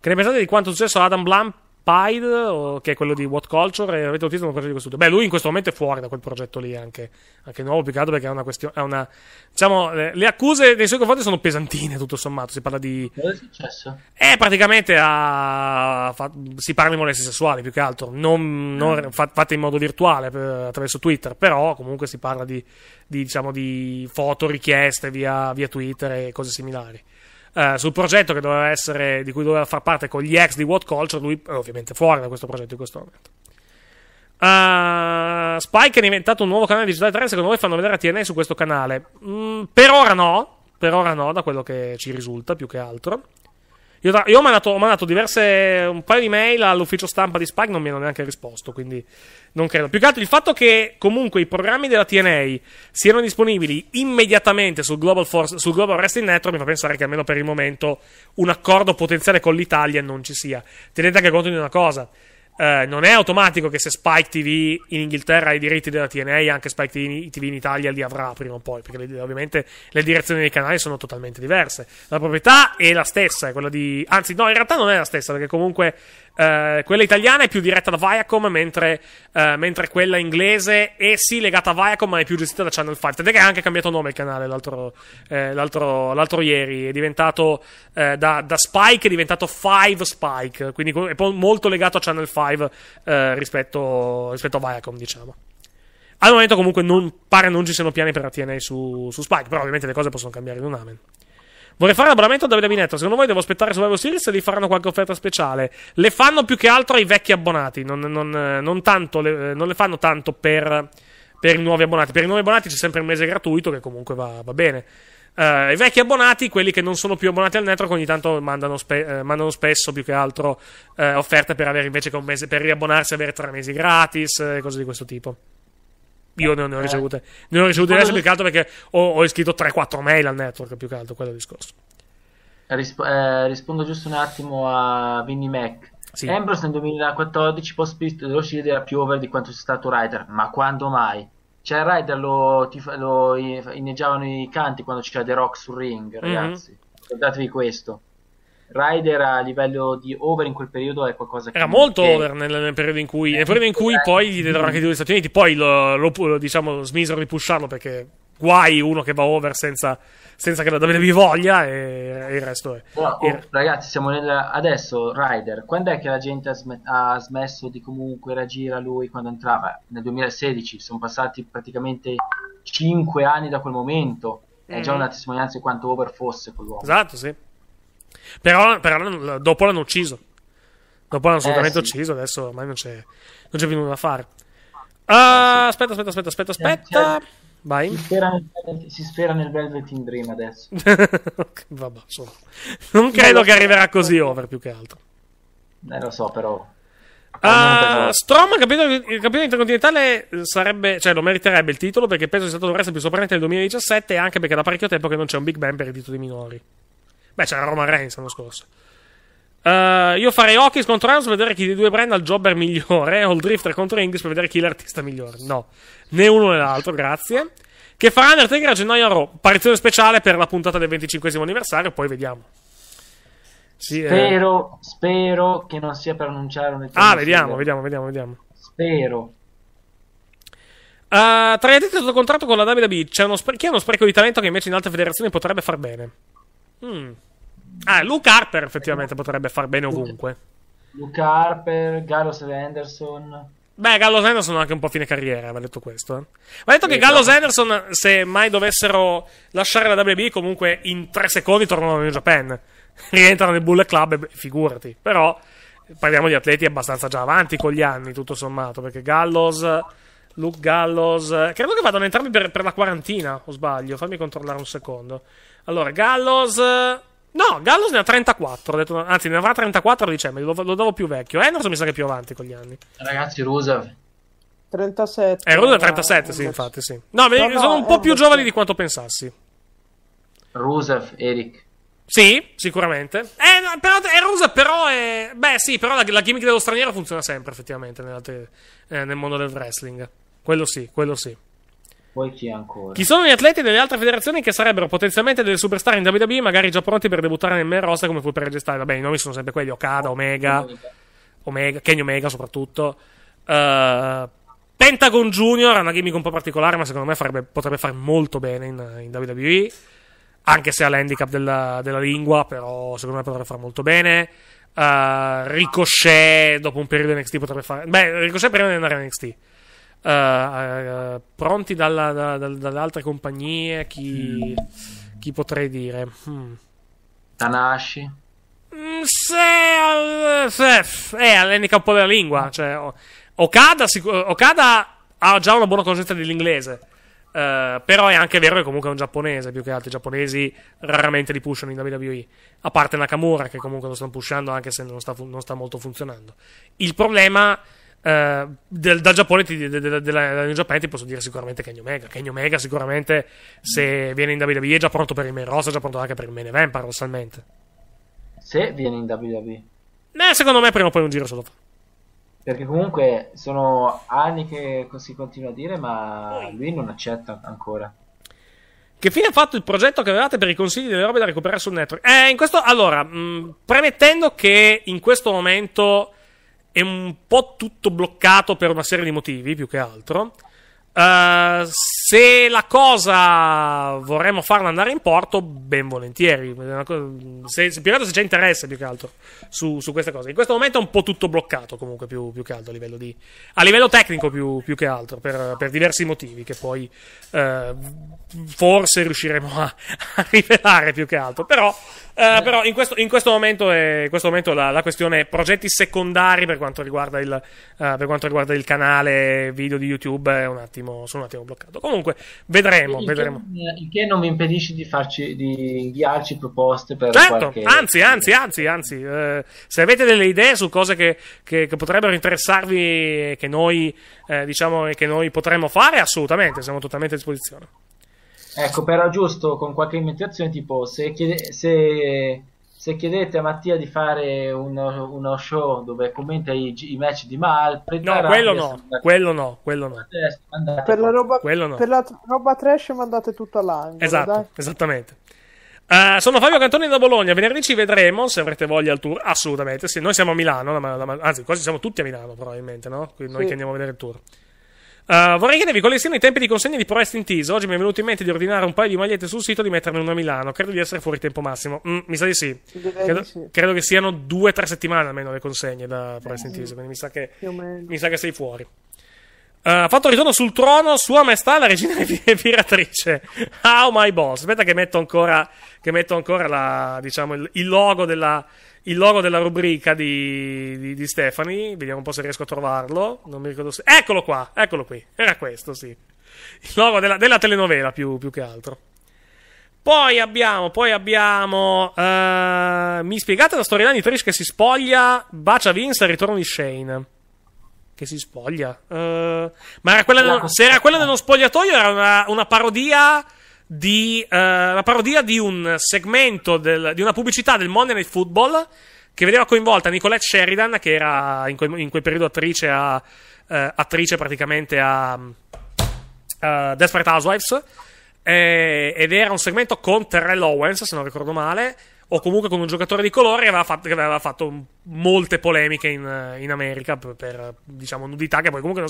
che ne pensate di quanto è successo ad Adam Blum Pied, che è quello di What Culture, e avete notato una cosa di questo studio. Beh, lui in questo momento è fuori da quel progetto lì, anche, anche nuovo, più che altro perché è una questione. È una, diciamo, le, le accuse nei suoi confronti sono pesantine, tutto sommato. Si parla di. Cosa è successo? Eh, praticamente ha, fa, si parla di molestie sessuali, più che altro. Non, non mm. fa, fatte in modo virtuale per, attraverso Twitter, però comunque si parla di, di, diciamo, di foto richieste via, via Twitter e cose similari. Eh, sul progetto essere, di cui doveva far parte con gli ex di What Culture, lui è ovviamente fuori da questo progetto in questo momento. Uh, Spike è diventato un nuovo canale digitale terrestre. Secondo voi fanno vedere a TNA su questo canale? Mm, per ora no. Per ora no, da quello che ci risulta più che altro. Io, tra- io ho, mandato, ho, mandato, diverse. un paio di mail all'ufficio stampa di Spike, non mi hanno neanche risposto, quindi non credo. Più che altro il fatto che comunque i programmi della TNA siano disponibili immediatamente sul Global, Force, sul Global Wrestling Network mi fa pensare che almeno per il momento un accordo potenziale con l'Italia non ci sia. Tenete anche conto di una cosa: eh, non è automatico che se Spike TV in Inghilterra ha i diritti della TNA, anche Spike TV in Italia li avrà prima o poi, perché le, ovviamente le direzioni dei canali sono totalmente diverse. La proprietà è la stessa, è quella di... anzi no, in realtà non è la stessa, perché comunque eh, quella italiana è più diretta da Viacom, mentre, uh, mentre, quella inglese è sì legata a Viacom, ma è più gestita da Channel 5. Tant'è che ha anche cambiato nome il canale l'altro, eh, l'altro, l'altro ieri. È diventato eh, da, da, Spike, è diventato 5 Spike. Quindi è molto legato a Channel 5 eh, rispetto, rispetto, a Viacom, diciamo. Al momento, comunque, non, pare non ci siano piani per RTNA su, su Spike. Però, ovviamente, le cose possono cambiare in un amen. Vorrei fare l'abbonamento a Davide Minetto. Secondo voi devo aspettare Survivor Series se gli faranno qualche offerta speciale? Le fanno più che altro ai vecchi abbonati. Non, non, eh, non, tanto, le, eh, non le, fanno tanto per, per, i nuovi abbonati. Per i nuovi abbonati c'è sempre un mese gratuito, che comunque va, va bene. Uh, I vecchi abbonati, quelli che non sono più abbonati al network, ogni tanto mandano, spe- uh, mandano spesso più che altro uh, offerte per avere invece che un mese per riabbonarsi, e avere tre mesi gratis e cose di questo tipo. Io non ne ho eh. ricevute. Ne ho ricevute diverse più che altro perché ho, ho iscritto 3-4 mail al network più che altro, quello discorso. Risp- eh, rispondo giusto un attimo a Vinny Mac. Sì. Ambrose nel 2014 post spirito dell'uscita era più over di quanto sia stato Ryder, ma quando mai? Cioè Ryder lo, lo inneggiavano i canti quando c'era The Rock sul ring, mm-hmm. ragazzi. Mm-hmm. Ricordatevi questo. Rider a livello di over in quel periodo è qualcosa che. Era molto che... over nel, nel, periodo in cui. nel eh, periodo in cui eh, poi gli diedero anche due Stati Uniti. Poi lo, lo, lo, diciamo, smisero di pusharlo perché guai uno che va over senza, senza che la WWE voglia e, e, il resto è. No, oh, e... Ragazzi, siamo nel, adesso Rider, Quando è che la gente ha, sm- ha smesso di comunque reagire a lui quando entrava? Nel 2016 sono passati praticamente 5 anni da quel momento. È già eh. una testimonianza di quanto over fosse quell'uomo. Esatto, sì. Però, però dopo l'hanno ucciso. Dopo l'hanno eh, assolutamente eh, sì. ucciso, adesso ormai non c'è, non c'è più nulla da fare. Uh, aspetta, aspetta, aspetta, aspetta, eh, aspetta. Cioè, Vai. Si spera, nel, si spera nel Velvet in Dream adesso. Vabbè, insomma. Non credo che arriverà così over più che altro. Eh, lo so, però. Uh, ah, Strom, il campione intercontinentale, sarebbe, cioè, lo meriterebbe il titolo perché penso sia stato il wrestler più sorprendente del 2017 anche perché da parecchio tempo che non c'è un Big Bang per il titolo minori. Beh, c'era Roman Reigns l'anno scorso. Uh, io farei Hawkins contro Reigns per vedere chi dei due brand ha il jobber migliore. O il drifter contro Inglis per vedere chi è l'artista migliore. No, né uno né l'altro, grazie. Che farà Undertaker a gennaio a Raw. Apparizione speciale per la puntata del 25 anniversario, poi vediamo. Sì, eh. spero, eh. spero che non sia per annunciare un Ah, vediamo, vediamo, vediamo, vediamo. Spero. Uh, tra gli addetti sotto contratto con la WWE c'è uno, spre- chi è uno spreco di talento che invece in altre federazioni potrebbe far bene. Mmm. Ah, Luke Harper effettivamente potrebbe far bene ovunque. Luke Harper, Gallos e Anderson. Beh, Gallos Anderson anche un po' a fine carriera, va detto questo. Eh. Va detto eh, che Gallos no. Anderson, se mai dovessero lasciare la WB, comunque in tre secondi tornano in Japan. Rientrano nel Bullet Club, figurati. Però parliamo di atleti abbastanza già avanti con gli anni, tutto sommato, perché Gallos, Luke Gallos, credo che vadano entrambi per, per la quarantina, o sbaglio, fammi controllare un secondo. Allora, Gallos... No, Gallus ne ha 34. Detto, anzi, ne avrà 34 a dicembre. Lo, lo davo più vecchio. Anderson mi sa che è più avanti con gli anni. Ragazzi, Rusev 37. Eh, Rusev è 37, eh, sì, infatti, sì. No, no, no sono un po' più giovani di quanto pensassi. Rusev, Eric. Sì, sicuramente. Eh, però, è eh, Rusev, però è... Beh, sì, però la, la gimmick dello straniero funziona sempre, effettivamente, nel, eh, nel mondo del wrestling. Quello sì, quello sì. Poi chi ancora? Chi sono gli atleti delle altre federazioni che sarebbero potenzialmente delle superstar in WWE, magari già pronti per debuttare nel main roster come fu per gestare? Vabbè, i nomi sono sempre quelli: Okada, Omega, Omega Kenny Omega soprattutto. Uh, Pentagon Junior è una gimmick un po' particolare, ma secondo me farebbe, potrebbe fare molto bene in, in WWE. Anche se ha l'handicap della, della, lingua, però secondo me potrebbe fare molto bene. Uh, Ricochet, dopo un periodo NXT, potrebbe fare. Beh, Ricochet prima di andare in NXT Uh, pronti dalla, da, da, dalle altre compagnie, chi, mm. chi potrei dire? Hmm. Tanashi? Mm, se, se, eh, allenica un po' la lingua. Cioè, Okada, Okada, ha già una buona conoscenza dell'inglese. Uh, però è anche vero che comunque è un giapponese più che altri giapponesi raramente li pushano in WWE a parte Nakamura che comunque lo stanno pushando anche se non sta, non sta molto funzionando il problema è eh, del, dal Giappone ti, de, de, della New Japan ti posso dire sicuramente Kenny Omega Kenny Omega sicuramente se viene in WWE è già pronto per il main roster è già pronto anche per il main event paradossalmente se viene in WWE Beh, secondo me prima o poi un giro solo fa perché comunque sono anni che si continua a dire ma lui non accetta ancora che fine ha fatto il progetto che avevate per i consigli delle robe da recuperare sul network? Eh, in questo, allora, mh, premettendo che in questo momento è un po' tutto bloccato per una serie di motivi, più che altro. Uh, se la cosa vorremmo farla andare in porto, ben volentieri. Se, se, più che altro se c'è interesse, più che altro, su, su questa cosa. In questo momento è un po' tutto bloccato, comunque, più, più che altro a livello, di, a livello tecnico, più, più, che altro, per, per, diversi motivi che poi uh, forse riusciremo a, a rivelare, più che altro. Però eh, però in questo, in questo momento, è, in questo momento la, la, questione è progetti secondari per quanto riguarda il, uh, per quanto riguarda il canale video di YouTube un attimo, sono un attimo bloccato. Comunque vedremo. Il, vedremo. Che, il che non mi impedisce di, farci, di inviarci proposte per... Certo, qualche... anzi, anzi, anzi, anzi, eh, se avete delle idee su cose che, che, che potrebbero interessarvi e che noi, eh, diciamo, che noi potremmo fare, assolutamente, siamo totalmente a disposizione. Ecco, però giusto con qualche limitazione, tipo se, chiede, se, se chiedete a Mattia di fare uno, uno show dove commenta i, i match di Mal, no, quello no, andate, quello no, quello no, andate, per, la roba, quello no. per la roba trash mandate tutto all'angolo. Esatto, dai. esattamente. Uh, sono Fabio Cantoni da Bologna. Venerdì ci vedremo se avrete voglia al tour. Assolutamente, sì. Noi siamo a Milano, la, la, anzi, quasi siamo tutti a Milano, probabilmente, no? noi sì. che andiamo a vedere il tour. Eh, vorrei che Nevi collezioni i tempi di consegna di Pro Wrestling Tees. Oggi mi è venuto in mente di ordinare un paio di magliette sul sito e di metterne una a Milano. Credo di essere fuori tempo massimo. Mm, mi sa di sì. Credo, credo, che siano due o tre settimane almeno le consegne da Pro Wrestling eh, Tees. Quindi mi sa, che, mi sa che sei fuori. Uh, fatto ritorno sul trono, Sua Maestà la regina piratrice. How my boss. Aspetta, che metto ancora, che metto ancora la, diciamo, il, il logo della, il logo della rubrica di, di, di, Stefani. Vediamo un po' se riesco a trovarlo. Non mi ricordo se... Eccolo qua, eccolo qui. Era questo, sì. Il logo della, della telenovela più, più, che altro. Poi abbiamo, poi abbiamo. Uh, mi spiegate la storia di Trish che si spoglia, bacia Vince e ritorno di Shane. Che si spoglia. Uh, ma era quella, no, se era quella dello spogliatoio, era una, una parodia di uh, la parodia di un segmento del, di una pubblicità del Monday Night Football che vedeva coinvolta Nicolette Sheridan, che era in quel, in quel periodo attrice, a, uh, attrice praticamente a uh, Desperate Housewives. Eh, ed era un segmento con Terrell Owens, se non ricordo male, o comunque con un giocatore di colore che aveva fatto, che aveva fatto molte polemiche in, in America per, per, diciamo, nudità che poi comunque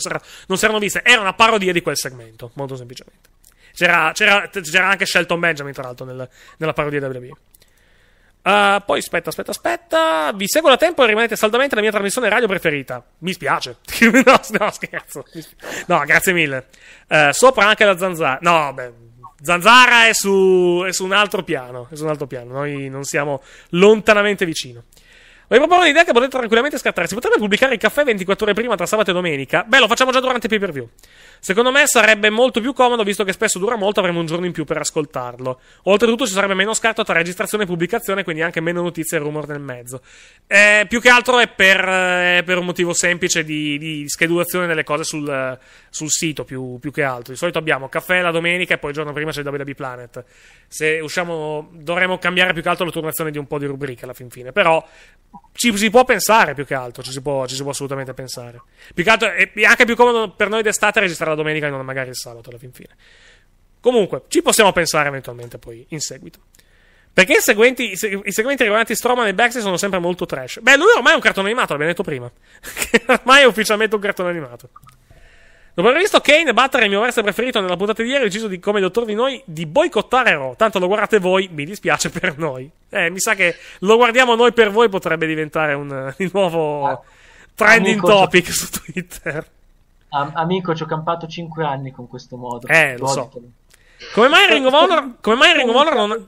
non, si erano viste. Era una parodia di quel segmento, molto semplicemente. C'era, c'era, c'era anche Shelton Benjamin, tra l'altro, nel, nella parodia WWE. Uh, ah, poi aspetta, aspetta, aspetta. Vi seguo da tempo e rimanete saldamente la mia trasmissione radio preferita. Mi spiace. no, no, scherzo. No, grazie mille. Uh, sopra anche la zanzara. No, beh. Zanzara è su, è su un altro piano. È su un altro piano. Noi non siamo lontanamente vicino. Vi proporre un'idea che potete tranquillamente scattare. Si potrebbe pubblicare il caffè 24 ore prima tra sabato e domenica. Beh, lo facciamo già durante il pay per view. Secondo me sarebbe molto più comodo, visto che spesso dura molto, avremo un giorno in più per ascoltarlo. Oltretutto ci sarebbe meno scarto tra registrazione e pubblicazione, quindi anche meno notizie e rumor nel mezzo. Eh, più che altro è per, eh, per un motivo semplice di, di schedulazione delle cose sul, sul sito, più, più, che altro. Di solito abbiamo caffè la domenica e poi il giorno prima c'è il WB Planet. Se usciamo, dovremmo cambiare più che altro la turnazione di un po' di rubriche alla fin fine. Però ci si può pensare più che altro, ci si può, ci si può assolutamente pensare. Più che altro è anche più comodo per noi d'estate registrare la domenica e non magari il sabato alla fin fine. Comunque, ci possiamo pensare eventualmente poi in seguito. Perché i seguenti, i seguenti riguardanti Stroman e Baxter sono sempre molto trash. Beh, lui ormai è un cartone animato, l'abbiamo detto prima. ormai è ufficialmente un cartone animato. Dopo aver visto Kane battere il mio verso preferito nella puntata di ieri, ho deciso di, come dottor di noi, di boicottare Ro. Tanto lo guardate voi, mi dispiace per noi. Eh, mi sa che lo guardiamo noi per voi potrebbe diventare un, di eh, nuovo ah, trending amico, topic su Twitter. Am- amico, ci ho campato 5 anni con questo modo. Eh, lo so. Come mai Ring of Honor, come mai Ring of Honor non...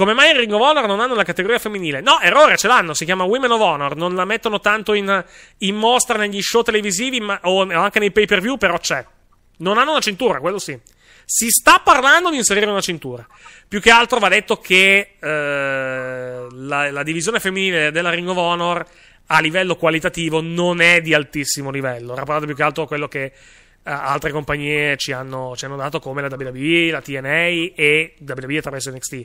Come mai in Ring of Honor non hanno la categoria femminile? No, errore, ce l'hanno, si chiama Women of Honor, non la mettono tanto in, in mostra negli show televisivi ma, o anche nei pay per view, però c'è. Non hanno una cintura, quello sì. Si sta parlando di inserire una cintura. Più che altro va detto che eh, la, la divisione femminile della Ring of Honor a livello qualitativo non è di altissimo livello. Rapportato più che altro a quello che Uh, altre compagnie ci hanno, ci hanno, dato come la WWE, la TNA e WWE attraverso NXT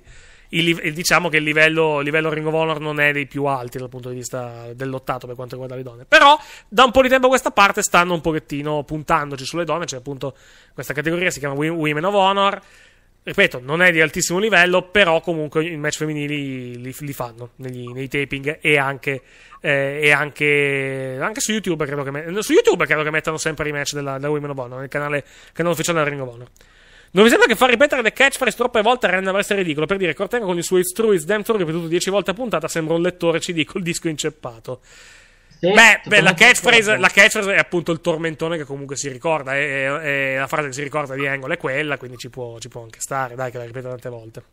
il, diciamo che il livello, livello, Ring of Honor non è dei più alti dal punto di vista dell'ottato per quanto riguarda le donne. Però da un po' di tempo a questa parte stanno un pochettino puntandoci sulle donne, C'è appunto questa categoria si chiama Women of Honor. Ripeto, non è di altissimo livello, però comunque i match femminili li, li fanno negli, nei taping e anche, eh, e anche, anche su, YouTube credo che, su YouTube credo che mettano sempre i match della, della Women of Honor, nel canale, canale ufficiale della Ring of Honor. Non mi sembra che far ripetere le catchphrase troppe volte renda verso ridicolo. Per dire, Cortengo con il suo It's True, Damn True ripetuto 10 volte a puntata sembra un lettore CD col disco inceppato. Sì, beh, beh la, catchphrase, la, catchphrase, è appunto il tormentone che comunque si ricorda. E, e, e la frase che si ricorda di Angle è quella, quindi ci può, ci può anche stare. Dai, che la ripeto tante volte.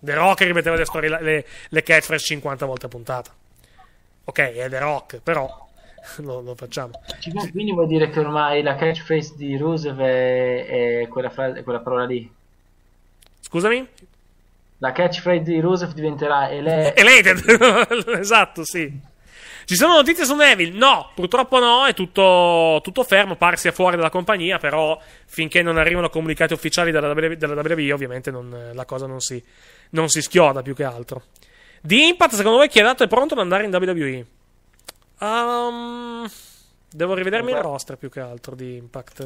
The Rock ripeteva le, le, le catchphrase 50 volte a puntata. Ok, è The Rock, però lo, lo facciamo. quindi vuol dire che ormai la catchphrase di Roosevelt è quella, frase, quella parola lì? Scusami? La catchphrase di Roosevelt diventerà ele- Elated. esatto, sì. Ci sono notizie su Neville? No, purtroppo no, è tutto, tutto, fermo, pare sia fuori dalla compagnia, però finché non arrivano comunicati ufficiali dalla WWE, WWE ovviamente non, la cosa non si, non si, schioda più che altro. Di Impact, secondo voi chi è dato è pronto ad andare in WWE? Um, devo rivedermi Beh. il roster più che altro di Impact.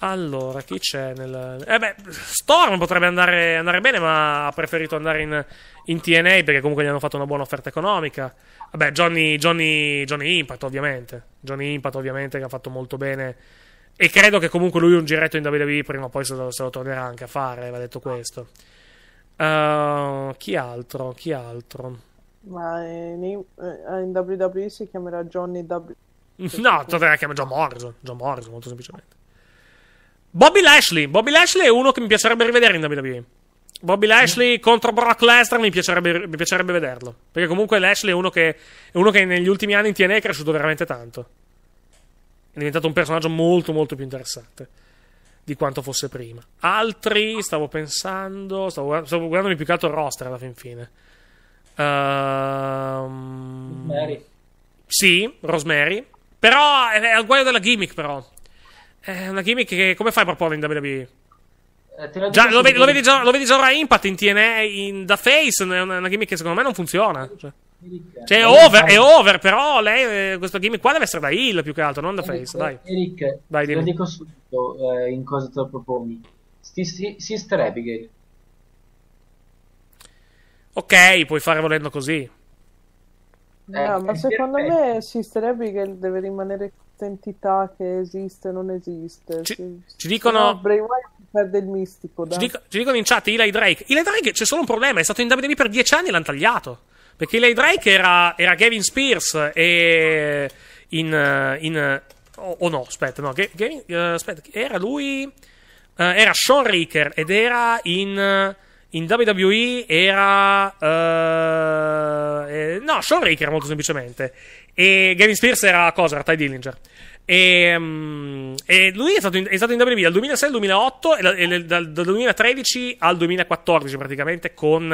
Allora, chi c'è nel... Eh beh, Storm potrebbe andare, andare bene, ma ha preferito andare in, in, TNA perché comunque gli hanno fatto una buona offerta economica. Vabbè, Johnny, Johnny, Johnny Impact, ovviamente. Johnny Impact, ovviamente, che ha fatto molto bene. E credo che comunque lui un giretto in WWE prima o poi se lo, se lo tornerà anche a fare, va detto questo. Uh, chi altro? Chi altro? Ma eh, eh in WWE si chiamerà Johnny W. No, la chiama John Morrison. John Morrison, molto semplicemente. Bobby Lashley. Bobby Lashley è uno che mi piacerebbe rivedere in WWE. Bobby Lashley mm. contro Brock Lesnar mi piacerebbe, mi piacerebbe vederlo. Perché comunque Lashley è uno, che, è uno che negli ultimi anni in TNA è cresciuto veramente tanto. È diventato un personaggio molto, molto più interessante di quanto fosse prima. Altri, stavo pensando, stavo, stavo guardando più che altro il roster alla fin fine. Rosemary. Sì, Rosemary. Però è, al guaio della gimmick, però. È una gimmick che come fai a proporre in WWE? Eh, già, lo, vedi, lo, vedi già, lo vedi già ora Impact in TNA, in The Face, è una, una gimmick che secondo me non funziona. Cioè. Cioè, è over, è over, però lei, eh, questo gimmick qua deve essere da heal più che altro, non da face. Eric, dai, Eric, dai lo dico subito eh, in cosa te lo proponi. Sister Abigail. Ok, puoi fare volendo così. Eh, no, ma secondo me esisterebbe che deve rimanere questa entità che esiste o non esiste. Ci, ci, dicono. No, perde il mistico. Ci, dico, ci, dicono in chat Eli Drake. Eli Drake c'è solo un problema: è stato in WWE per dieci anni e l'hanno tagliato. Perché Eli Drake era, era Gavin Spears e. In. in o oh, oh no, aspetta, no. Gavin, uh, aspetta, era lui. Uh, era Sean Ricker ed era in. Uh, in WWE era. Uh, eh, no, Sean Raker molto semplicemente. E Gavin Spears era cosa? Era Ty Dillinger. E, um, e lui è stato, in, è stato in WWE dal 2006 al 2008 e, e dal, dal, 2013 al 2014 praticamente con,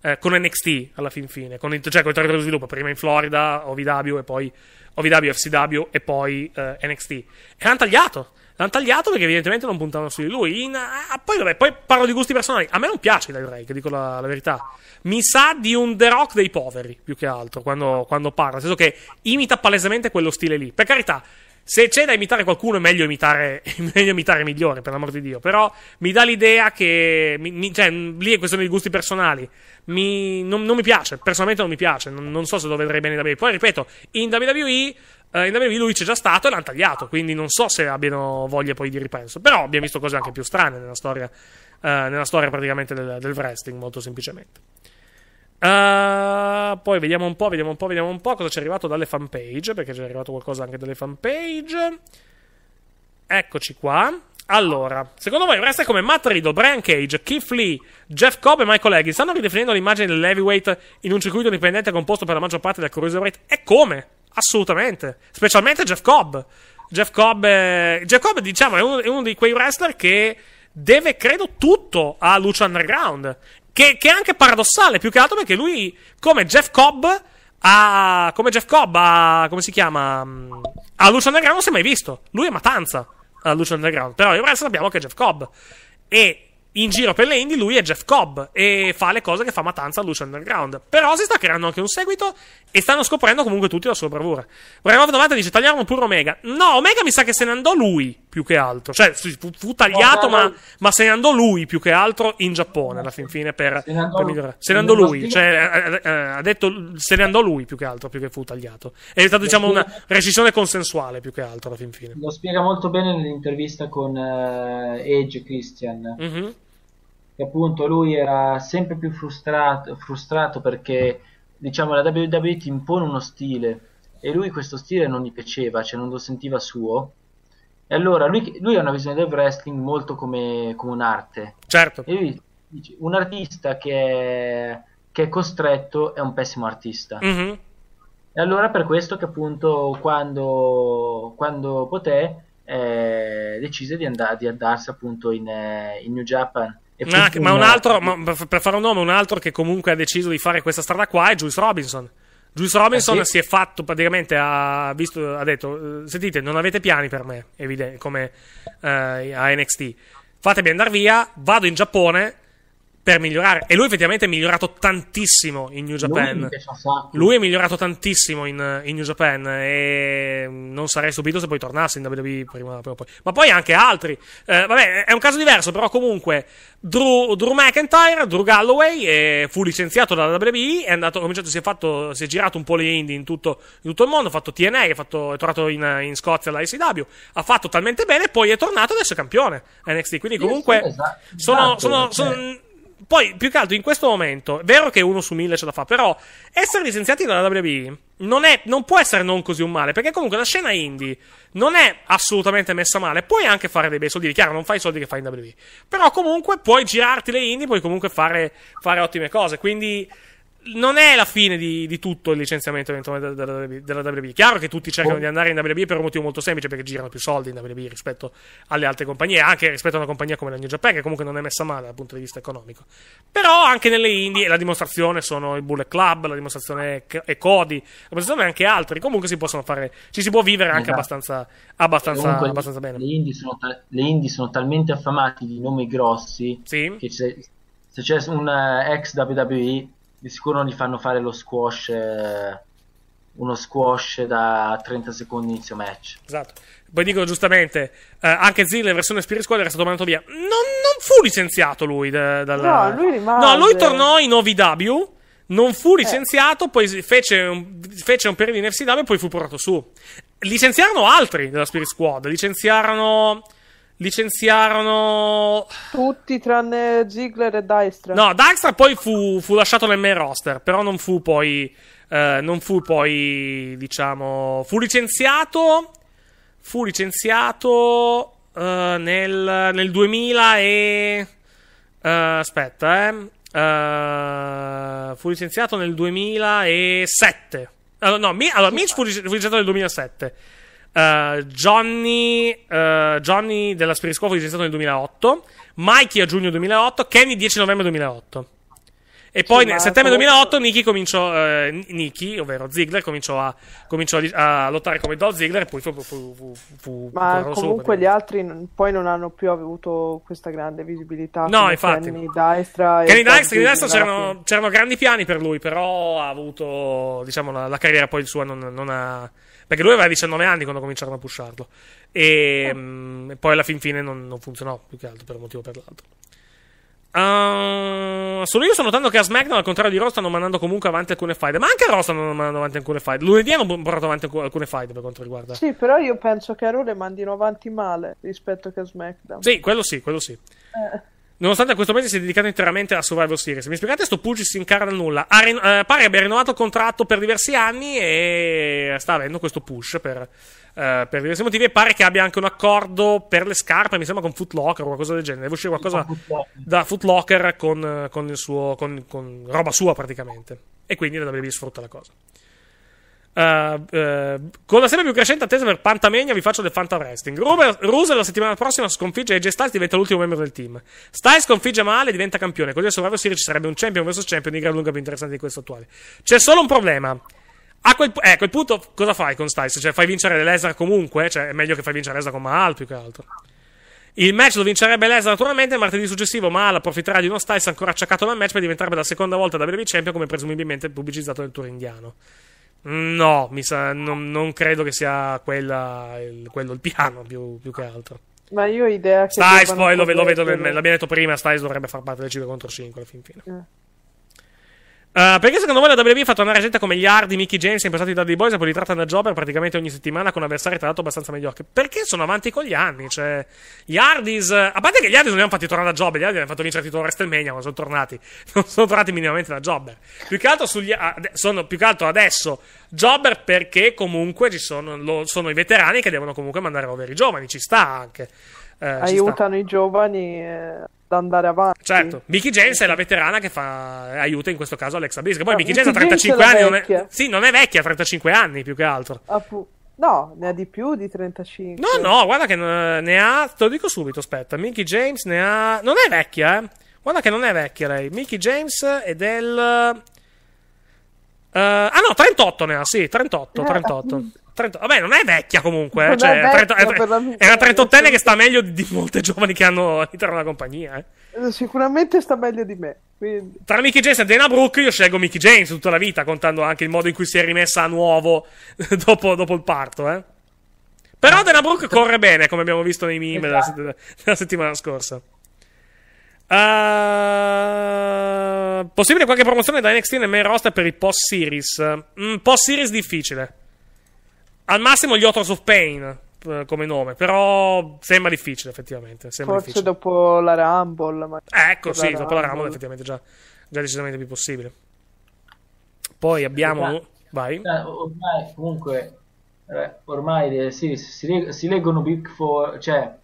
eh, con NXT alla fin fine, con cioè con il territorio dello sviluppo, prima in Florida, OVW e poi OVW, FCW e poi eh, NXT. E hanno tagliato L'hanno tagliato perché evidentemente non puntavano su di lui. In, ah, ah, poi, vabbè, poi parlo di gusti personali. A me non piace Dai Drake, dico la, la, verità. Mi sa di un The Rock dei poveri, più che altro, quando, quando parla. Nel senso che imita palesemente quello stile lì. Per carità, se c'è da imitare qualcuno è meglio imitare, meglio imitare migliore, per l'amor di Dio. Però mi dà l'idea che... Mi, mi, cioè, lì è questione di gusti personali. Mi, non, non, mi piace, personalmente non mi piace. Non, non so se lo vedrei bene da WWE. Poi, ripeto, in WWE eh, in WWE lui c'è già stato e l'hanno tagliato, quindi non so se abbiano voglia poi di ripenso. Però abbiamo visto cose anche più strane nella storia, eh, nella storia praticamente del, del wrestling, molto semplicemente. Uh, poi vediamo un po', vediamo un po', vediamo un po' cosa ci è arrivato dalle fanpage, perché ci è arrivato qualcosa anche dalle fanpage. Eccoci qua. Allora, secondo voi resta come Matt Riddle, Brian Cage, Keith Lee, Jeff Cobb e Michael Higgins stanno ridefinendo l'immagine dell'heavyweight in un circuito indipendente composto per la maggior parte dal cruiserweight? E come? Assolutamente. Specialmente Jeff Cobb. Jeff Cobb, è... Jeff Cobb diciamo, è uno, è uno, di quei wrestler che deve, credo, tutto a Lucha Underground. Che, che, è anche paradossale, più che altro perché lui, come Jeff Cobb, ha... Come Jeff Cobb ha... Come si chiama? A Lucha Underground non si è mai visto. Lui è Matanza a Lucha Underground. Però i wrestler abbiamo che è Jeff Cobb. E in giro per le indie lui è Jeff Cobb e fa le cose che fa Matanza a Luce Underground. Però si sta creando anche un seguito e stanno scoprendo comunque tutti la sua bravura. Bravo 90 dice Tagliamo pure Omega. No, Omega mi sa che se ne andò lui più che altro. Cioè, fu, fu tagliato, oh, ma, ma, se ne andò lui più che altro in Giappone alla fin fine per, andò, per migliorare. Se ne andò lui, cioè, ha detto se ne andò lui più che altro, più che fu tagliato. È stata, diciamo, una rescissione consensuale più che altro alla fin fine. Lo spiega molto bene nell'intervista con uh, Edge Christian. Mm-hmm che appunto lui era sempre più frustrato, frustrato perché diciamo la WWE ti impone uno stile e lui questo stile non gli piaceva, cioè non lo sentiva suo. E allora lui, lui ha una visione del wrestling molto come, come un'arte. Certo. E lui dice, un artista che è, che è costretto è un pessimo artista. Mm-hmm. E allora per questo che appunto quando, quando poté eh, decise di, andare, di andarsi appunto in, eh, in New Japan ma, ma, un altro, ma, per fare un nome, un altro che comunque ha deciso di fare questa strada qua è Juice Robinson. Juice Robinson eh sì. si è fatto praticamente, ha, visto, ha, detto, eh, sentite, non avete piani per me, evidente, come eh, a NXT. Fatemi andare via, vado in Giappone, per migliorare. E lui effettivamente è migliorato tantissimo in New Japan. Lui è migliorato tantissimo in, in, New Japan. E non sarei stupito se poi tornasse in WWE prima, prima poi. Ma poi anche altri. Eh, vabbè, è un caso diverso, però comunque Drew, Drew McIntyre, Drew Galloway eh, fu licenziato dalla WWE. È andato, cominciato, si, è fatto, si è girato un po' le indie in tutto, in tutto il mondo. Ha fatto TNA, è, fatto, è tornato in, in Scozia alla ICW. Ha fatto talmente bene, poi è tornato adesso è campione NXT. Quindi comunque esatto. sono, esatto, sono, cioè, sono poi, più che altro, in questo momento, è vero che uno su mille ce la fa, però essere licenziati dalla WWE non, è, non può essere non così un male, perché comunque la scena indie non è assolutamente messa male. Puoi anche fare dei bei soldi, chiaro, non fai i soldi che fai in WWE, però comunque puoi girarti le indie, puoi comunque fare, fare ottime cose, quindi non è la fine di, di tutto il licenziamento della, della, della WB. Chiaro che tutti cercano oh. di andare in WB per un motivo molto semplice, perché girano più soldi in WB rispetto alle altre compagnie, anche rispetto a una compagnia come la New Japan, che comunque non è messa male dal punto di vista economico. Però anche nelle Indie la dimostrazione sono il Bullet Club, la dimostrazione è Cody, la dimostrazione è anche altri. Comunque si possono fare, ci si può vivere anche esatto. abbastanza, abbastanza, comunque, abbastanza bene. Le indie, ta- le indie, sono talmente affamati di nomi grossi sì. che se, se c'è un eh, ex WWE di sicuro non gli fanno fare lo squash eh, uno squash da 30 secondi inizio match. Esatto. Poi dicono giustamente, eh, anche Zill in versione Spirit Squad era stato mandato via. Non, non fu licenziato lui. Da, da, No, lui rimase. No, lui tornò in OVW, non fu eh. licenziato, eh. poi fece un, fece un periodo in FCW e poi fu portato su. Licenziarono altri della Spirit Squad, licenziarono... Licenziarono tutti tranne Ziggler e Dijkstra. No, Dijkstra poi fu, fu lasciato nel main roster, però non fu poi. Eh, non fu poi, diciamo. Fu licenziato. Fu licenziato eh, nel, nel, 2000 e. Eh, aspetta, eh. eh fu licenziato nel 2007. Allora, no, mi, allora, Mitch fu licenziato nel 2007. Eh, Johnny, uh, Johnny della Spirit Scuola fu licenziato nel 2008, Mikey a giugno 2008, Kenny 10 novembre 2008. E poi sì, nel settembre 2008 Nikki cominciò, uh, Nicky, ovvero Ziggler, cominciò, a, cominciò a, a lottare come Dolph Ziggler e poi fu... fu, fu, fu Ma comunque super. gli altri poi non hanno più avuto questa grande visibilità. No, infatti. Kenny Dystra Kenny Dystra c'erano, c'erano, grandi piani per lui, però ha avuto, diciamo, la, la carriera poi sua non, non ha perché lui aveva 19 anni quando cominciarono a pusharlo. E, oh. Eh. mh, mm, poi alla fin fine non, non, funzionò più che altro per un motivo o per l'altro. Uh, solo io sto notando che a SmackDown, al contrario di Raw, stanno mandando comunque avanti alcune fight. Ma anche a Raw stanno mandando avanti alcune fight. Lunedì hanno portato avanti alcune fight per quanto riguarda. Sì, però io penso che a Raw le mandino avanti male rispetto che a SmackDown. Sì, quello sì, quello sì. Eh. Nonostante questo mese si è dedicato interamente alla Survival Series. Mi spiegate, sto Pugil si incara dal nulla. Ha eh, pare abbia rinnovato il contratto per diversi anni e sta avendo questo push per, eh, per diversi motivi. E pare che abbia anche un accordo per le scarpe, mi sembra con Footlocker o qualcosa del genere. Deve uscire qualcosa da Footlocker con, eh, con, il suo, con, con roba sua praticamente. E quindi la WWE sfrutta la cosa. Uh, uh, con la serie più crescente attesa per Pantamania vi faccio del Phantom Wrestling. Ruser la settimana prossima sconfigge AJ Styles diventa l'ultimo membro del team. Styles sconfigge Male e diventa campione. Così a Survivor Series ci sarebbe un champion vs champion di gran lunga più interessante di questo attuale. C'è solo un problema. A quel, eh, a quel punto cosa fai con Styles? Cioè fai vincere Lesnar comunque? Cioè è meglio che fai vincere Lesnar con Mahal più che altro. Il match lo vincerebbe Lesnar naturalmente, martedì successivo Mahal approfitterà di uno Styles ancora acciaccato dal match per diventare per la seconda volta da WWE Champion come presumibilmente pubblicizzato nel tour indiano. No, sa, non, non, credo che sia quella, il, quello il piano più, più, che altro. Ma io ho idea che. Stiles poi lo, lo vedo l'abbiamo detto prima. Stiles dovrebbe far parte del 5 contro 5 alla fin fine. Eh. Uh, perché secondo voi la WWE fa tornare gente come gli Hardy, Mickey James, impostati da The Boys e poi li tratta da Jobber praticamente ogni settimana con avversari tra l'altro abbastanza mediocri? Perché sono avanti con gli anni? Cioè, gli Hardys, a parte che gli Hardys non li hanno fatti tornare da Jobber, gli Hardys hanno fatto vincere il titolo WrestleMania quando sono tornati. Non sono tornati minimamente da Jobber. Più che altro sugli, ad, sono più che altro adesso Jobber perché comunque ci sono, lo, sono i veterani che devono comunque mandare over i giovani, ci sta anche. Eh, Aiutano sta. i giovani. Eh da andare avanti. Certo, Mickey James è la veterana che fa eh, aiuta in questo caso Alexa Bliss. Che poi ah, Mickey, Mickey James ha 35 James anni. Non è... Sì, non è vecchia, ha 35 anni più che altro. Appu... No, ne ha di più di 35. No, no, guarda che ne ha. Te lo dico subito, aspetta. Mickey James ne ha. Non è vecchia, eh. Guarda che non è vecchia lei. Mickey James è del. Uh... ah no, 38 ne ha, sì, 38, 38. Eh, 30... Vabbè, non è vecchia comunque. Eh, cioè, è, vecchia, 30... Eh, è, una trentottenne che sta meglio di, di molte giovani che hanno all'interno della compagnia. Eh. eh. Sicuramente sta meglio di me. Quindi... Tra Mickey James e Dana Brooke, io scelgo Mickey James tutta la vita, contando anche il modo in cui si è rimessa a nuovo dopo, dopo, il parto. Eh. Però Dana Brooke corre bene, come abbiamo visto nei meme della, esatto. della settimana scorsa. Uh, possibile qualche promozione da NXT nel main roster per i post series? Mm, post series difficile. Al massimo gli Authors of Pain eh, come nome, però sembra difficile effettivamente. Sembra Forse difficile. dopo la Rumble. Ma... Eh, ecco, sì, Rumble. dopo la Rumble effettivamente già, già decisamente più possibile. Poi abbiamo... Ma, Vai. Eh, ormai comunque... Eh, ormai sì, si, si, leggono Big Four, cioè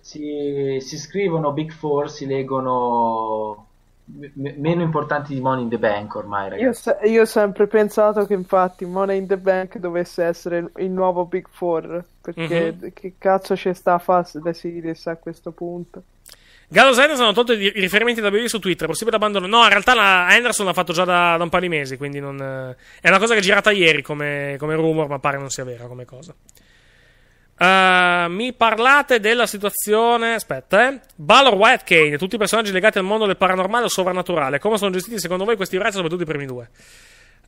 si, si scrivono Big Four, si leggono M- meno importanti di Money in the Bank ormai, ragazzi. Io, se- io, ho sempre pensato che infatti Money in the Bank dovesse essere il nuovo Big Four, perché mm-hmm. che cazzo c'è sta a fare le Series a questo punto? Gallo e Anderson hanno tolto i riferimenti da WWE su Twitter, possibile abbandono. No, in realtà la Anderson l'ha fatto già da, da un paio di mesi, quindi non... Eh, è una cosa che è girata ieri come, come rumor, ma pare non sia vera come cosa. Uh, mi parlate della situazione. Aspetta, eh. Balor White Kane, tutti i personaggi legati al mondo del paranormale o sovrannaturale. Come sono gestiti secondo voi questi razzi, soprattutto i primi due?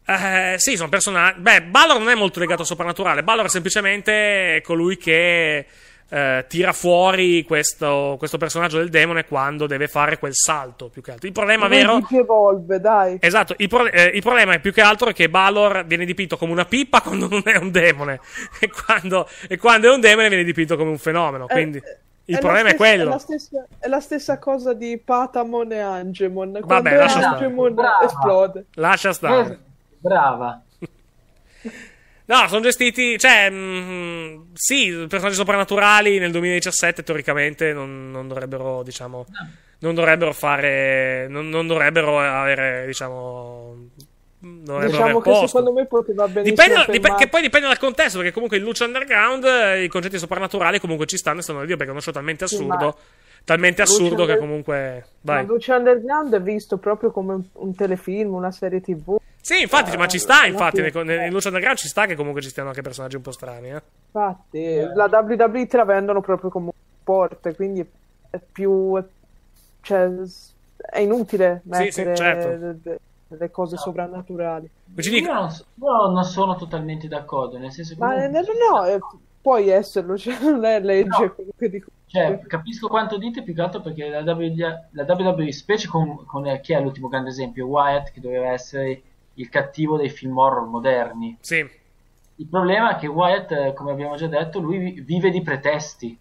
Uh, sì, sono personaggi. Beh, Balor non è molto legato al soprannaturale. Balor è semplicemente colui che eh, tira fuori questo, questo, personaggio del demone quando deve fare quel salto. Più che altro. Il problema Lui vero. Si evolve, dai. Esatto. Il, pro- eh, il, problema è più che altro che Balor viene dipinto come una pippa quando non è un demone. e, quando, e quando è un demone viene dipinto come un fenomeno. Eh, quindi. Eh, il è problema stessa, è quello. È la, stessa, è la, stessa, cosa di Patamon e Angemon. Vabbè, lascia Angemon stare. esplode. Lascia stare. brava. No, sono gestiti. Cioè, mh, mm, sì, personaggi soprannaturali nel 2017 teoricamente non, non dovrebbero, diciamo. No. Non dovrebbero fare. Non, non dovrebbero avere, diciamo. Dovrebbero diciamo che posto. secondo me poteva benissimo. Dipende, dipende, che poi dipende dal contesto, perché comunque in Luce Underground eh, i concetti soprannaturali comunque ci stanno e stanno lì perché è uno show talmente assurdo. Sì, talmente assurdo Luce che comunque. Vai. Ma Luce Underground è visto proprio come un telefilm, una serie TV. Sì, infatti, eh, ma ci sta, infatti, infatti nel, eh. nel Lucio Underground ci sta che comunque ci stiano anche personaggi un po' strani. Eh. Infatti, eh. la WWE te la vendono proprio come un sport, quindi è più... Cioè, è inutile mettere sì, sì, certo. le, cose sovrannaturali. Io non, io non, sono totalmente d'accordo, nel senso che... Ma eh, no, no, eh, puoi esserlo, cioè non è legge no. comunque di... Cioè, capisco quanto dite più che altro perché la WWE, la WWE specie con, con chi è l'ultimo grande esempio, Wyatt, che doveva essere il cattivo dei film horror moderni. Sì. Il problema è che Wyatt, eh, come abbiamo già detto, lui vive di pretesti.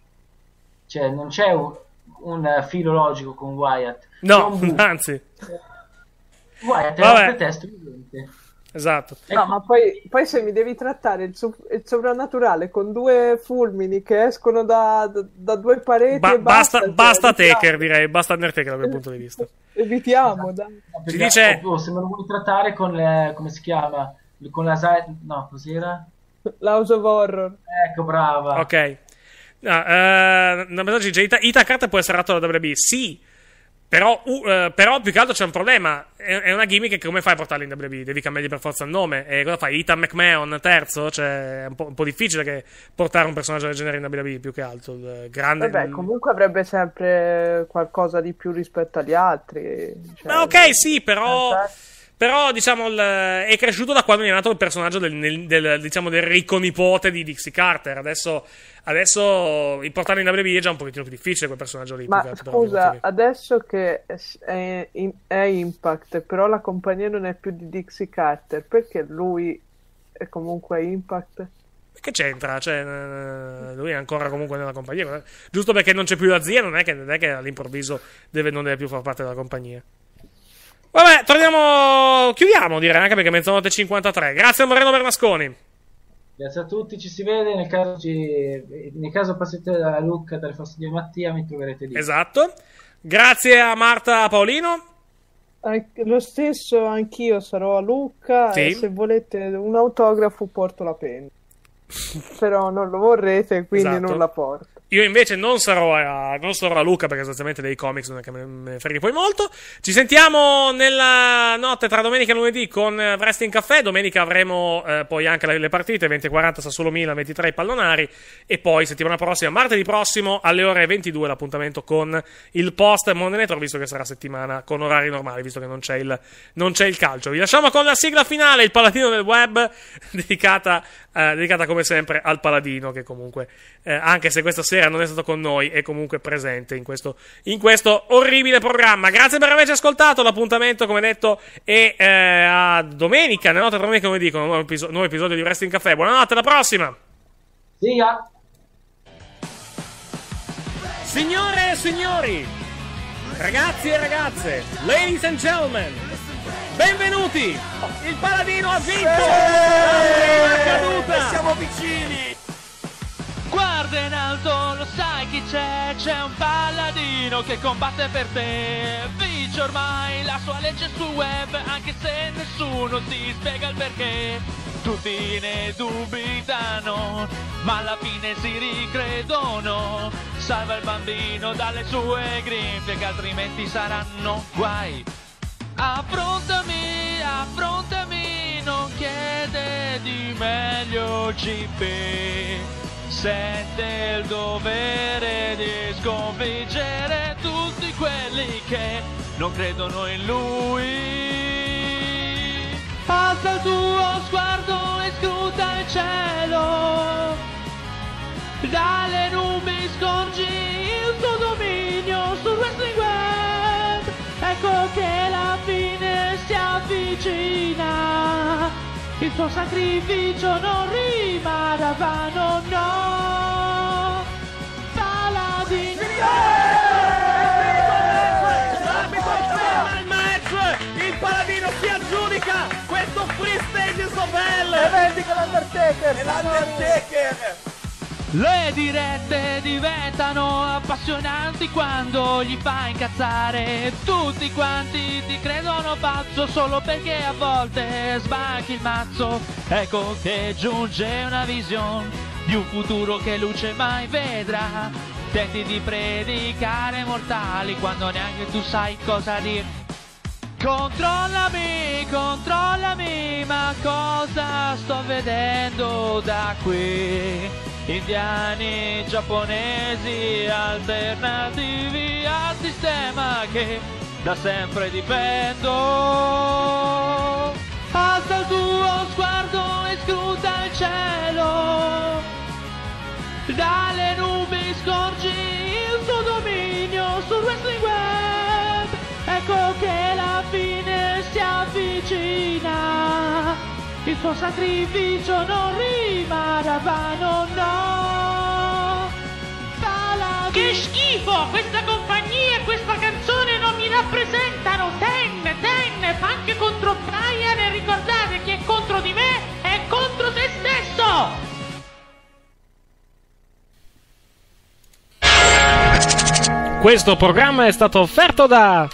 Cioè, non c'è un, un filo logico con Wyatt. No, anzi. Wyatt è un pretesto vivente. Esatto. No, ma poi, poi, se mi devi trattare il, so- il, sovrannaturale con due fulmini che escono da, da, da due pareti. Ba- basta, basta, basta cioè, Taker, direi. Basta Undertaker dal mio punto di vista. Evitiamo. Esatto. No, dice... Oh, se me lo vuoi trattare con le, eh, come si chiama? Con la. No, cos'era? L'House of Horror. Ecco, brava. Ok. No, ah, uh, eh, messaggio Ita, Ita Carta può essere atto da WB. Sì però, uh, però, più che altro c'è un problema. È, è una gimmick che come fai a portarla in WB? Devi cambiargli per forza il nome. E cosa fai? Ethan McMahon terzo? Cioè, è un po', un po difficile che portare un personaggio del genere in WB più che altro. Il grande... Vabbè, comunque avrebbe sempre qualcosa di più rispetto agli altri. Cioè, Ma ok, sì, però... Certo. Però, diciamo, l- è cresciuto da quando è nato il personaggio del, nel, del, diciamo, del ricco nipote di Dixie Carter. Adesso, adesso portarlo in WWE è già un pochettino più difficile quel personaggio lì. Ma scusa, adesso che è, in, è Impact, però la compagnia non è più di Dixie Carter, perché lui è comunque Impact? Che c'entra? Cioè, eh, eh, lui è ancora comunque nella compagnia. Eh. Giusto perché non c'è più la zia, non è che, non è che all'improvviso deve, non deve più far parte della compagnia. Vabbè, torniamo. Chiudiamo, direi, anche perché è mezzanotte 53. Grazie a Moreno Bermasconi. Grazie a tutti, ci si vede. Nel caso, ci... nel caso passate da Lucca, dal fastidio Mattia, mi troverete lì. Esatto. Grazie a Marta Paolino. An- lo stesso, anch'io sarò a Lucca. Sì. E se volete un autografo, porto la penna. Però non lo vorrete, quindi esatto. non la porto. Io invece non sarò, a, non sarò a Luca perché sostanzialmente dei comics non è che me ne freghi poi molto. Ci sentiamo nella notte tra domenica e lunedì con Wrestling eh, Caffè. Domenica avremo eh, poi anche le, le partite 20.40 Sassuolo Milan, 23 Pallonari e poi settimana prossima, martedì prossimo alle ore 22 l'appuntamento con il post Mondenetro visto che sarà settimana con orari normali visto che non c'è, il, non c'è il calcio. Vi lasciamo con la sigla finale, il paladino del web dedicata, eh, dedicata come sempre al paladino che comunque eh, anche se questa sera stasera non è stato con noi, è comunque presente in questo, in questo orribile programma. Grazie per averci ascoltato. L'appuntamento, come detto, è eh, a domenica, nella notte domenica, come dicono, nuovo, episo- nuovo episodio di Wrestling Caffè. Buonanotte, alla prossima! See Signore e signori, ragazzi e ragazze, ladies and gentlemen, benvenuti! Il Paladino ha vinto! Eeeh, la prima caduta! Siamo vicini! casa in alto lo sai chi c'è C'è un paladino che combatte per te Vince ormai la sua legge sul web Anche se nessuno ti spiega il perché Tutti ne dubitano Ma alla fine si ricredono Salva il bambino dalle sue grinfie Che altrimenti saranno guai Affrontami, affrontami Non chiede di meglio GP sente il dovere di sconfiggere tutti quelli che non credono in lui. Alza il tuo sguardo e scruta il cielo, dalle nubi scorgi il tuo dominio sul wrestling web, ecco che la fine si avvicina il tuo sacrificio non rimarrà vano, no. Paladino. Il paladino si aggiudica questo free stage in Sobel! E vendica l'Undertaker! E l'Undertaker! Le dirette diventano appassionanti quando gli fa incazzare Tutti quanti ti credono pazzo solo perché a volte sbacchi il mazzo Ecco che giunge una visione di un futuro che luce mai vedrà Tenti di predicare mortali quando neanche tu sai cosa dire Controllami, controllami, ma cosa sto vedendo da qui? indiani, giapponesi, alternativi al sistema che da sempre difendo. Alza il tuo sguardo e scruta il cielo, dalle nubi scorgi il tuo dominio sul wrestling web, ecco che la fine si avvicina tuo sacrificio non rimarrà vano, no. che schifo! Questa compagnia e questa canzone non mi rappresentano! Ten, ten, fa anche contro Brian e ricordate che è contro di me è contro se stesso! Questo programma è stato offerto da...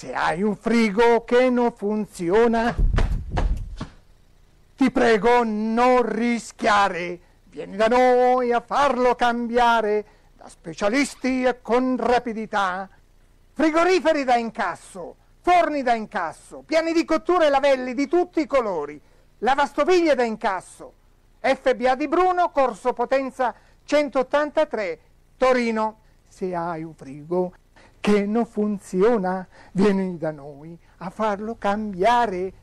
Se hai un frigo che non funziona, ti prego non rischiare. Vieni da noi a farlo cambiare da specialisti e con rapidità. Frigoriferi da incasso, forni da incasso, piani di cottura e lavelli di tutti i colori, lavastoviglie da incasso. FBA di Bruno, Corso Potenza 183, Torino. Se hai un frigo che non funziona, vieni da noi a farlo cambiare.